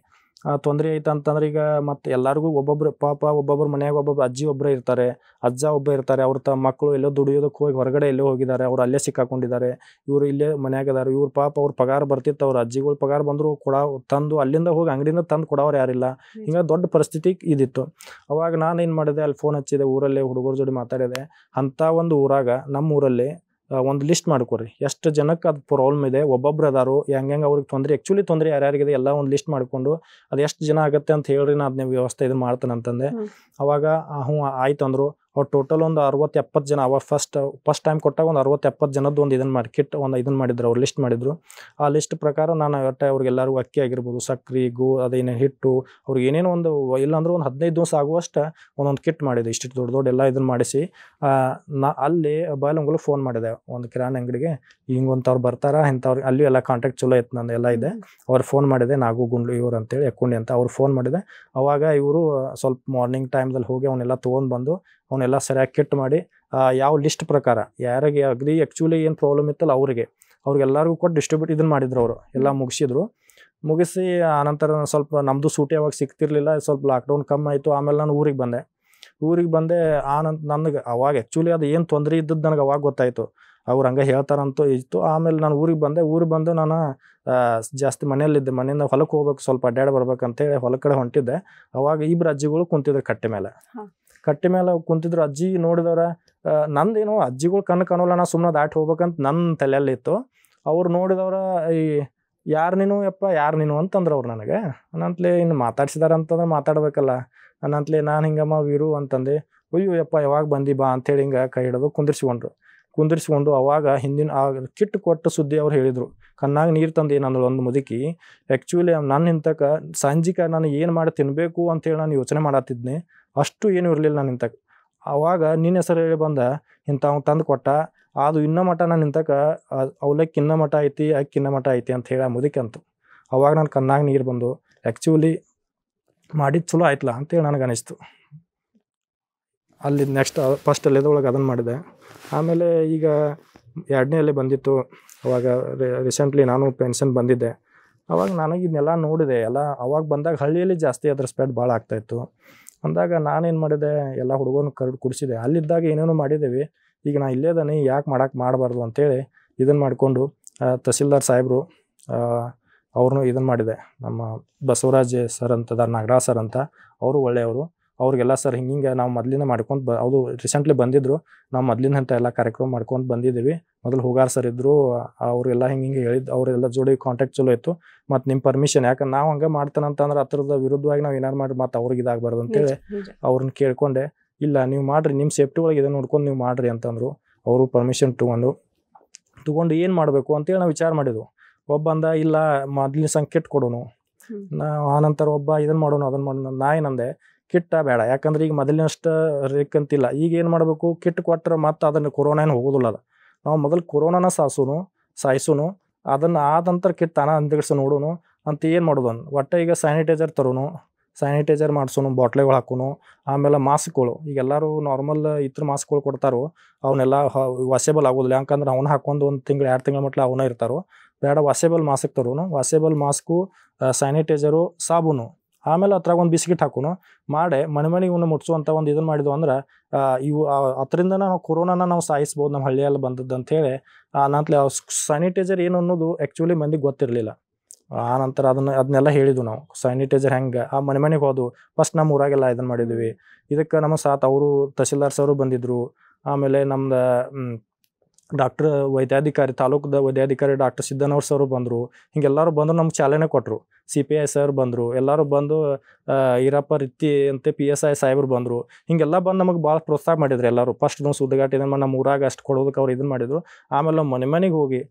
ತೊಂದರೆ ಐತೆ ಅಂತಂದ್ರೆ ಈಗ ಮತ್ತೆ ಎಲ್ಲರಿಗೂ ಒಬ್ಬೊಬ್ರು ಪಾಪ ಒಬ್ಬೊಬ್ರು ಮನೆಯಾಗ ಒಬ್ಬೊಬ್ರು ಅಜ್ಜಿ ಒಬ್ಬರೇ ಇರ್ತಾರೆ ಅಜ್ಜ ಒಬ್ಬ ಇರ್ತಾರೆ ಅವ್ರ ತ ಮಕ್ಕಳು ಎಲ್ಲೋ ದುಡಿಯೋದಕ್ಕೆ ಹೋಗಿ ಹೊರಗಡೆ ಎಲ್ಲೋ ಹೋಗಿದ್ದಾರೆ ಅವ್ರು ಅಲ್ಲೇ ಸಿಕ್ಕಾಕೊಂಡಿದ್ದಾರೆ ಇವರು ಇಲ್ಲೇ ಮನೆಯಾಗಿದ್ದಾರೆ ಇವ್ರ ಪಾಪ ಅವ್ರ ಪಗಾರ ಬರ್ತಿತ್ತು ಅವ್ರ ಅಜ್ಜಿಗಳು ಪಗಾರ ಬಂದರು ಕೊಡ ತಂದು ಅಲ್ಲಿಂದ ಹೋಗಿ ಅಂಗಡಿಯಿಂದ ತಂದು ಕೊಡೋರು ಯಾರಿಲ್ಲ ಹಿಂಗೆ ದೊಡ್ಡ ಪರಿಸ್ಥಿತಿ ಇದಿತ್ತು ಅವಾಗ ನಾನು ಏನು ಮಾಡಿದೆ ಅಲ್ಲಿ ಫೋನ್ ಹಚ್ಚಿದೆ ಊರಲ್ಲೇ ಹುಡುಗರ ಜೋಡಿ ಮಾತಾಡಿದೆ ಅಂಥ ಒಂದು ಊರಾಗ ನಮ್ಮ ಊರಲ್ಲಿ ಒಂದು ಲಿಸ್ಟ್ ಮಾಡ್ಕೊರಿ ಎಷ್ಟು ಜನಕ್ಕೆ ಅದು ಪ್ರಾಬ್ಲಮ್ ಇದೆ ಒಬ್ಬೊಬ್ರು ಅದಾರು ಹೆಂಗೆ ಅವ್ರಿಗೆ ತೊಂದರೆ ಆ್ಯಕ್ಚುಲಿ ತೊಂದರೆ ಯಾರ್ಯಾರಿಗಿದೆ ಎಲ್ಲ ಒಂದು ಲಿಸ್ಟ್ ಮಾಡಿಕೊಂಡು ಅದು ಎಷ್ಟು ಜನ ಆಗುತ್ತೆ ಅಂತ ಹೇಳ್ರಿ ನಾನು ಅದನ್ನ ವ್ಯವಸ್ಥೆ ಇದು ಮಾಡ್ತಾನೆ ಅಂತಂದೆ ಅವಾಗ ಹ್ಞೂ ಆಯ್ತು ಅಂದರು ಅವ್ರು ಟೋಟಲ್ ಒಂದು ಅರವತ್ತು ಎಪ್ಪತ್ತು ಜನ ಅವ ಫಸ್ಟ್ ಫಸ್ಟ್ ಟೈಮ್ ಕೊಟ್ಟಾಗ ಒಂದು ಅರವತ್ತು ಎಪ್ಪತ್ತು ಜನದ್ದು ಒಂದು ಇದನ್ನು ಮಾಡಿ ಕಿಟ್ ಒಂದು ಇದನ್ನು ಮಾಡಿದ್ರು ಅವ್ರು ಲಿಸ್ಟ್ ಮಾಡಿದ್ರು ಆ ಲಿಸ್ಟ್ ಪ್ರಕಾರ ನಾನು ಒಟ್ಟೆ ಅವ್ರಿಗೆಲ್ಲರಿಗೂ ಅಕ್ಕಿ ಆಗಿರ್ಬೋದು ಸಕ್ಕರೆ ಗೋ ಅದೇನೇ ಹಿಟ್ಟು ಅವ್ರಿಗೆ ಏನೇನೋ ಒಂದು ಇಲ್ಲಾಂದ್ರೆ ಒಂದು ಹದಿನೈದು ದಿವಸ ಆಗುವಷ್ಟು ಒಂದೊಂದು ಕಿಟ್ ಮಾಡಿದೆ ಇಷ್ಟು ದೊಡ್ಡ ದೊಡ್ಡ ಎಲ್ಲ ಇದನ್ನು ಮಾಡಿಸಿ ನಾ ಅಲ್ಲಿ ಬಯಲಂಗಲು ಫೋನ್ ಮಾಡಿದೆ ಒಂದು ಕಿರಾಣಿ ಅಂಗಡಿಗೆ ಹಿಂಗೆ ಒಂಥವ್ರು ಬರ್ತಾರ ಇಂಥವ್ರು ಅಲ್ಲಿ ಎಲ್ಲ ಕಾಂಟ್ಯಾಕ್ಟ್ ಚಲೋ ಇತ್ತು ನಂದು ಎಲ್ಲ ಇದೆ ಅವ್ರು ಫೋನ್ ಮಾಡಿದೆ ನಾಗು ಗುಂಡ್ಲು ಇವ್ರು ಅಂತೇಳಿ ಎಕ್ಕೊಂಡಿ ಅಂತ ಅವ್ರು ಫೋನ್ ಮಾಡಿದೆ ಅವಾಗ ಇವರು ಸ್ವಲ್ಪ ಮಾರ್ನಿಂಗ್ ಟೈಮ್ದಲ್ಲಿ ಹೋಗಿ ಅವನ್ನೆಲ್ಲ ತೊಗೊಂಡು ಬಂದು ಅವನ್ನೆಲ್ಲ ಸರಿಯಾಗಿ ಕೆಟ್ ಮಾಡಿ ಯಾವ ಲಿಸ್ಟ್ ಪ್ರಕಾರ ಯಾರಿಗೆ ಅಗ್ರಿ ಆ್ಯಕ್ಚುಲಿ ಏನು ಪ್ರಾಬ್ಲಮ್ ಇತ್ತಲ್ಲ ಅವರಿಗೆ ಅವ್ರಿಗೆಲ್ಲರಿಗೂ ಕೊಟ್ಟು ಡಿಸ್ಟ್ರಿಬ್ಯೂಟ್ ಇದನ್ನು ಮಾಡಿದ್ರು ಅವರು ಎಲ್ಲ ಮುಗಿಸಿದ್ರು ಮುಗಿಸಿ ಆನಂತರ ಸ್ವಲ್ಪ ನಮ್ಮದು ಸೂಟ್ ಯಾವಾಗ ಸಿಗ್ತಿರ್ಲಿಲ್ಲ ಸ್ವಲ್ಪ ಲಾಕ್ಡೌನ್ ಕಮ್ಮಿ ಆಯಿತು ಆಮೇಲೆ ನಾನು ಊರಿಗೆ ಬಂದೆ ಊರಿಗೆ ಬಂದೆ ಆನಂತ ನನಗೆ ಅವಾಗ ಆ್ಯಕ್ಚುಲಿ ಅದು ಏನು ತೊಂದರೆ ಇದ್ದದ್ದು ನನಗೆ ಅವಾಗ ಗೊತ್ತಾಯಿತು ಅವ್ರು ಹಂಗೆ ಹೇಳ್ತಾರಂತೂ ಇತ್ತು ಆಮೇಲೆ ನಾನು ಊರಿಗೆ ಬಂದೆ ಊರಿಗೆ ಬಂದು ನಾನು ಜಾಸ್ತಿ ಮನೆಯಲ್ಲಿದ್ದೆ ಮನೆಯಿಂದ ಹೊಲಕ್ಕೆ ಹೋಗ್ಬೇಕು ಸ್ವಲ್ಪ ಅಡ್ಡಾಡಿ ಬರ್ಬೇಕಂತೇಳಿ ಹೊಲ ಕಡೆ ಹೊಂಟಿದ್ದೆ ಅವಾಗ ಇಬ್ಬರು ಅಜ್ಜಿಗಳು ಕುಂತಿದ್ರು ಕಟ್ಟೆ ಮೇಲೆ ಕಟ್ಟಿ ಮೇಲೆ ಕುಂತಿದ್ರು ಅಜ್ಜಿ ನೋಡಿದವ್ರ ನಂದೇನೋ ಅಜ್ಜಿಗಳು ಕಣ್ಣು ಕಾಣೋಲ್ಲ ನಾ ಸುಮ್ಮನೆ ದಾಟಿ ಹೋಗ್ಬೇಕಂತ ನನ್ನ ತಲೆಯಲ್ಲಿತ್ತು ಅವ್ರು ನೋಡಿದವ್ರ ಈ ಯಾರು ನೀನು ಯಪ್ಪ ಯಾರು ನೀನು ಅಂತಂದ್ರು ಅವ್ರು ನನಗೆ ಅನ್ನಂತಲೇ ಇನ್ನು ಮಾತಾಡ್ಸಿದಾರೆ ಅಂತಂದ್ರೆ ಮಾತಾಡ್ಬೇಕಲ್ಲ ನನ್ನಂತಲೆ ನಾನು ಹಿಂಗಮ್ಮ ವೀರು ಅಂತಂದು ಅಯ್ಯೋ ಯಪ್ಪ ಯಾವಾಗ ಬಂದಿ ಬಾ ಅಂತೇಳಿ ಹಿಂಗೆ ಕೈ ಹಿಡಿದು ಕುಂದಿರ್ಸ್ಕೊಂಡ್ರು ಕುಂದಿರ್ಸ್ಕೊಂಡು ಅವಾಗ ಹಿಂದಿನ ಆ ಕಿಟ್ಟು ಕೊಟ್ಟ ಸುದ್ದಿ ಅವ್ರು ಹೇಳಿದರು ಕಣ್ಣಾಗ ನೀರು ತಂದು ಏನಂದ್ರು ಒಂದು ಮುದುಕಿ ಆ್ಯಕ್ಚುಲಿ ನನ್ನ ಹಿಂತಕ ಸಂಜಿಕ ನಾನು ಏನು ಮಾಡಿ ತಿನ್ನಬೇಕು ಅಂತೇಳಿ ನಾನು ಯೋಚನೆ ಮಾಡತ್ತಿದ್ನಿ ಅಷ್ಟು ಏನೂ ಇರಲಿಲ್ಲ ನಾನು ನಿಂತಕ್ಕೆ ಆವಾಗ ನಿನ್ನ ಹೆಸರು ಹೇಳಿ ಬಂದ ಇಂಥ ತಂದು ಕೊಟ್ಟ ಅದು ಇನ್ನ ಮಠ ನಾನು ನಿಂತಕ ಅವಲಕ್ಕಿ ಇನ್ನ ಮಠ ಐತಿ ಅಕ್ಕಿ ಇನ್ನ ಮಠ ಐತಿ ಅಂತ ಹೇಳಿ ಮುದಕ್ಕೆ ಅಂತು ಅವಾಗ ನಾನು ಕಣ್ಣಾಗ ನೀರು ಬಂದು ಆ್ಯಕ್ಚುಲಿ ಮಾಡಿದ್ದು ಚಲೋ ಆಯ್ತಲ್ಲ ಅಂತೇಳಿ ನನಗೆ ಅನಿಸ್ತು ಅಲ್ಲಿ ನೆಕ್ಸ್ಟ್ ಫಸ್ಟ್ ಅಲ್ಲಿದೊಳಗೆ ಅದನ್ನು ಮಾಡಿದೆ ಆಮೇಲೆ ಈಗ ಎರಡನೇ ಅಲ್ಲಿ ಬಂದಿತ್ತು ಅವಾಗ ರೀಸೆಂಟ್ಲಿ ನಾನು ಪೆನ್ಷನ್ ಬಂದಿದ್ದೆ ಅವಾಗ ನನಗೆ ಇದನ್ನೆಲ್ಲ ನೋಡಿದೆ ಎಲ್ಲ ಅವಾಗ ಬಂದಾಗ ಹಳ್ಳಿಯಲ್ಲಿ ಜಾಸ್ತಿ ಅದರ ಸ್ಪ್ರೆಡ್ ಭಾಳ ಆಗ್ತಾಯಿತ್ತು ಅಂದಾಗ ನಾನೇನು ಮಾಡಿದೆ ಎಲ್ಲ ಹುಡುಗನ ಕರೆದು ಕುಡಿಸಿದೆ ಅಲ್ಲಿದ್ದಾಗ ಏನೇನೋ ಮಾಡಿದ್ದೇವೆ ಈಗ ನಾ ಇಲ್ಲೇ ಇದ್ದಾನೆ ಯಾಕೆ ಮಾಡೋಕೆ ಮಾಡಬಾರ್ದು ಅಂತೇಳಿ ಇದನ್ನು ಮಾಡಿಕೊಂಡು ತಹಸೀಲ್ದಾರ್ ಸಾಹೇಬರು ಅವ್ರನ್ನೂ ಇದನ್ನು ಮಾಡಿದೆ ನಮ್ಮ ಬಸವರಾಜ್ ಸರ್ ಅಂತದ ನಾಗರಾಜ್ ಸರ್ ಅಂತ ಅವರು ಒಳ್ಳೆಯವರು ಅವ್ರಿಗೆಲ್ಲ ಸರ್ ಹಿಂಗೆ ನಾವು ಮೊದಲಿಂದ ಮಾಡ್ಕೊಂಡು ಬ ಅವರು ರೀಸೆಂಟ್ಲಿ ಬಂದಿದ್ದರು ನಾವು ಮೊದಲಿನ ಅಂತ ಎಲ್ಲ ಕಾರ್ಯಕ್ರಮ ಮಾಡ್ಕೊಂಡು ಬಂದಿದ್ದೀವಿ ಮೊದಲು ಹೋಗಾರ ಸರ್ ಇದ್ದರು ಅವರೆಲ್ಲ ಹಿಂಗೆ ಹಿಂಗೆ ಹೇಳಿದ್ದು ಅವರೆಲ್ಲ ಜೋಡಿ ಕಾಂಟ್ಯಾಕ್ಟ್ ಚಲೋ ಇತ್ತು ಮತ್ತು ನಿಮ್ಮ ಪರ್ಮಿಷನ್ ಯಾಕಂದ್ರೆ ನಾವು ಹಂಗೆ ಮಾಡ್ತಾನಂತಂದ್ರೆ ಹತ್ರದ ವಿರುದ್ಧವಾಗಿ ನಾವು ಏನಾರು ಮಾಡಿ ಮತ್ತು ಅವ್ರಿಗೆ ಇದಾಗಬಾರ್ದು ಅಂತೇಳಿ ಅವ್ರನ್ನ ಕೇಳ್ಕೊಂಡೆ ಇಲ್ಲ ನೀವು ಮಾಡಿರಿ ನಿಮ್ಮ ಸೇಫ್ಟಿ ಒಳಗೆ ಇದನ್ನು ನೋಡ್ಕೊಂಡು ನೀವು ಮಾಡಿರಿ ಅಂತಂದರು ಅವರು ಪರ್ಮಿಷನ್ ತೊಗೊಂಡು ತೊಗೊಂಡು ಏನು ಮಾಡಬೇಕು ಅಂತೇಳಿ ನಾವು ವಿಚಾರ ಮಾಡಿದ್ವು ಒಬ್ಬ ಅಂದ ಇಲ್ಲ ಮೊದಲಿನ ಸಂಖ್ಯೆ ಕೊಡೋನು ನಾ ಆನಂತರ ಒಬ್ಬ ಇದನ್ನು ಮಾಡೋಣ ಅದನ್ನು ಮಾಡೋಣ ನಾ ಏನಂದೆ ಕಿಟ್ಟ ಬೇಡ ಯಾಕಂದ್ರೆ ಈಗ ಮೊದಲಿನಷ್ಟು ರೇಕಂತಿಲ್ಲ ಈಗ ಏನು ಮಾಡಬೇಕು ಕಿಟ್ ಕೊಟ್ಟರೆ ಮತ್ತೆ ಅದನ್ನು ಕೊರೋನಾ ಹೋಗೋದಿಲ್ಲ ಅದು ನಾವು ಮೊದಲು ಕೊರೋನಾನ ಸಾಸುನು ಸಾಯಿಸೋನು ಅದನ್ನು ಆದಂತರ ಕಿಟ್ ತಾನ ಅಂದಗಿಡ್ಸು ನೋಡೋನು ಅಂತ ಏನು ಮಾಡೋದು ಒಟ್ಟೆ ಈಗ ಸ್ಯಾನಿಟೈಸರ್ ತರೋನು ಸ್ಯಾನಿಟೈಸರ್ ಮಾಡಿಸೋನು ಬಾಟ್ಲೆಗಳು ಹಾಕೋನು ಆಮೇಲೆ ಮಾಸ್ಕ್ಗಳು ಈಗ ಎಲ್ಲರೂ ನಾರ್ಮಲ್ ಇತರ ಮಾಸ್ಕ್ಗಳು ಕೊಡ್ತಾರೋ ಅವನ್ನೆಲ್ಲ ವಾಸೇಬಲ್ ಆಗೋದಿಲ್ಲ ಯಾಕಂದ್ರೆ ಅವ್ನ ಹಾಕೊಂಡು ಒಂದು ತಿಂಗಳು ಎರಡು ತಿಂಗಳ ಮಟ್ಲ ಅವನ ಇರ್ತಾರೋ ಬೇಡ ವಾಸೇಬಲ್ ಮಾಸ್ಕ್ ತರೋನು ವಾಸೇಬಲ್ ಮಾಸ್ಕು ಸ್ಯಾನಿಟೈಸರು ಸಾಬೂನು ಆಮೇಲೆ ಹತ್ರಾಗ ಒಂದು ಬಿಸ್ಕಿಟ್ ಹಾಕೋಣ ಮಾಡಿ ಮನೆ ಮನೆಗೆ ಇವನ್ನ ಮುಟ್ಸುವಂಥ ಒಂದು ಇದನ್ನ ಮಾಡಿದ್ವು ಅಂದ್ರೆ ಇವು ಅದರಿಂದ ನಾವು ಕೊರೋನಾನ ನಾವು ಸಾಯಿಸ್ಬೋದು ನಮ್ಮ ಹಳ್ಳಿಯಲ್ಲಿ ಬಂದದ್ದು ಅಂತೇಳಿ ಆ ನಂತರ ಸ್ಯಾನಿಟೈಸರ್ ಏನು ಅನ್ನೋದು ಆ್ಯಕ್ಚುಲಿ ಮಂದಿಗೆ ಗೊತ್ತಿರಲಿಲ್ಲ ಆ ನಂತರ ಅದನ್ನ ಅದನ್ನೆಲ್ಲ ಹೇಳಿದ್ವು ನಾವು ಸ್ಯಾನಿಟೈಸರ್ ಹೆಂಗೆ ಆ ಮನೆ ಮನೆಗೆ ಹೋದ್ವು ಫಸ್ಟ್ ನಮ್ಮ ಊರಾಗೆಲ್ಲ ಇದನ್ನು ಮಾಡಿದ್ವಿ ಇದಕ್ಕೆ ನಮ್ಮ ಸಾತ್ ಅವರು ತಹಸೀಲ್ದಾರ್ ಸರ್ ಬಂದಿದ್ದರು ಆಮೇಲೆ ನಮ್ದು ಡಾಕ್ಟರ್ ವೈದ್ಯಾಧಿಕಾರಿ ತಾಲೂಕದ ವೈದ್ಯಾಧಿಕಾರಿ ಡಾಕ್ಟರ್ ಸಿದ್ದನವ್ರ ಸರ್ ಬಂದರು ಹಿಂಗೆಲ್ಲರೂ ಬಂದರು ನಮ್ಗೆ ಚಾಲನೆ ಕೊಟ್ಟರು ಸಿ ಪಿ ಐ ಸರ್ ಬಂದರು ಎಲ್ಲರೂ ಬಂದು ಈರಪ್ಪ ರೀತಿ ಅಂತ ಪಿ ಎಸ್ ಐ ಸಾಹೇಬ್ರು ಬಂದರು ಹಿಂಗೆಲ್ಲ ಬಂದು ನಮಗೆ ಭಾಳ ಪ್ರೋತ್ಸಾಹ ಮಾಡಿದ್ರು ಎಲ್ಲರೂ ಫಸ್ಟ್ ನಾವು ಸುದ್ದಿಗಾಟಿದ ನಮ್ಮ ಊರಾಗ ಅಷ್ಟು ಕೊಡೋದಕ್ಕೆ ಅವ್ರು ಇದನ್ನು ಮಾಡಿದರು ಆಮೇಲೆ ನಾವು ಮನೆ ಮನೆಗೆ ಹೋಗಿ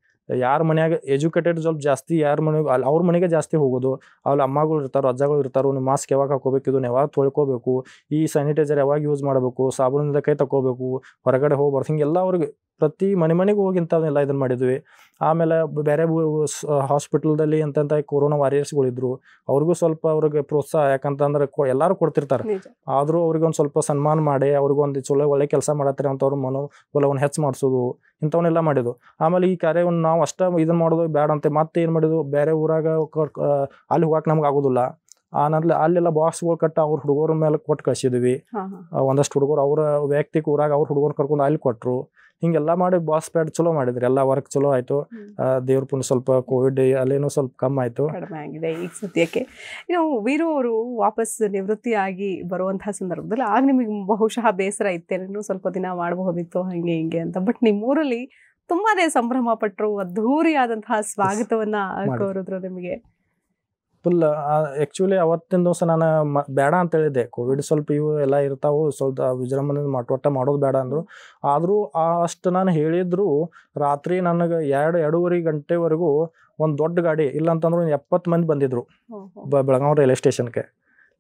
ಯಾರ ಮನೆಯಾಗ ಎಜುಕೇಟೆಡ್ ಸ್ವಲ್ಪ ಜಾಸ್ತಿ ಯಾರ ಮನೆಗೆ ಅಲ್ಲಿ ಅವ್ರ ಮನೆಗೆ ಜಾಸ್ತಿ ಹೋಗೋದು ಅಲ್ಲಿ ಅಮ್ಮಗಳು ಇರ್ತಾರೋ ಅಜ್ಜಗಳು ಇರ್ತಾರೋ ನೀವು ಮಾಸ್ಕ್ ಯಾವಾಗ ಹಾಕೋಬೇಕು ಇದನ್ನು ಯಾವಾಗ ತೊಳ್ಕೋಬೇಕು ಈ ಸ್ಯಾನಿಟೈಸರ್ ಯಾವಾಗ ಯೂಸ್ ಮಾಡಬೇಕು ಸಾಬೂನಿಂದ ಕೈ ತಗೋಬೇಕು ಹೊರಗಡೆ ಹೋಗ್ಬಾರ್ದು ಹಿಂಗೆಲ್ಲ ಅವ್ರಿಗೆ ಪ್ರತಿ ಮನೆ ಮನೆಗೆ ಹೋಗಿ ಇಂಥವನ್ನೆಲ್ಲ ಇದನ್ನ ಮಾಡಿದ್ವಿ ಆಮೇಲೆ ಬೇರೆ ಹಾಸ್ಪಿಟಲ್ದಲ್ಲಿ ಎಂತೆಂಥ ಕೊರೋನಾ ವಾರಿಯರ್ಸ್ಗಳಿದ್ರು ಅವ್ರಿಗೂ ಸ್ವಲ್ಪ ಅವ್ರಿಗೆ ಪ್ರೋತ್ಸಾಹ ಯಾಕಂತಂದ್ರೆ ಎಲ್ಲರೂ ಕೊಡ್ತಿರ್ತಾರೆ ಆದರೂ ಅವ್ರಿಗೆ ಒಂದು ಸ್ವಲ್ಪ ಸನ್ಮಾನ ಮಾಡಿ ಅವ್ರಿಗೊಂದು ಚಲೋ ಒಳ್ಳೆ ಕೆಲಸ ಮಾಡತ್ತಾರೆ ಅಂತ ಅವ್ರ ಮನೋಬಲವನ್ನು ಹೆಚ್ಚು ಮಾಡಿಸೋದು ಇಂಥವನ್ನೆಲ್ಲ ಮಾಡಿದ್ದು ಆಮೇಲೆ ಈ ಕಾರ್ಯವನ್ನು ನಾವು ಅಷ್ಟೇ ಇದನ್ನ ಮಾಡೋದು ಬೇಡ ಅಂತ ಮತ್ತೆ ಏನು ಮಾಡಿದ್ವು ಬೇರೆ ಊರಾಗ ಅಲ್ಲಿ ಹೋಗಕ್ಕೆ ನಮ್ಗೆ ಆಗೋದಿಲ್ಲ ಆ ಅಲ್ಲೆಲ್ಲ ಬಾಕ್ಸ್ಗಳು ಕಟ್ಟ ಅವ್ರ ಹುಡುಗರ ಮೇಲೆ ಕೊಟ್ಟು ಕಳಿಸಿದ್ವಿ ಒಂದಷ್ಟು ಹುಡುಗರು ಅವರ ವೈಯಕ್ತಿಕ ಊರಾಗ ಅವ್ರ ಹುಡುಗರು ಕರ್ಕೊಂಡು ಅಲ್ಲಿ ಕೊಟ್ಟರು ಹಿಂಗೆಲ್ಲ ಮಾಡಿ ಬಾಸ್ ಪ್ಯಾಡ್ ಚಲೋ ಮಾಡಿದ್ರಿ ಎಲ್ಲ ವರ್ಕ್ ಚಲೋ ಆಯ್ತು ದೇವ್ರ ಸ್ವಲ್ಪ ಕೋವಿಡ್ ಅಲ್ಲೇನೋ ಸ್ವಲ್ಪ ಕಮ್ಮಿ ಆಯ್ತು ಕಡಿಮೆ ಆಗಿದೆ ಈಗ ಸದ್ಯಕ್ಕೆ ಇನ್ನು ವೀರು ಅವರು ವಾಪಸ್ ನಿವೃತ್ತಿ ಆಗಿ ಬರುವಂತಹ ಸಂದರ್ಭದಲ್ಲಿ ಆಗ ನಿಮಗೆ ಬಹುಶಃ ಬೇಸರ ಇತ್ತೇನೂ ಸ್ವಲ್ಪ ದಿನ ಮಾಡಬಹುದಿತ್ತು ಹಂಗೆ ಹಿಂಗೆ ಅಂತ ಬಟ್ ನಿಮ್ಮೂರಲ್ಲಿ ತುಂಬಾನೇ ಸಂಭ್ರಮ ಪಟ್ಟರು ಅದ್ಧೂರಿಯಾದಂತಹ ಸ್ವಾಗತವನ್ನ ಕೋರಿದ್ರು ನಿಮಗೆ ಫುಲ್ ಆ್ಯಕ್ಚುಲಿ ಅವತ್ತಿನ ದಿವಸ ನಾನು ಮ ಬೇಡ ಅಂತ ಕೋವಿಡ್ ಸ್ವಲ್ಪ ಇವು ಎಲ್ಲ ಇರ್ತಾವೆ ಸ್ವಲ್ಪ ವಿಜೃಂಭಣೆಯಿಂದ ಮಟ್ಟ ಮಾಡೋದು ಬೇಡ ಅಂದರು ಆದರೂ ಅಷ್ಟು ನಾನು ಹೇಳಿದ್ರು ರಾತ್ರಿ ನನಗೆ ಎರಡು ಎರಡೂವರೆ ಗಂಟೆವರೆಗೂ ಒಂದು ದೊಡ್ಡ ಗಾಡಿ ಇಲ್ಲಾಂತಂದ್ರೆ ಎಪ್ಪತ್ತು ಮಂದಿ ಬಂದಿದ್ದರು ಬೆಳಗಾವಿ ರೈಲ್ವೆ ಸ್ಟೇಷನ್ಗೆ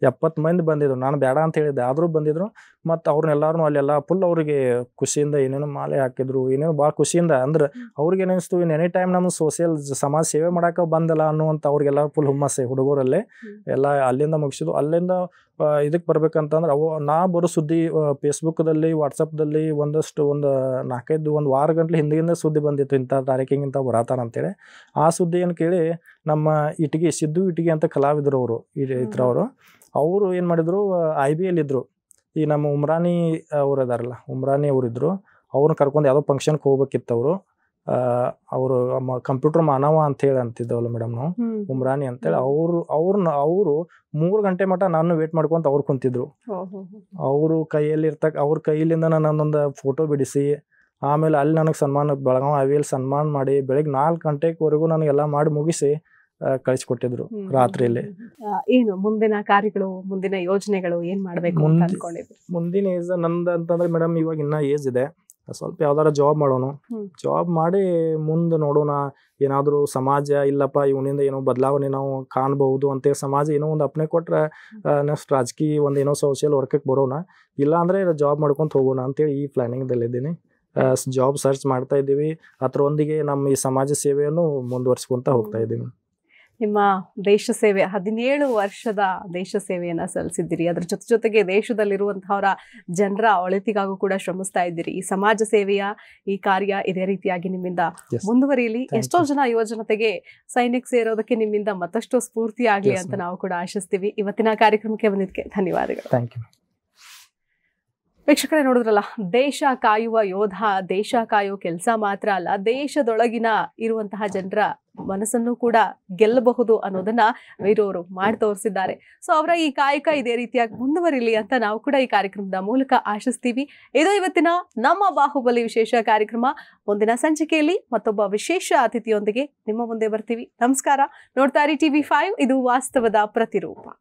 ಎಪ್ಪತ್ತು ಮಂದಿ ಬಂದಿದ್ರು ನಾನು ಬೇಡ ಅಂತ ಹೇಳಿದ್ದೆ ಆದರೂ ಬಂದಿದ್ರು ಮತ್ತು ಅವ್ರನ್ನೆಲ್ಲರೂ ಅಲ್ಲೆಲ್ಲ ಫುಲ್ ಅವರಿಗೆ ಖುಷಿಯಿಂದ ಏನೇನು ಮಾಲೆ ಹಾಕಿದ್ರು ಏನೇನು ಭಾಳ ಖುಷಿಯಿಂದ ಅಂದ್ರೆ ಅವ್ರಿಗೆ ಏನಿಸ್ತು ಇನ್ನು ಎನಿ ಟೈಮ್ ನಮ್ಮ ಸೋಷಿಯಲ್ ಸಮಾಜ ಸೇವೆ ಮಾಡೋಕೆ ಬಂದಲ್ಲ ಅನ್ನುವಂಥ ಅವ್ರಿಗೆಲ್ಲ ಫುಲ್ ಹುಮ್ಮಸ್ಸೆ ಹುಡುಗರಲ್ಲಿ ಎಲ್ಲ ಅಲ್ಲಿಂದ ಮುಗಿಸಿದ್ರು ಅಲ್ಲಿಂದ ಇದಕ್ಕೆ ಬರ್ಬೇಕಂತಂದ್ರೆ ಅವು ನಾ ಬರೋ ಸುದ್ದಿ ಫೇಸ್ಬುಕ್ದಲ್ಲಿ ವಾಟ್ಸಪ್ದಲ್ಲಿ ಒಂದಷ್ಟು ಒಂದು ನಾಲ್ಕೈದು ಒಂದು ವಾರ ಗಂಟ್ಲೆ ಹಿಂದಿಂದ ಸುದ್ದಿ ಬಂದಿತ್ತು ಇಂಥ ತಾರೀಕಿಗಿಂತ ಬರತಾರ ಅಂತೇಳಿ ಆ ಸುದ್ದಿ ಏನು ಕೇಳಿ ನಮ್ಮ ಇಟ್ಟಿಗೆ ಸಿದ್ದು ಇಟಿಗೆ ಅಂತ ಕಲಾವಿದರು ಅವರು ಇದ್ರವರು ಅವರು ಏನು ಮಾಡಿದರು ಐ ಬಿ ಎಲ್ ಈ ನಮ್ಮ ಉಮ್ರಾನಿ ಅವರು ಇದಾರಲ್ಲ ಉಮ್ರಾನಿ ಅವರಿದ್ದರು ಅವ್ರನ್ನ ಕರ್ಕೊಂಡು ಯಾವುದೋ ಫಂಕ್ಷನ್ಗೆ ಹೋಗ್ಬೇಕಿತ್ತು ಅವರು ಅವರು ಕಂಪ್ಯೂಟರ್ ಮಾನವ ಅಂತ ಹೇಳಿ ಅಂತಿದ್ದವಲ್ಲ ಮೇಡಮ್ ನಾವು ಉಮ್ರಾನಿ ಅಂತೇಳಿ ಅವರು ಅವ್ರನ್ನ ಅವರು ಮೂರು ಗಂಟೆ ಮಟ್ಟ ನಾನು ವೇಟ್ ಮಾಡ್ಕೊಂತ ಅವ್ರು ಕುಂತಿದ್ರು ಅವರು ಕೈಯಲ್ಲಿ ಇರ್ತಕ್ಕ ಅವ್ರ ನಾನು ನನ್ನೊಂದು ಫೋಟೋ ಬಿಡಿಸಿ ಆಮೇಲೆ ಅಲ್ಲಿ ನನಗೆ ಸನ್ಮಾನ ಬೆಳಗಾವ್ ಅವಿಯಲ್ಲಿ ಸನ್ಮಾನ ಮಾಡಿ ಬೆಳಗ್ಗೆ ನಾಲ್ಕು ಗಂಟೆವರೆಗೂ ನನಗೆಲ್ಲ ಮಾಡಿ ಮುಗಿಸಿ ಕಳಿಸ್ಕೊಟ್ಟಿದ್ರು ರಾತ್ರಿಯಲ್ಲಿ ಏನು ಮುಂದಿನ ಕಾರ್ಯಗಳು ಮುಂದಿನ ಯೋಜನೆಗಳು ಏನ್ ಮಾಡ್ಬೇಕು ಮುಂದಿನ ಏಜ್ ನಂದು ಅಂತಂದ್ರೆ ಮೇಡಮ್ ಇವಾಗ ಇನ್ನ ಏಜ್ ಇದೆ ಸ್ವಲ್ಪ ಯಾವ್ದಾರ ಜಾಬ್ ಮಾಡೋಣ ಜಾಬ್ ಮಾಡಿ ಮುಂದೆ ನೋಡೋಣ ಏನಾದರೂ ಸಮಾಜ ಇಲ್ಲಪ್ಪ ಇವನಿಂದ ಏನೋ ಬದಲಾವಣೆ ನಾವು ಕಾಣಬಹುದು ಅಂತೇಳಿ ಸಮಾಜ ಏನೋ ಒಂದು ಅಪ್ನೆ ಕೊಟ್ರೆ ನೆಕ್ಸ್ಟ್ ರಾಜಕೀಯ ಒಂದು ಏನೋ ಸೋಷಿಯಲ್ ವರ್ಕಕ್ಕೆ ಬರೋಣ ಇಲ್ಲ ಅಂದ್ರೆ ಜಾಬ್ ಮಾಡ್ಕೊಂತ ಹೋಗೋಣ ಅಂತೇಳಿ ಈ ಪ್ಲಾನಿಂಗ್ದಲ್ಲಿದ್ದೀನಿ ಜಾಬ್ ಸರ್ಚ್ ಮಾಡ್ತಾ ಇದ್ದೀವಿ ಅದರೊಂದಿಗೆ ನಮ್ಮ ಈ ಸಮಾಜ ಸೇವೆಯನ್ನು ಮುಂದುವರಿಸ್ಕೊಂತ ಹೋಗ್ತಾ ಇದ್ದೀನಿ ನಿಮ್ಮ ದೇಶ ಸೇವೆ ಹದಿನೇಳು ವರ್ಷದ ದೇಶ ಸೇವೆಯನ್ನು ಸಲ್ಲಿಸಿದ್ದೀರಿ ಅದರ ಜೊತೆ ಜೊತೆಗೆ ದೇಶದಲ್ಲಿರುವಂತಹವರ ಜನರ ಒಳಿತಿಗಾಗೂ ಕೂಡ ಶ್ರಮಿಸ್ತಾ ಇದ್ದೀರಿ ಈ ಸಮಾಜ ಸೇವೆಯ ಈ ಕಾರ್ಯ ಇದೇ ರೀತಿಯಾಗಿ ನಿಮ್ಮಿಂದ ಮುಂದುವರಿಯಲಿ ಎಷ್ಟೋ ಜನ ಯುವ ಜನತೆಗೆ ಸೈನಿಕ್ ಸೇರೋದಕ್ಕೆ ನಿಮ್ಮಿಂದ ಮತ್ತಷ್ಟು ಸ್ಫೂರ್ತಿ ಆಗಲಿ ಅಂತ ನಾವು ಕೂಡ ಆಶಿಸ್ತೀವಿ ಇವತ್ತಿನ ಕಾರ್ಯಕ್ರಮಕ್ಕೆ ಬಂದಿದ್ದಕ್ಕೆ ಧನ್ಯವಾದಗಳು ಥ್ಯಾಂಕ್ ಯು ವೀಕ್ಷಕರೇ ನೋಡಿದ್ರಲ್ಲ ದೇಶ ಕಾಯುವ ಯೋಧ ದೇಶ ಕಾಯೋ ಕೆಲಸ ಮಾತ್ರ ಅಲ್ಲ ದೇಶದೊಳಗಿನ ಇರುವಂತಹ ಜನರ ಮನಸ್ಸನ್ನು ಕೂಡ ಗೆಲ್ಲಬಹುದು ಅನ್ನೋದನ್ನ ವೀರವರು ಮಾಡಿ ತೋರಿಸಿದ್ದಾರೆ ಸೊ ಅವರ ಈ ಕಾಯಕ ಇದೇ ರೀತಿಯಾಗಿ ಮುಂದುವರಿಲಿ ಅಂತ ನಾವು ಕೂಡ ಈ ಕಾರ್ಯಕ್ರಮದ ಮೂಲಕ ಆಶಿಸ್ತೀವಿ ಇದು ಇವತ್ತಿನ ನಮ್ಮ ಬಾಹುಬಲಿ ವಿಶೇಷ ಕಾರ್ಯಕ್ರಮ ಮುಂದಿನ ಸಂಚಿಕೆಯಲ್ಲಿ ಮತ್ತೊಬ್ಬ ವಿಶೇಷ ಅತಿಥಿಯೊಂದಿಗೆ ನಿಮ್ಮ ಮುಂದೆ ಬರ್ತೀವಿ ನಮಸ್ಕಾರ ನೋಡ್ತಾ ಇರಿ ಟಿವಿ ಫೈವ್ ಇದು ವಾಸ್ತವದ ಪ್ರತಿರೂಪ